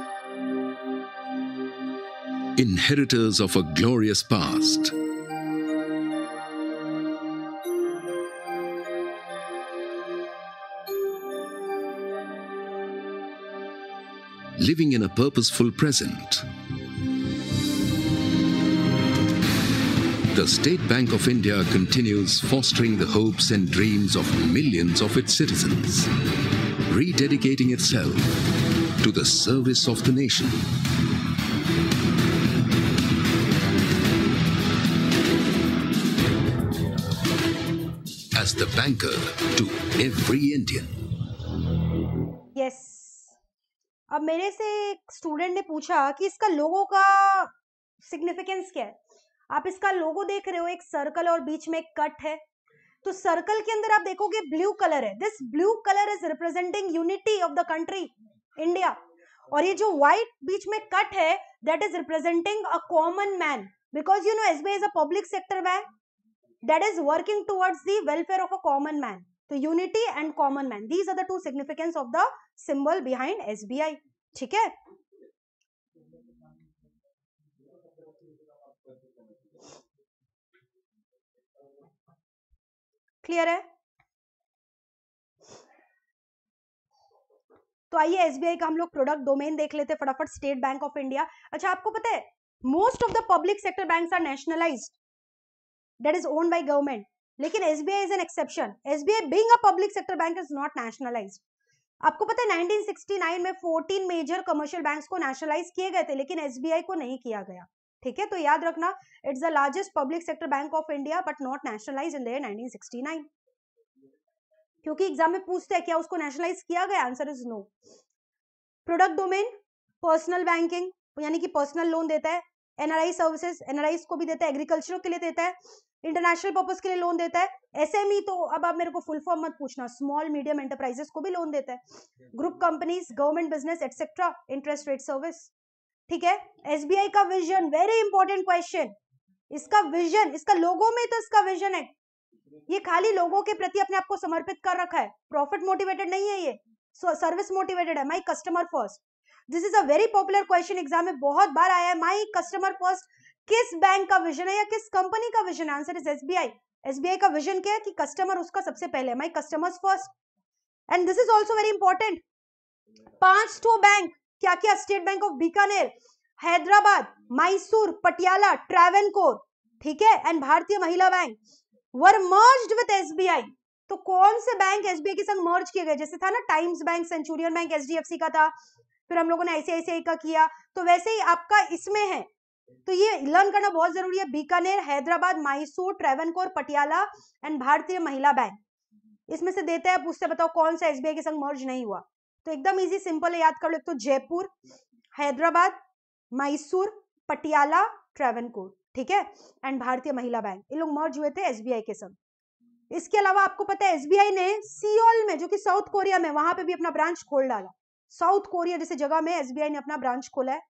Inheritors of a glorious past, living in a purposeful present. The State Bank of India continues fostering the hopes and dreams of millions of its citizens, rededicating itself to the service of the nation. As the banker to every Indian. Yes, अब मेरे से एक student ने पूछा कि इसका लोगो का significance क्या है आप इसका लोगो देख रहे हो एक सर्कल और बीच में एक कट है तो सर्कल के अंदर आप देखोगे ब्लू कलर है this blue colour is representing unity of the country India और ये जो व्हाइट बीच में कट है that is representing a common man because you know S B a public sector bank that is working towards the welfare of a common man तो unity and common man these are the two significance of the symbol behind I ठीक है clear है तो आइए SBI का हम लोग product domain देख लेते हैं फटाफट स्टेट बैंक ऑफ इंडिया अच्छा आपको पता है most of the public sector bank are nationalise that is own by government लेकिन SBI is an exception SBI being a public sector bank is not nationalised आपको पता है 1969 में 14 मेजर कमर्शियल बैंक्स को नेशनलाइज किए गए थे लेकिन एसबीआई को नहीं किया गया ठीक है तो याद रखना it's the largest public sector bank of India but not nationalise in the 1969 क्योंकि एग्जाम में पूछते हैं क्या उसको नेशनलाइज किया गया answer is no product domain personal banking यानी कि पर्सनल लोन देता है एनआरआई सर्विसेज एनआरआई को भी देता है एग्रीकल्चर के लिए देता है इंटरनेशनल पर्पज के लिए लोन देता है एसएमई तो अब आप मेरे को फुल फॉर्म मत पूछना स्मॉल मीडियम एंटरप्राइजेस को भी लोन देता है group companies government business etcetera interest rate service ठीक है एसबीआई का विजन वेरी इंपॉर्टेंट क्वेश्चन इसका विजन इसका लोगों में तो इसका विजन है ये खाली लोगों के प्रति अपने आप को समर्पित कर रखा है प्रॉफिट मोटिवेटेड नहीं है ये सर्विस मोटिवेटेड है my customer first this is a very popular question exam में बहुत बार आया है माई कस्टमर फर्स्ट किस बैंक का विजन है या किस कंपनी का vision answer is SBI SBI का विजन क्या है कि कस्टमर उसका सबसे पहले my customers first and this is also very important पांच टो बैंक क्या क्या state bank of Bikaner Hyderabad Mysore Patiala Travancore ठीक है and Bharatiya Mahila bank were merged with SBI तो कौन से बैंक एसबीआई के संग मर्ज किए गए जैसे था ना Times bank Centurion bank H का था फिर हम लोगों ने ऐसे ऐसे का किया तो वैसे ही आपका इसमें है तो ये लर्न करना बहुत जरूरी है बीकानेर हैदराबाद माइसूर ट्रेवनकोर पटियाला एंड भारतीय महिला बैंक इसमें से देते हैं पूछते बताओ कौन सा एसबीआई के संग मर्ज नहीं हुआ तो एकदम इजी सिंपल है याद कर लो एक तो जयपुर हैदराबाद मैसूर पटियाला ट्रेवनकोर ठीक है एंड भारतीय महिला बैंक ये लोग मर्ज हुए थे एसबीआई के संग इसके अलावा आपको पता है एसबीआई ने सियोल में जो कि साउथ कोरिया में वहां पे भी अपना ब्रांच खोल डाला साउथ कोरिया जैसे जगह में एस ने अपना ब्रांच खोला है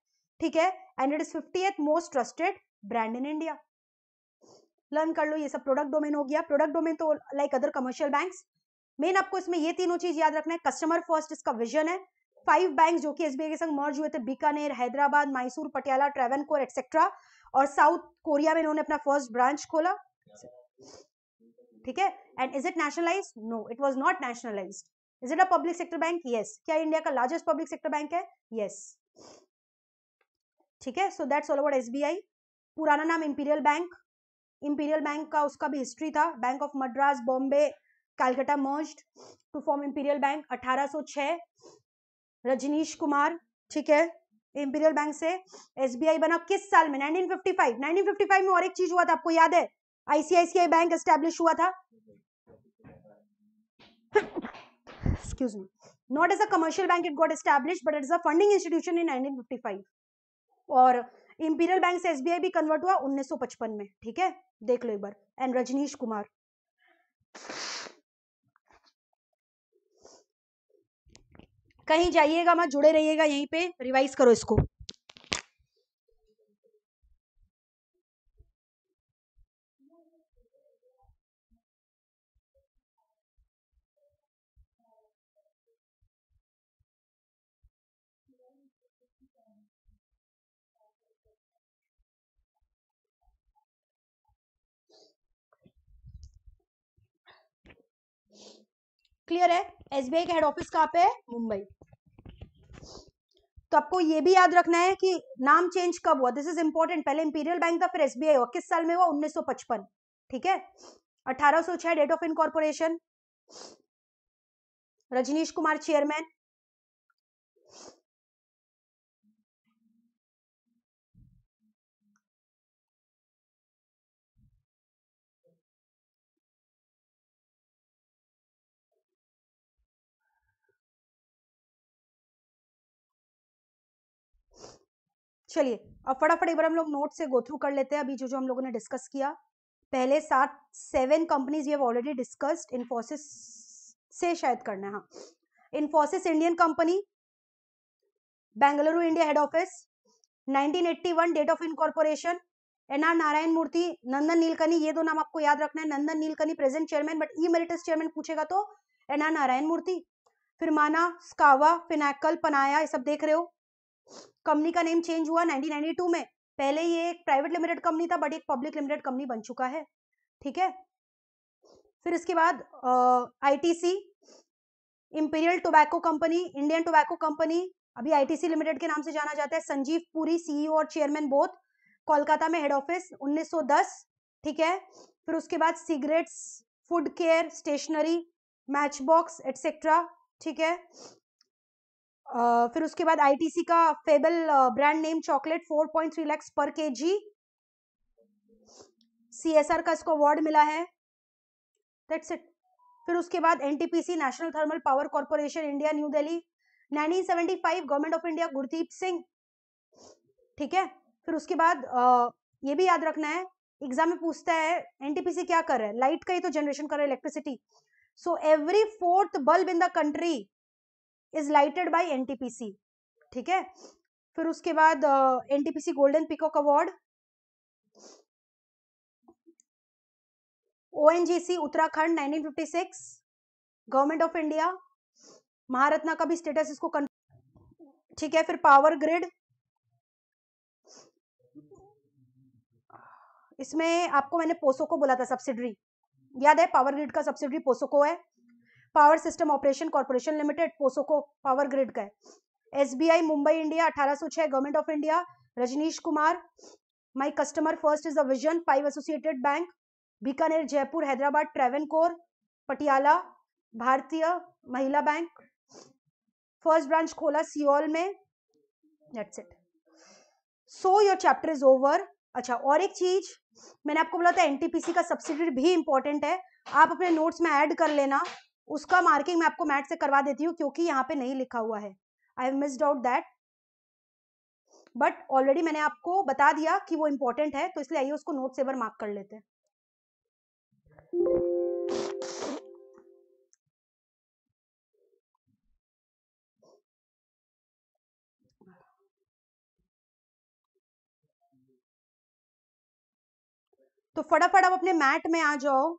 ठीक है and it is fifty most trusted brand in India learn कर लो ये सब प्रोडक्ट डोमेन हो गया प्रोडक्ट डोमेन तो लाइक अदर कमर्शियल बैंक मेन आपको इसमें ये तीनों चीज याद रखना है कस्टमर फर्स्ट इसका विजन है फाइव बैंक जो कि एसबीआई के संग मर्ज हुए थे बीकानेर हैदराबाद मैसूर पटियाला ट्रेवन कोर एक्सेट्रा और साउथ कोरिया में इन्होंने अपना फर्स्ट ब्रांच खोला ठीक है and is it nationalize no it was not nationalize is it a public sector bank yes क्या इंडिया का लार्जेस्ट पब्लिक सेक्टर बैंक है यस yes. ठीक है so that's all about SBI पुराना नाम इंपीरियल बैंक इंपीरियल बैंक का उसका भी हिस्ट्री था bank of Madras Bombay Calcutta merge to form imperial bank 1806 Rajneesh Kumar ठीक है इंपीरियल बैंक से एसबीआई बना किस साल में 1955 1955 में और एक चीज हुआ था आपको याद है आईसीआईसीआई बैंक एस्टेब्लिश हुआ था excuse me not as a commercial bank it got established but it is a funding institution in 1955 or imperial bank se sbi bhi convert hua 1955 mein theek hai dekh lo ek bar and Rajneesh kumar कहीं जाइएगा मत जुड़े रहिएगा यहीं पे revise करो इसको clear है एसबीआई का हेड ऑफिस कहाँ पे है मुंबई तो आपको ये भी याद रखना है कि नाम चेंज कब हुआ दिस इज इंपॉर्टेंट पहले इंपीरियल बैंक था फिर एसबीआई हुआ किस साल में हुआ 1955 ठीक है 1806 date of incorporation Rajneesh Kumar chairman चलिए अब फटाफट एक बार हम लोग नोट से गो थ्रू कर लेते हैं अभी जो जो हम लोगों ने डिस्कस किया पहले सात seven companies we have already discussed Infosys से शायद करना है Infosys Indian company Bengaluru India head office 1981 date of incorporation N R Narayana Murthy Nandan Nilekani ये दो नाम आपको याद रखना है Nandan Nilekani present chairman but emeritus chairman पूछेगा तो एन आर नारायण मूर्ति फिर माना स्कावा फिनाकल पनाया ये सब देख रहे हो कंपनी का नेम चेंज हुआ 1992 में पहले ये एक प्राइवेट लिमिटेड कंपनी था बट एक पब्लिक लिमिटेड कंपनी बन चुका है ठीक है फिर इसके बाद ITC imperial tobacco company Indian tobacco company अभी आईटीसी लिमिटेड के नाम से जाना जाता है संजीव पुरी सीईओ e और चेयरमैन बोथ कोलकाता में हेड ऑफिस 1910 ठीक है फिर उसके बाद cigarettes food care stationery match box etcetera ठीक है फिर उसके बाद आईटीसी का Fabelle brand name chocolate 4.3 lakhs per K ji are का इसको अवार्ड मिला है दैट्स इट फिर उसके बाद NTPC national thermal power corporation India new Delhi 1975 government of India Gurdeep Singh ठीक है फिर उसके बाद ये भी याद रखना है एग्जाम में पूछता है एनटीपीसी क्या कर रहा है लाइट का ही तो जनरेशन कर रहा है electricity so every fourth bulb in the country is lighted by N ठीक है फिर उसके बाद NTPC golden peacock award ONGC Uttarakhand 1956 government of India Maharatna का भी स्टेटस इसको ठीक है फिर पावर ग्रिड इसमें आपको मैंने पोसो को बोला था सब्सिडरी याद है पावर ग्रिड का सब्सिडरी को है power system operation corporation limited POSOCO power grid का है SBI Mumbai India 1806 government of India Rajneesh Kumar my customer first is a vision five associated bank Bikaner Jaipur Hyderabad Travancore Patiala Bharatiya Mahila bank first branch खोला सियोल में that's it so your chapter is over अच्छा और एक चीज मैंने आपको बोला था एनटीपीसी का सब्सिडी भी इंपॉर्टेंट है आप अपने नोट्स में ऐड कर लेना उसका मार्किंग मैं आपको मैट से करवा देती हूँ क्योंकि यहाँ पे नहीं लिखा हुआ है I have missed out that but already मैंने आपको बता दिया कि वो इंपॉर्टेंट है तो इसलिए आइए उसको नोट सेवर मार्क कर लेते हैं तो फटाफट आप अपने मैट में आ जाओ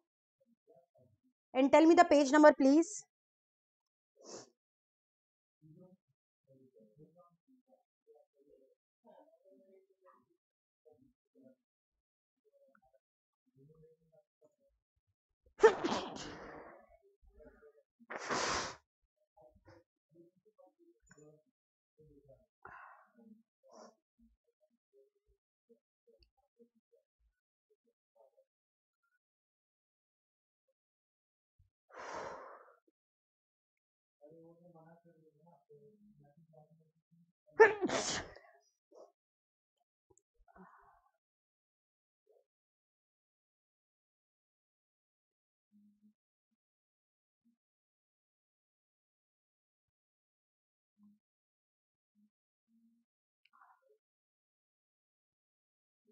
and tell me the page number please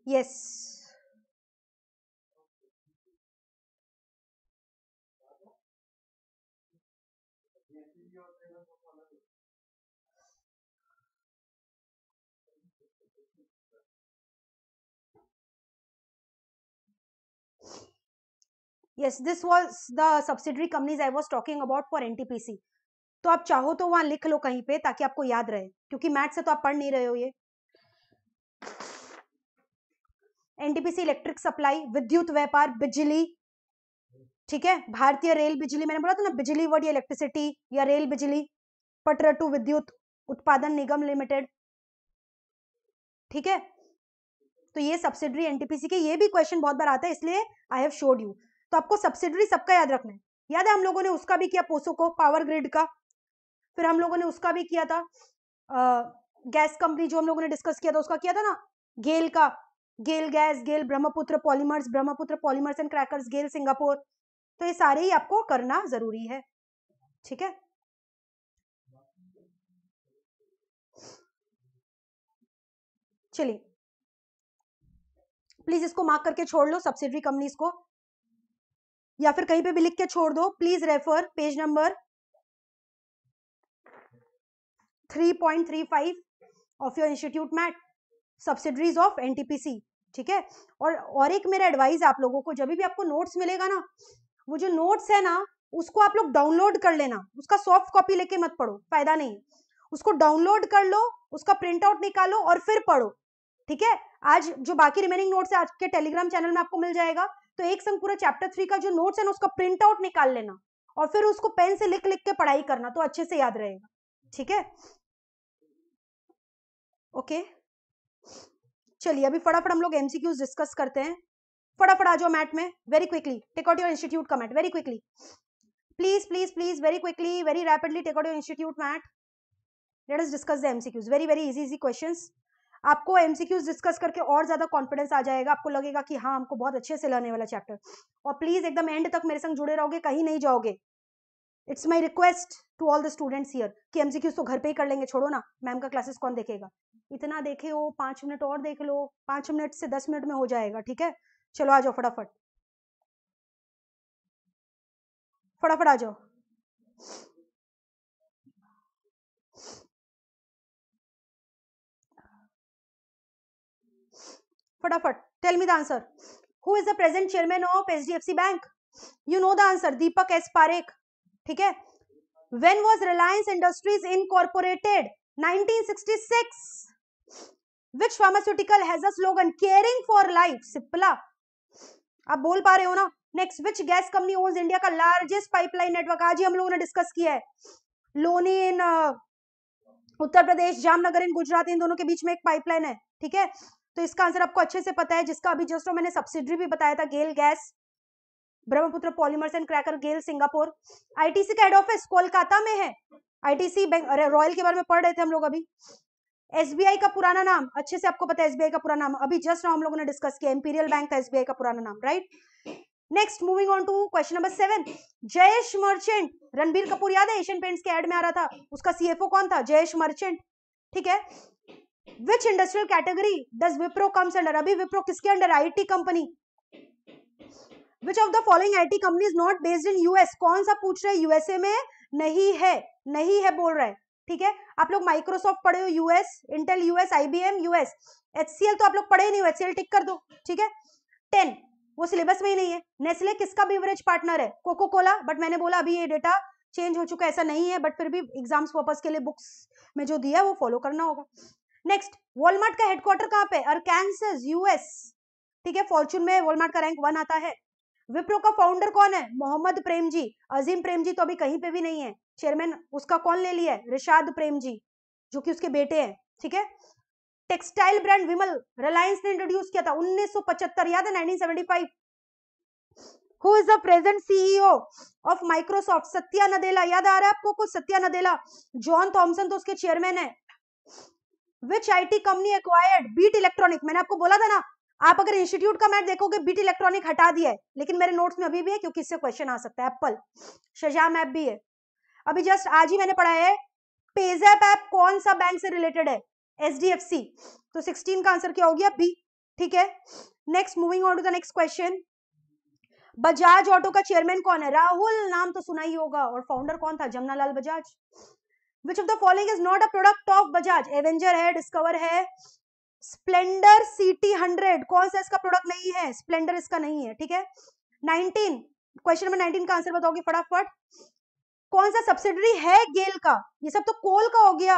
yes yes this was the subsidiary companies I was talking about for NTPC तो आप चाहो तो वहां लिख लो कहीं पे ताकि आपको याद रहे क्योंकि मैथ से तो आप पढ़ नहीं रहे हो ये एनटीपीसी इलेक्ट्रिक सप्लाई विद्युत व्यापार बिजली ठीक है भारतीय रेल बिजली मैंने बोला था ना बिजली वर्ड इलेक्ट्रिसिटी या रेल बिजली पटरटू विद्युत उत्पादन निगम लिमिटेड ठीक है तो ये सब्सिडरी एनटीपीसी के ये भी क्वेश्चन बहुत बार आता है इसलिए आई हैव शोड यू तो आपको सब्सिडरी सबका याद रखना है याद है हम लोगों ने उसका भी किया पोसो को पावर ग्रिड का फिर हम लोगों ने उसका भी किया था आ, गैस कंपनी जो हम लोगों ने डिस्कस किया था उसका किया था ना गेल का GAIL gas GAIL Brahmaputra polymers Brahmaputra polymers and crackers GAIL Singapore तो ये सारे ही आपको करना जरूरी है ठीक है चलिए प्लीज इसको मार्क करके छोड़ लो सब्सिडरी कंपनीज को या फिर कहीं पे भी लिख के छोड़ दो please refer page number 3.35 of your institute mat subsidiaries of NTPC ठीक है और और एक मेरा एडवाइस आप लोगों को जब भी आपको नोट्स मिलेगा ना वो जो नोट्स है ना उसको आप लोग डाउनलोड कर लेना उसका सॉफ्ट कॉपी लेके मत पढ़ो फायदा नहीं उसको डाउनलोड कर लो उसका प्रिंट आउट निकालो और फिर पढ़ो ठीक है आज जो बाकी रिमेनिंग नोट्स है आज के टेलीग्राम चैनल में आपको मिल जाएगा तो एक संग पूरा चैप्टर थ्री का जो नोट्स है ना उसका प्रिंट आउट निकाल लेना और फिर उसको पेन से लिख लिख के पढ़ाई करना तो अच्छे से याद रहेगा ठीक है ओके चलिए अभी फटाफट हम लोग एमसीक्यूज डिस्कस करते हैं फटाफट आ जाओ मैट में very quickly take out your institute का mat very quickly please please please very quickly very rapidly take out your institute mat let us discuss the MCQs very very easy easy questions आपको MCQs discuss करके और ज़्यादा confidence आ जाएगा आपको लगेगा कि हाँ हमको बहुत अच्छे से लर्ने वाला चैप्टर और प्लीज़ एकदम एंड तक मेरे संग जुड़े रहोगे कहीं नहीं जाओगे it's my request to all the students here कि एमसीक्यूज तो घर पे ही कर लेंगे छोड़ो ना मैम का क्लासेस कौन देखेगा इतना देखे हो पांच मिनट और देख लो पांच मिनट से दस मिनट में हो जाएगा ठीक है चलो आ जाओ फटाफट फटाफट आ जाओ फटाफट tell me the answer who is the present chairman of H D F C bank you know the answer Deepak S Parekh ठीक है when was Reliance industries incorporated which pharmaceutical has a slogan caring for life cipla आप बोल पा रहे हो ना next which gas company owns India का largest pipeline network आज ही हम लोगों ने डिस्कस किया है Loni in Uttar Pradesh Jamnagar in Gujarat इन दोनों के बीच में एक पाइपलाइन है ठीक है तो इसका आंसर आपको अच्छे से पता है जिसका अभी जस्ट मैंने सब्सिडी भी बताया था GAIL gas Brahmaputra polymers and cracker GAIL Singapore ITC का हेड ऑफिस कोलकाता में है आईटीसी बैंक अरे रॉयल के बारे में पढ़ रहे थे हम लोग अभी एसबीआई का पुराना नाम अच्छे से आपको पता है एसबीआई का पुराना नाम अभी जस्ट हम लोगों ने डिस्कस किया इंपीरियल बैंक था एसबीआई का पुराना नाम right next moving on to question number seven Jayesh Merchant Ranbir Kapoor याद है एशियन पेंट्स के एड में आ रहा था उसका सीएफओ कौन था जयेश मर्चेंट ठीक है which industrial category does Wipro comes under अभी विप्रो किसके अंडर IT company which of the following IT company is not based in US कौन सा पूछ रहे यूएसए में नहीं है नहीं है बोल रहे ठीक है आप लोग माइक्रोसॉफ्ट पढ़े हो US Intel US IBM US HCL तो आप लोग पढ़े नहीं हो एचसीएल टिक कर दो ठीक है टेन वो सिलेबस में ही नहीं है नेस्ले किसका बीवरेज पार्टनर है कोको कोला बट मैंने बोला अभी ये डेटा चेंज हो चुका है ऐसा नहीं है बट फिर भी एग्जाम्स पर्पज के लिए बुक्स में जो दिया है वो फॉलो करना होगा नेक्स्ट वॉलमार्ट का हेडक्वार्टर कहाँ पे अरकानसस यूएस ठीक है फॉर्च्यून में वॉलमार्ट का रैंक वन आता है विप्रो का फाउंडर कौन है मोहम्मद प्रेम जी अजीम प्रेम जी तो अभी कहीं पे भी नहीं है चेयरमैन उसका कौन ले लिया है रिशाद प्रेम जी जो कि उसके बेटे हैं ठीक है टेक्सटाइल ब्रांड विमल रिलायंस ने इंट्रोड्यूस किया था 1975 याद है 1975 who is the present CEO of Microsoft Satya Nadella याद आ रहा है आपको कुछ सत्या नदेला जॉन थॉमसन तो उसके चेयरमैन है which I T company acquired beat electronic मैंने आपको बोला था ना आप अगर इंस्टीट्यूट का मैट देखोगे बीट इलेक्ट्रॉनिक हटा दिया है लेकिन मेरे नोट्स में अभी भी है क्योंकि इससे क्वेश्चन आ सकता है एप्पल शजाम ऐप भी है अभी जस्ट आज ही मैंने पढ़ा है पेजैप ऐप कौन सा बैंक से रिलेटेड है एच तो सिक्सटीन का आंसर क्या हो गया बी ठीक है next moving on to the next question Bajaj auto का चेयरमैन कौन है राहुल नाम तो सुना ही होगा और फाउंडर कौन था Jamnalal Bajaj which of the following is not a product of Bajaj Avenger है डिस्कवर है स्प्लेंडर सीटी हंड्रेड कौन सा इसका प्रोडक्ट नहीं है स्प्लेंडर इसका नहीं है ठीक है नाइनटीन क्वेश्चन नंबर नाइनटीन का आंसर बताओगे फटाफट कौन सा सब्सिडरी है गेल का ये सब तो कोल का हो गया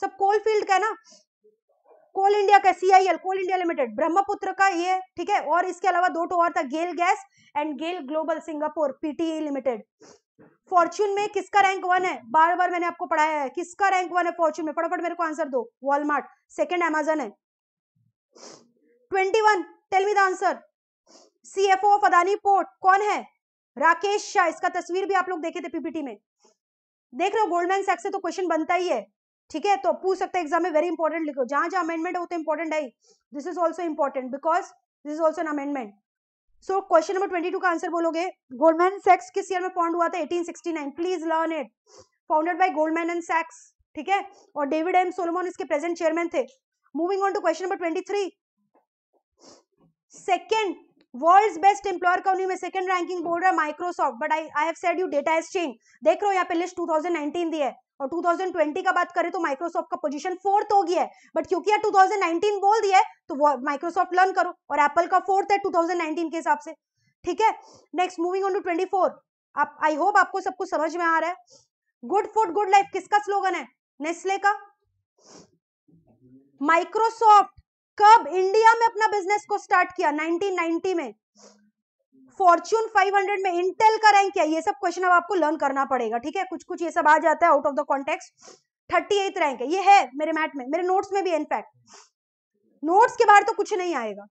सब कोल फील्ड का है ना कोल इंडिया का C I L coal India limited Brahmaputra का ये ठीक है और इसके अलावा दो तो और था GAIL gas and GAIL global Singapore PTE limited Fortune में किसका रैंक वन है बार बार मैंने आपको पढ़ाया है किसका रैंक वन है फॉर्च्यून में फटाफट मेरे को आंसर दो वॉलमार्ट सेकेंड एमेजन है twenty one tell me the answer C F O of Adani port कौन है राकेश शाह इसका तस्वीर भी आप लोग देखे थे पीपीटी में देख लो गोल्डमैन सैक्स से तो क्वेश्चन बनता ही है ठीक है तो पूछ सकते हैं एग्जाम में वेरी इंपॉर्टेंट लिखो जहां जहां अमेंडमेंट है वो तो इंपॉर्टेंट है this is also important because this is also an amendment so question number twenty two का आंसर बोलोगे गोल्डमैन सेक्स किस ईयर में फाउंड हुआ था eighteen sixty nine please learn it founded by Goldman and सेक्स ठीक है और डेविड एम सोलोमोन इसके प्रेजेंट चेयरमैन थे moving on to question number twenty three second world best employer company में सेकंड रैंकिंग बोल रहा है Microsoft but I I have said you data is change देख रहे हो यहाँ पे लिस्ट 2019 दी है और 2020 का बात करें तो माइक्रोसॉफ्ट का पोजीशन फोर्थ हो गया है बट क्योंकि यार 2019 बोल दिया है तो वो माइक्रोसॉफ्ट लर्न करो और एप्पल का फोर्थ है 2019 के हिसाब से ठीक है नेक्स्ट मूविंग ऑन टू 24 आप आई होप आपको सब कुछ समझ में आ रहा है गुड फूड गुड लाइफ किसका स्लोगन है नेस्ले का माइक्रोसॉफ्ट कब इंडिया में अपना बिजनेस को स्टार्ट किया नाइनटीन में फॉर्च्यून 500 में इंटेल का रैंक क्या ये सब क्वेश्चन अब आपको लर्न करना पड़ेगा ठीक है कुछ कुछ ये सब आ जाता है out of the context thirty eighth rank है ये है मेरे मैट में मेरे नोट्स में भी इनफैक्ट नोट्स के बाहर तो कुछ नहीं आएगा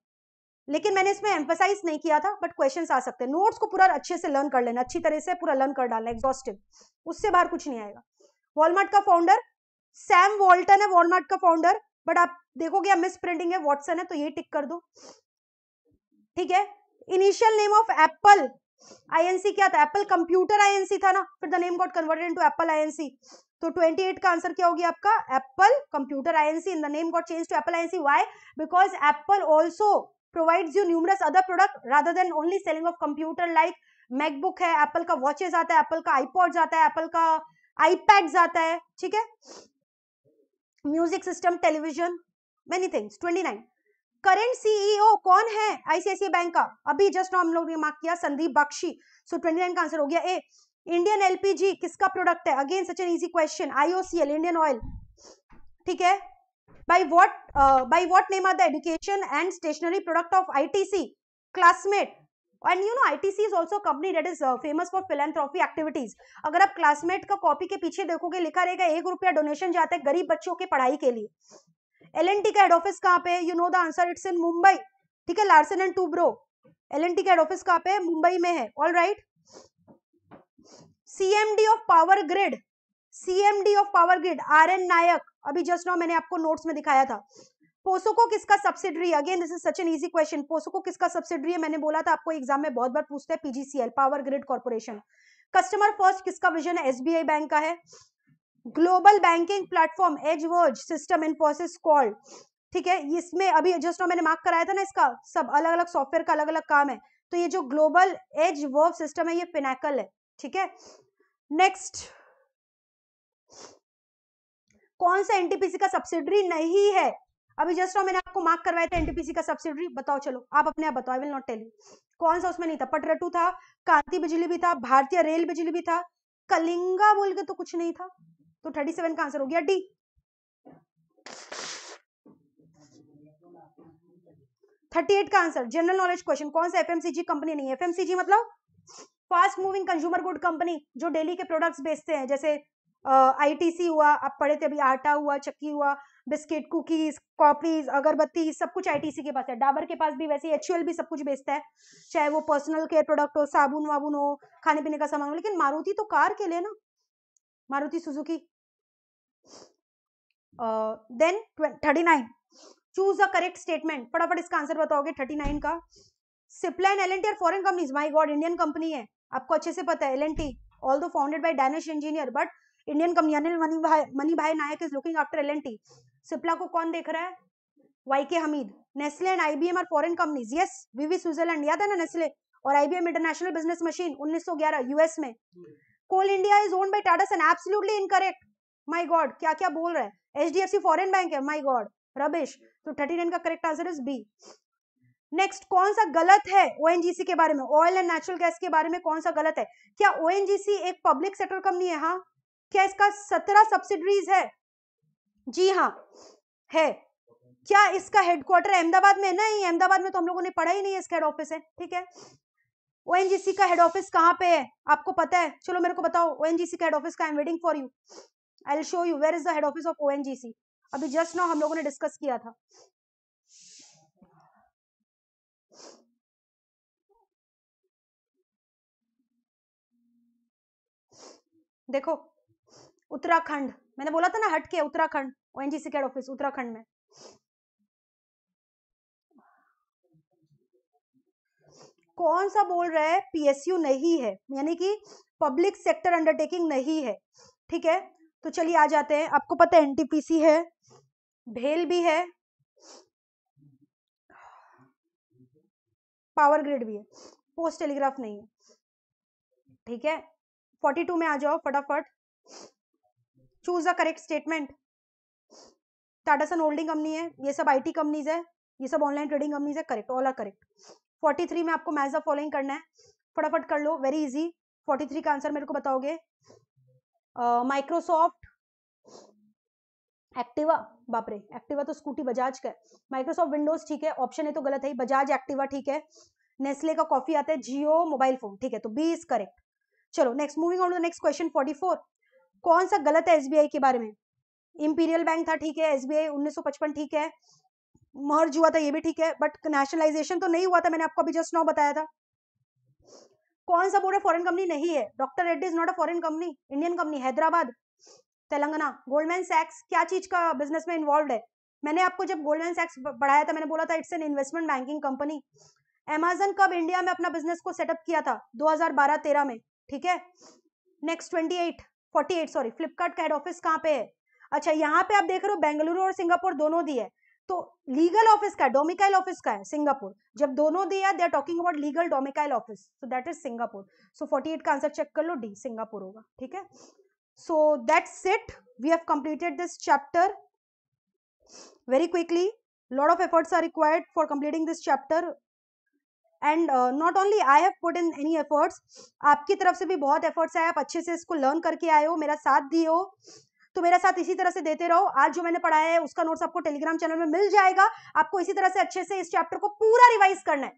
लेकिन मैंने इसमें एम्फोसाइज नहीं किया था बट क्वेश्चंस आ सकते हैं नोट्स को पूरा अच्छे से लर्न कर लेना अच्छी तरह से पूरा लर्न कर डालना एग्जॉस्टिव उससे बाहर कुछ नहीं आएगा वॉलमार्ट का फाउंडर सैम वॉल्टन है वॉलमार्ट का फाउंडर बट आप देखोगे मिस प्रिंटिंग है वॉटसन है तो ये टिक कर दो ठीक है initial name of Apple Inc क्या था एप्पल कंप्यूटर आईएनसी था ना फिर the name got converted into Apple Inc तो 28 का आंसर क्या होगी आपका Apple computer Inc in the name got change to Apple Inc why because Apple also provides you numerous other product rather than only selling of computer like MacBook है Apple का watches आता है Apple का iPod आता है Apple का iPad आता है ठीक है music system television many things 29 current CEO e कौन है आईसीआईसी बैंक का अभी जस्ट हम लोग रिमार्क किया संदीप बख्शी सो ट्वेंटी का आंसर हो गया ए इंडियन एलपीजी किसका प्रोडक्ट है again such an easy question IOCL Indian oil ठीक है by what by what name are the education and stationery product of I T C classmate and you know I T C is also company that is famous for philanthropy activities अगर आप classmate का copy के पीछे देखोगे लिखा रहेगा एक रुपया डोनेशन जाता है गरीब बच्चों के पढ़ाई के लिए एल एन टी का हेड ऑफिस कहाँ पे you know the answer it's in Mumbai ठीक है Larsen and Toubro L N T का हेड ऑफिस कहाँ पे मुंबई में है all right C M D of power grid C M D of power grid R N Nayak अभी just now मैंने आपको नोट्स में दिखाया था पोसोको किसका subsidiary again this is such an easy question POSOCO किसका सब्सिडरी है मैंने बोला था आपको एग्जाम में बहुत बार पूछते हैं PGCL power grid corporation customer first किसका विजन है एसबीआई बैंक का है global banking platform edge verge system and process call ठीक है इसमें अभी जस्ट मैंने मार्क कराया था ना इसका सब अलग अलग सॉफ्टवेयर का अलग अलग काम है तो ये जो ग्लोबल एज वर्ब सिस्टम है ये पिनाकल है ठीक है नेक्स्ट कौन सा एनटीपीसी का सब्सिडरी नहीं है अभी जस्ट मैंने आपको मार्क करवाया था एनटीपीसी का सब्सिडरी बताओ चलो आप अपने आप बताओ I will not tell you कौन सा उसमें नहीं था पटरटू था कांति बिजली भी था भारतीय रेल बिजली भी था कलिंगा बोल के तो कुछ नहीं था तो थर्टी सेवन का आंसर हो गया डी थर्टी एट का आंसर जनरल नॉलेज क्वेश्चन कौन सा एफएमसीजी कंपनी नहीं है एफएमसीजी मतलब fast moving consumer good company जो डेली के प्रोडक्ट्स बेचते हैं जैसे आईटीसी uh, हुआ आप पढ़े थे अभी आटा हुआ चक्की हुआ बिस्किट कुकीज कॉपीज अगरबत्ती सब कुछ आईटीसी के पास है डाबर के पास भी वैसे एच भी सब कुछ बेचता है चाहे वो पर्सनल केयर प्रोडक्ट हो साबुन वाबुन हो खाने पीने का सामान हो लेकिन मारुति तो कार के लिए ना Maruti Suzuki then thirty nine choose a correct statement फटाफट इसका आंसर बताओगे थर्टी नाइन का सिप्लाइन L N T are foreign companies my god Indian company है आपको अच्छे से पता है L N T although founded by Danish engineer but Indian company Anil Mani bhai Mani bhai Naik is looking after L N T Cipla को कौन देख रहा है Y K Hamid Nestle and I B M are foreign companies yes वीवी स्विटरलैंड याद है ना नेस्ले और I B M international business machine उन्नीस सौ ग्यारह यूएस में Coal India is own by Tata son absolutely incorrect my god क्या क्या बोल रहा है H D F C foreign bank है माई गॉड रबेश तो थर्टी नाइन का correct answer is B next कौन सा गलत है ओएनजीसी के बारे में ऑयल एंड नेचुरल गैस के बारे में कौन सा गलत है क्या ओएनजीसी एक पब्लिक सेक्टर कंपनी है हाँ क्या इसका सत्रह सब्सिडरीज है जी हाँ है क्या इसका हेडक्वार्टर अहमदाबाद में है नहीं अहमदाबाद में तो हम लोगों ने पढ़ा ही नहीं है इसका हेड ऑफिस है ठीक है ओएनजीसी का हेड ऑफिस कहाँ पे है आपको पता है चलो मेरे को बताओ ओएनजीसी का हेड ऑफिस का I am waiting for you I show you where is the office of oh अभी जस्ट नाउ हम लोगों ने डिस्कस किया था देखो उत्तराखंड मैंने बोला था ना हटके उत्तराखंड ओएनजीसी के ऑफिस उत्तराखंड में कौन सा बोल रहा है पीएसयू नहीं है यानी कि पब्लिक सेक्टर अंडरटेकिंग नहीं है ठीक है तो चलिए आ जाते हैं आपको पता है एनटीपीसी है भेल भी है पावर ग्रिड भी है पोस्ट टेलीग्राफ नहीं है ठीक है फोर्टी टू में आ जाओ फटाफट choose the correct statement Tata son holding company है ये सब आईटी कंपनीज है ये सब ऑनलाइन ट्रेडिंग कंपनीज है correct all are correct forty three में आपको मैज द फॉलोइंग करना है फटाफट कर लो वेरी इजी फोर्टी थ्री का आंसर मेरे को बताओगे माइक्रोसॉफ्ट एक्टिवा बापरे एक्टिवा तो स्कूटी बजाज का है माइक्रोसॉफ्ट विंडोज ठीक है ऑप्शन है तो गलत है बजाज एक्टिवा ठीक है नेस्ले का कॉफी आता है जियो मोबाइल फोन ठीक है तो बी इज करेक्ट चलो next moving on to next question 44 कौन सा गलत है एसबीआई के बारे में इंपीरियल बैंक था ठीक है एसबीआई 1955 ठीक है मर्ज हुआ था ये भी ठीक है बट नेशनलाइजेशन तो नहीं हुआ था मैंने आपको अभी जस्ट नाउ बताया था कौन सा बोर्ड है फॉरेन कंपनी नहीं है doctor Reddy is not a foreign company Indian company Hyderabad Telangana Goldman सैक्स क्या चीज का बिजनेस में इन्वॉल्व है मैंने आपको जब गोल्डमैन सैक्स बढ़ाया था मैंने बोला था it's an investment banking company Amazon कब इंडिया में अपना बिजनेस को सेटअप किया था 2012-13 में ठीक है नेक्स्ट 28 48 सॉरी फ्लिपकार्ट का हेड ऑफिस कहाँ पे है अच्छा यहाँ पे आप देख रहे हो बेंगलुरु और सिंगापुर दोनों दी है तो लीगल ऑफिस का डोमिकाइल ऑफिस का है सिंगापुर जब दोनों दिया they are talking about legal domicile office so that is Singapore so 48 का आंसर चेक कर लो डी सिंगापुर होगा ठीक है so that's it we have completed this chapter very quickly lot of efforts are required for completing this chapter and not only I have put in any efforts आपकी तरफ से भी बहुत efforts आए आप अच्छे से इसको लर्न करके आए हो मेरा साथ दिए हो तो मेरे साथ इसी तरह से देते रहो आज जो मैंने पढ़ाया है उसका नोट्स आपको टेलीग्राम चैनल में मिल जाएगा आपको इसी तरह से अच्छे से इस चैप्टर को पूरा रिवाइज करना है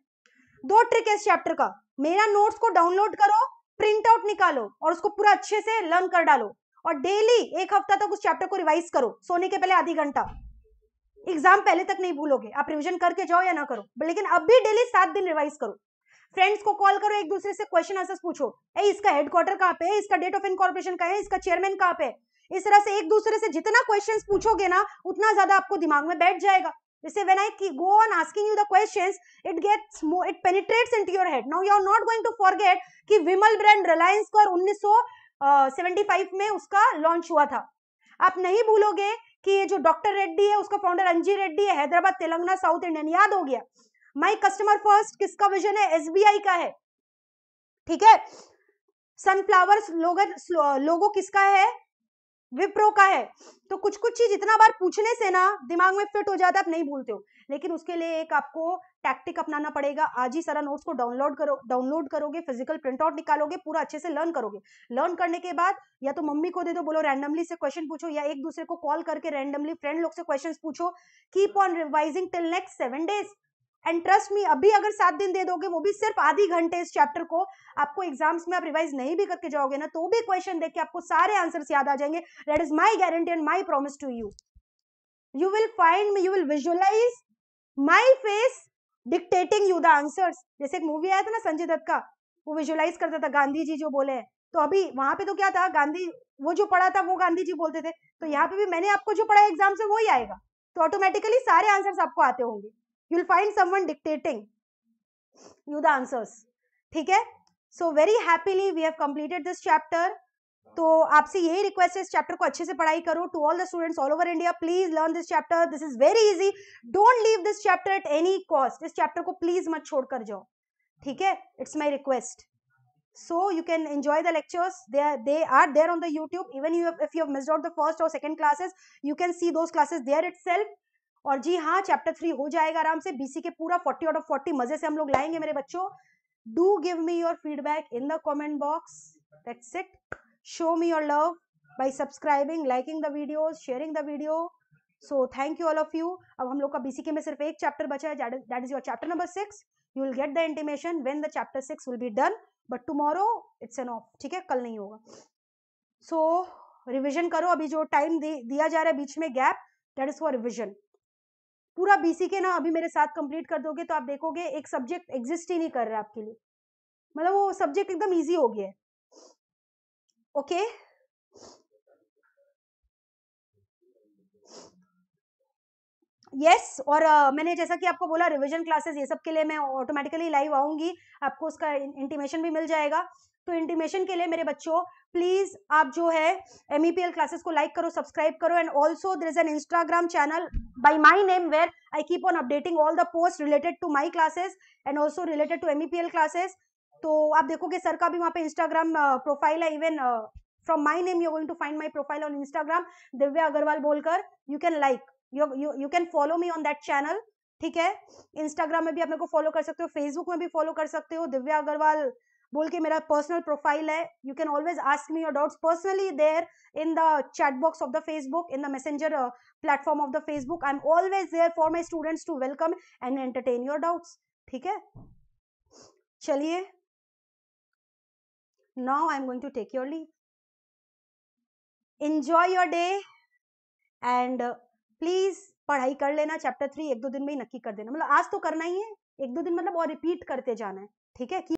दो ट्रिक है इस चैप्टर का मेरा नोट्स को डाउनलोड करो प्रिंट आउट निकालो और उसको पूरा अच्छे से लर्न कर डालो और डेली एक हफ्ता तक उस चैप्टर को रिवाइज करो सोने के पहले आधी घंटा एग्जाम पहले तक नहीं भूलोगे आप रिविजन करके जाओ या ना करो लेकिन अब भी डेली सात दिन रिवाइज करो फ्रेंड्स को कॉल करो एक दूसरे से क्वेश्चन आंसर पूछो ए इसका हेडक्वार्टर कहाँ पे है इसका डेट ऑफ इनकॉर्पोरेशन कहा है इसका चेयरमैन कहाँ पे इस तरह से एक दूसरे से जितना क्वेश्चन पूछोगे ना उतना ज्यादा आपको दिमाग में बैठ जाएगा जैसे when I go on asking you the questions it gets more it penetrates into your head now you are not going to forget कि विमल ब्रांड रिलायंस का 1975 में उसका लॉन्च हुआ था आप नहीं भूलोगे कि ये जो डॉक्टर रेड्डी है उसका फाउंडर अंजी रेड्डी है हैदराबाद तेलंगाना साउथ इंडियन याद हो गया माई कस्टमर फर्स्ट किसका विजन है एसबीआई का है ठीक है सनफ्लावर लोगन लोगो किसका है विप्रो का है तो कुछ कुछ चीज इतना बार पूछने से ना दिमाग में फिट हो जाता है आप नहीं भूलते हो लेकिन उसके लिए एक आपको टैक्टिक अपनाना पड़ेगा आज ही सारा नोट्स को डाउनलोड करो डाउनलोड करोगे फिजिकल प्रिंट आउट निकालोगे पूरा अच्छे से लर्न करोगे लर्न करने के बाद या तो मम्मी को दे दो बोलो रैंडमली से क्वेश्चन पूछो या एक दूसरे को कॉल करके रैंडमली फ्रेंड लोग से क्वेश्चन पूछो keep on revising till next seven days and trust me अभी अगर सात दिन दे दोगे वो भी सिर्फ आधी घंटे इस चैप्टर को आपको एग्जाम्स में आप रिवाइज नहीं भी करके जाओगे ना तो भी क्वेश्चन देख के आपको सारे आंसर्स याद आ जाएंगे that is my guarantee and my promise to you you will find me you will visualise my face dictating you the answers जैसे एक मूवी आया था ना संजय दत्त का वो विजुअलाइज करता था गांधी जी जो बोले हैं तो अभी वहां पे तो क्या था गांधी वो जो पढ़ा था वो गांधी जी बोलते थे तो यहाँ पे भी मैंने आपको जो पढ़ा एग्जाम से वो ही आएगा तो ऑटोमेटिकली सारे आंसर्स आपको आते होंगे you will find someone dictating you the answers ठीक है so very happily we have completed this chapter तो आपसे यही रिक्वेस्ट है इस चैप्टर को अच्छे से पढ़ाई करो to all the students all over India please learn this chapter this is very easy don't leave this chapter at any cost इस चैप्टर को प्लीज मत छोड़ कर जाओ ठीक है it's my request so you can enjoy the lectures they are they are there on the YouTube even you if you have missed out the first और second classes you can see those classes there itself और जी हाँ chapter three हो जाएगा आराम से BC के पूरा फोर्टी आउट ऑफ फोर्टी मजे से हम लोग लाएंगे मेरे बच्चों do give me your feedback in the comment box that's it show me your love by subscribing liking the video sharing the video so thank you all of you अब हम लोग का के में सिर्फ एक चैप्टर बचा है that is your chapter number six you will get the intimation when the chapter six will be done but tomorrow it's an off ठीक है कल नहीं होगा सो so, रिविजन करो अभी जो टाइम दिया जा रहा है बीच में gap that is for revision पूरा बीसीके ना अभी मेरे साथ कंप्लीट कर दोगे तो आप देखोगे एक सब्जेक्ट एग्जिस्ट ही नहीं कर रहा आपके लिए मतलब वो सब्जेक्ट एकदम इजी हो गया है ओके यस yes, और uh, मैंने जैसा कि आपको बोला रिवीजन क्लासेस ये सब के लिए मैं ऑटोमेटिकली लाइव आऊंगी आपको उसका इंटीमेशन भी मिल जाएगा तो इंटीमेशन के लिए मेरे बच्चों प्लीज आप जो है एम क्लासेस e को लाइक करो सब्सक्राइब करो and also there is an Instagram channel by my name where I keep on updating all the post related to my classes and also related to M classes तो आप देखोगे sir का भी वहाँ पे Instagram profile है even from my name you going to find my profile on Instagram Divya Agrawal बोलकर you can like you can follow me on that channel ठीक है इंस्टाग्राम में भी आप मेरे को फॉलो कर सकते हो फेसबुक में भी फॉलो कर सकते हो दिव्या अग्रवाल बोल के मेरा पर्सनल प्रोफाइल है you can always ask me your doubts personally there in the chat box of the Facebook in the messenger platform of the Facebook I am always there for my students to welcome and entertain your doubts ठीक है चलिए now I am going to take your leave your your day and please पढ़ाई कर लेना chapter three एक दो दिन में ही नक्की कर देना मतलब आज तो करना ही है एक दो दिन मतलब और रिपीट करते जाना है ठीक है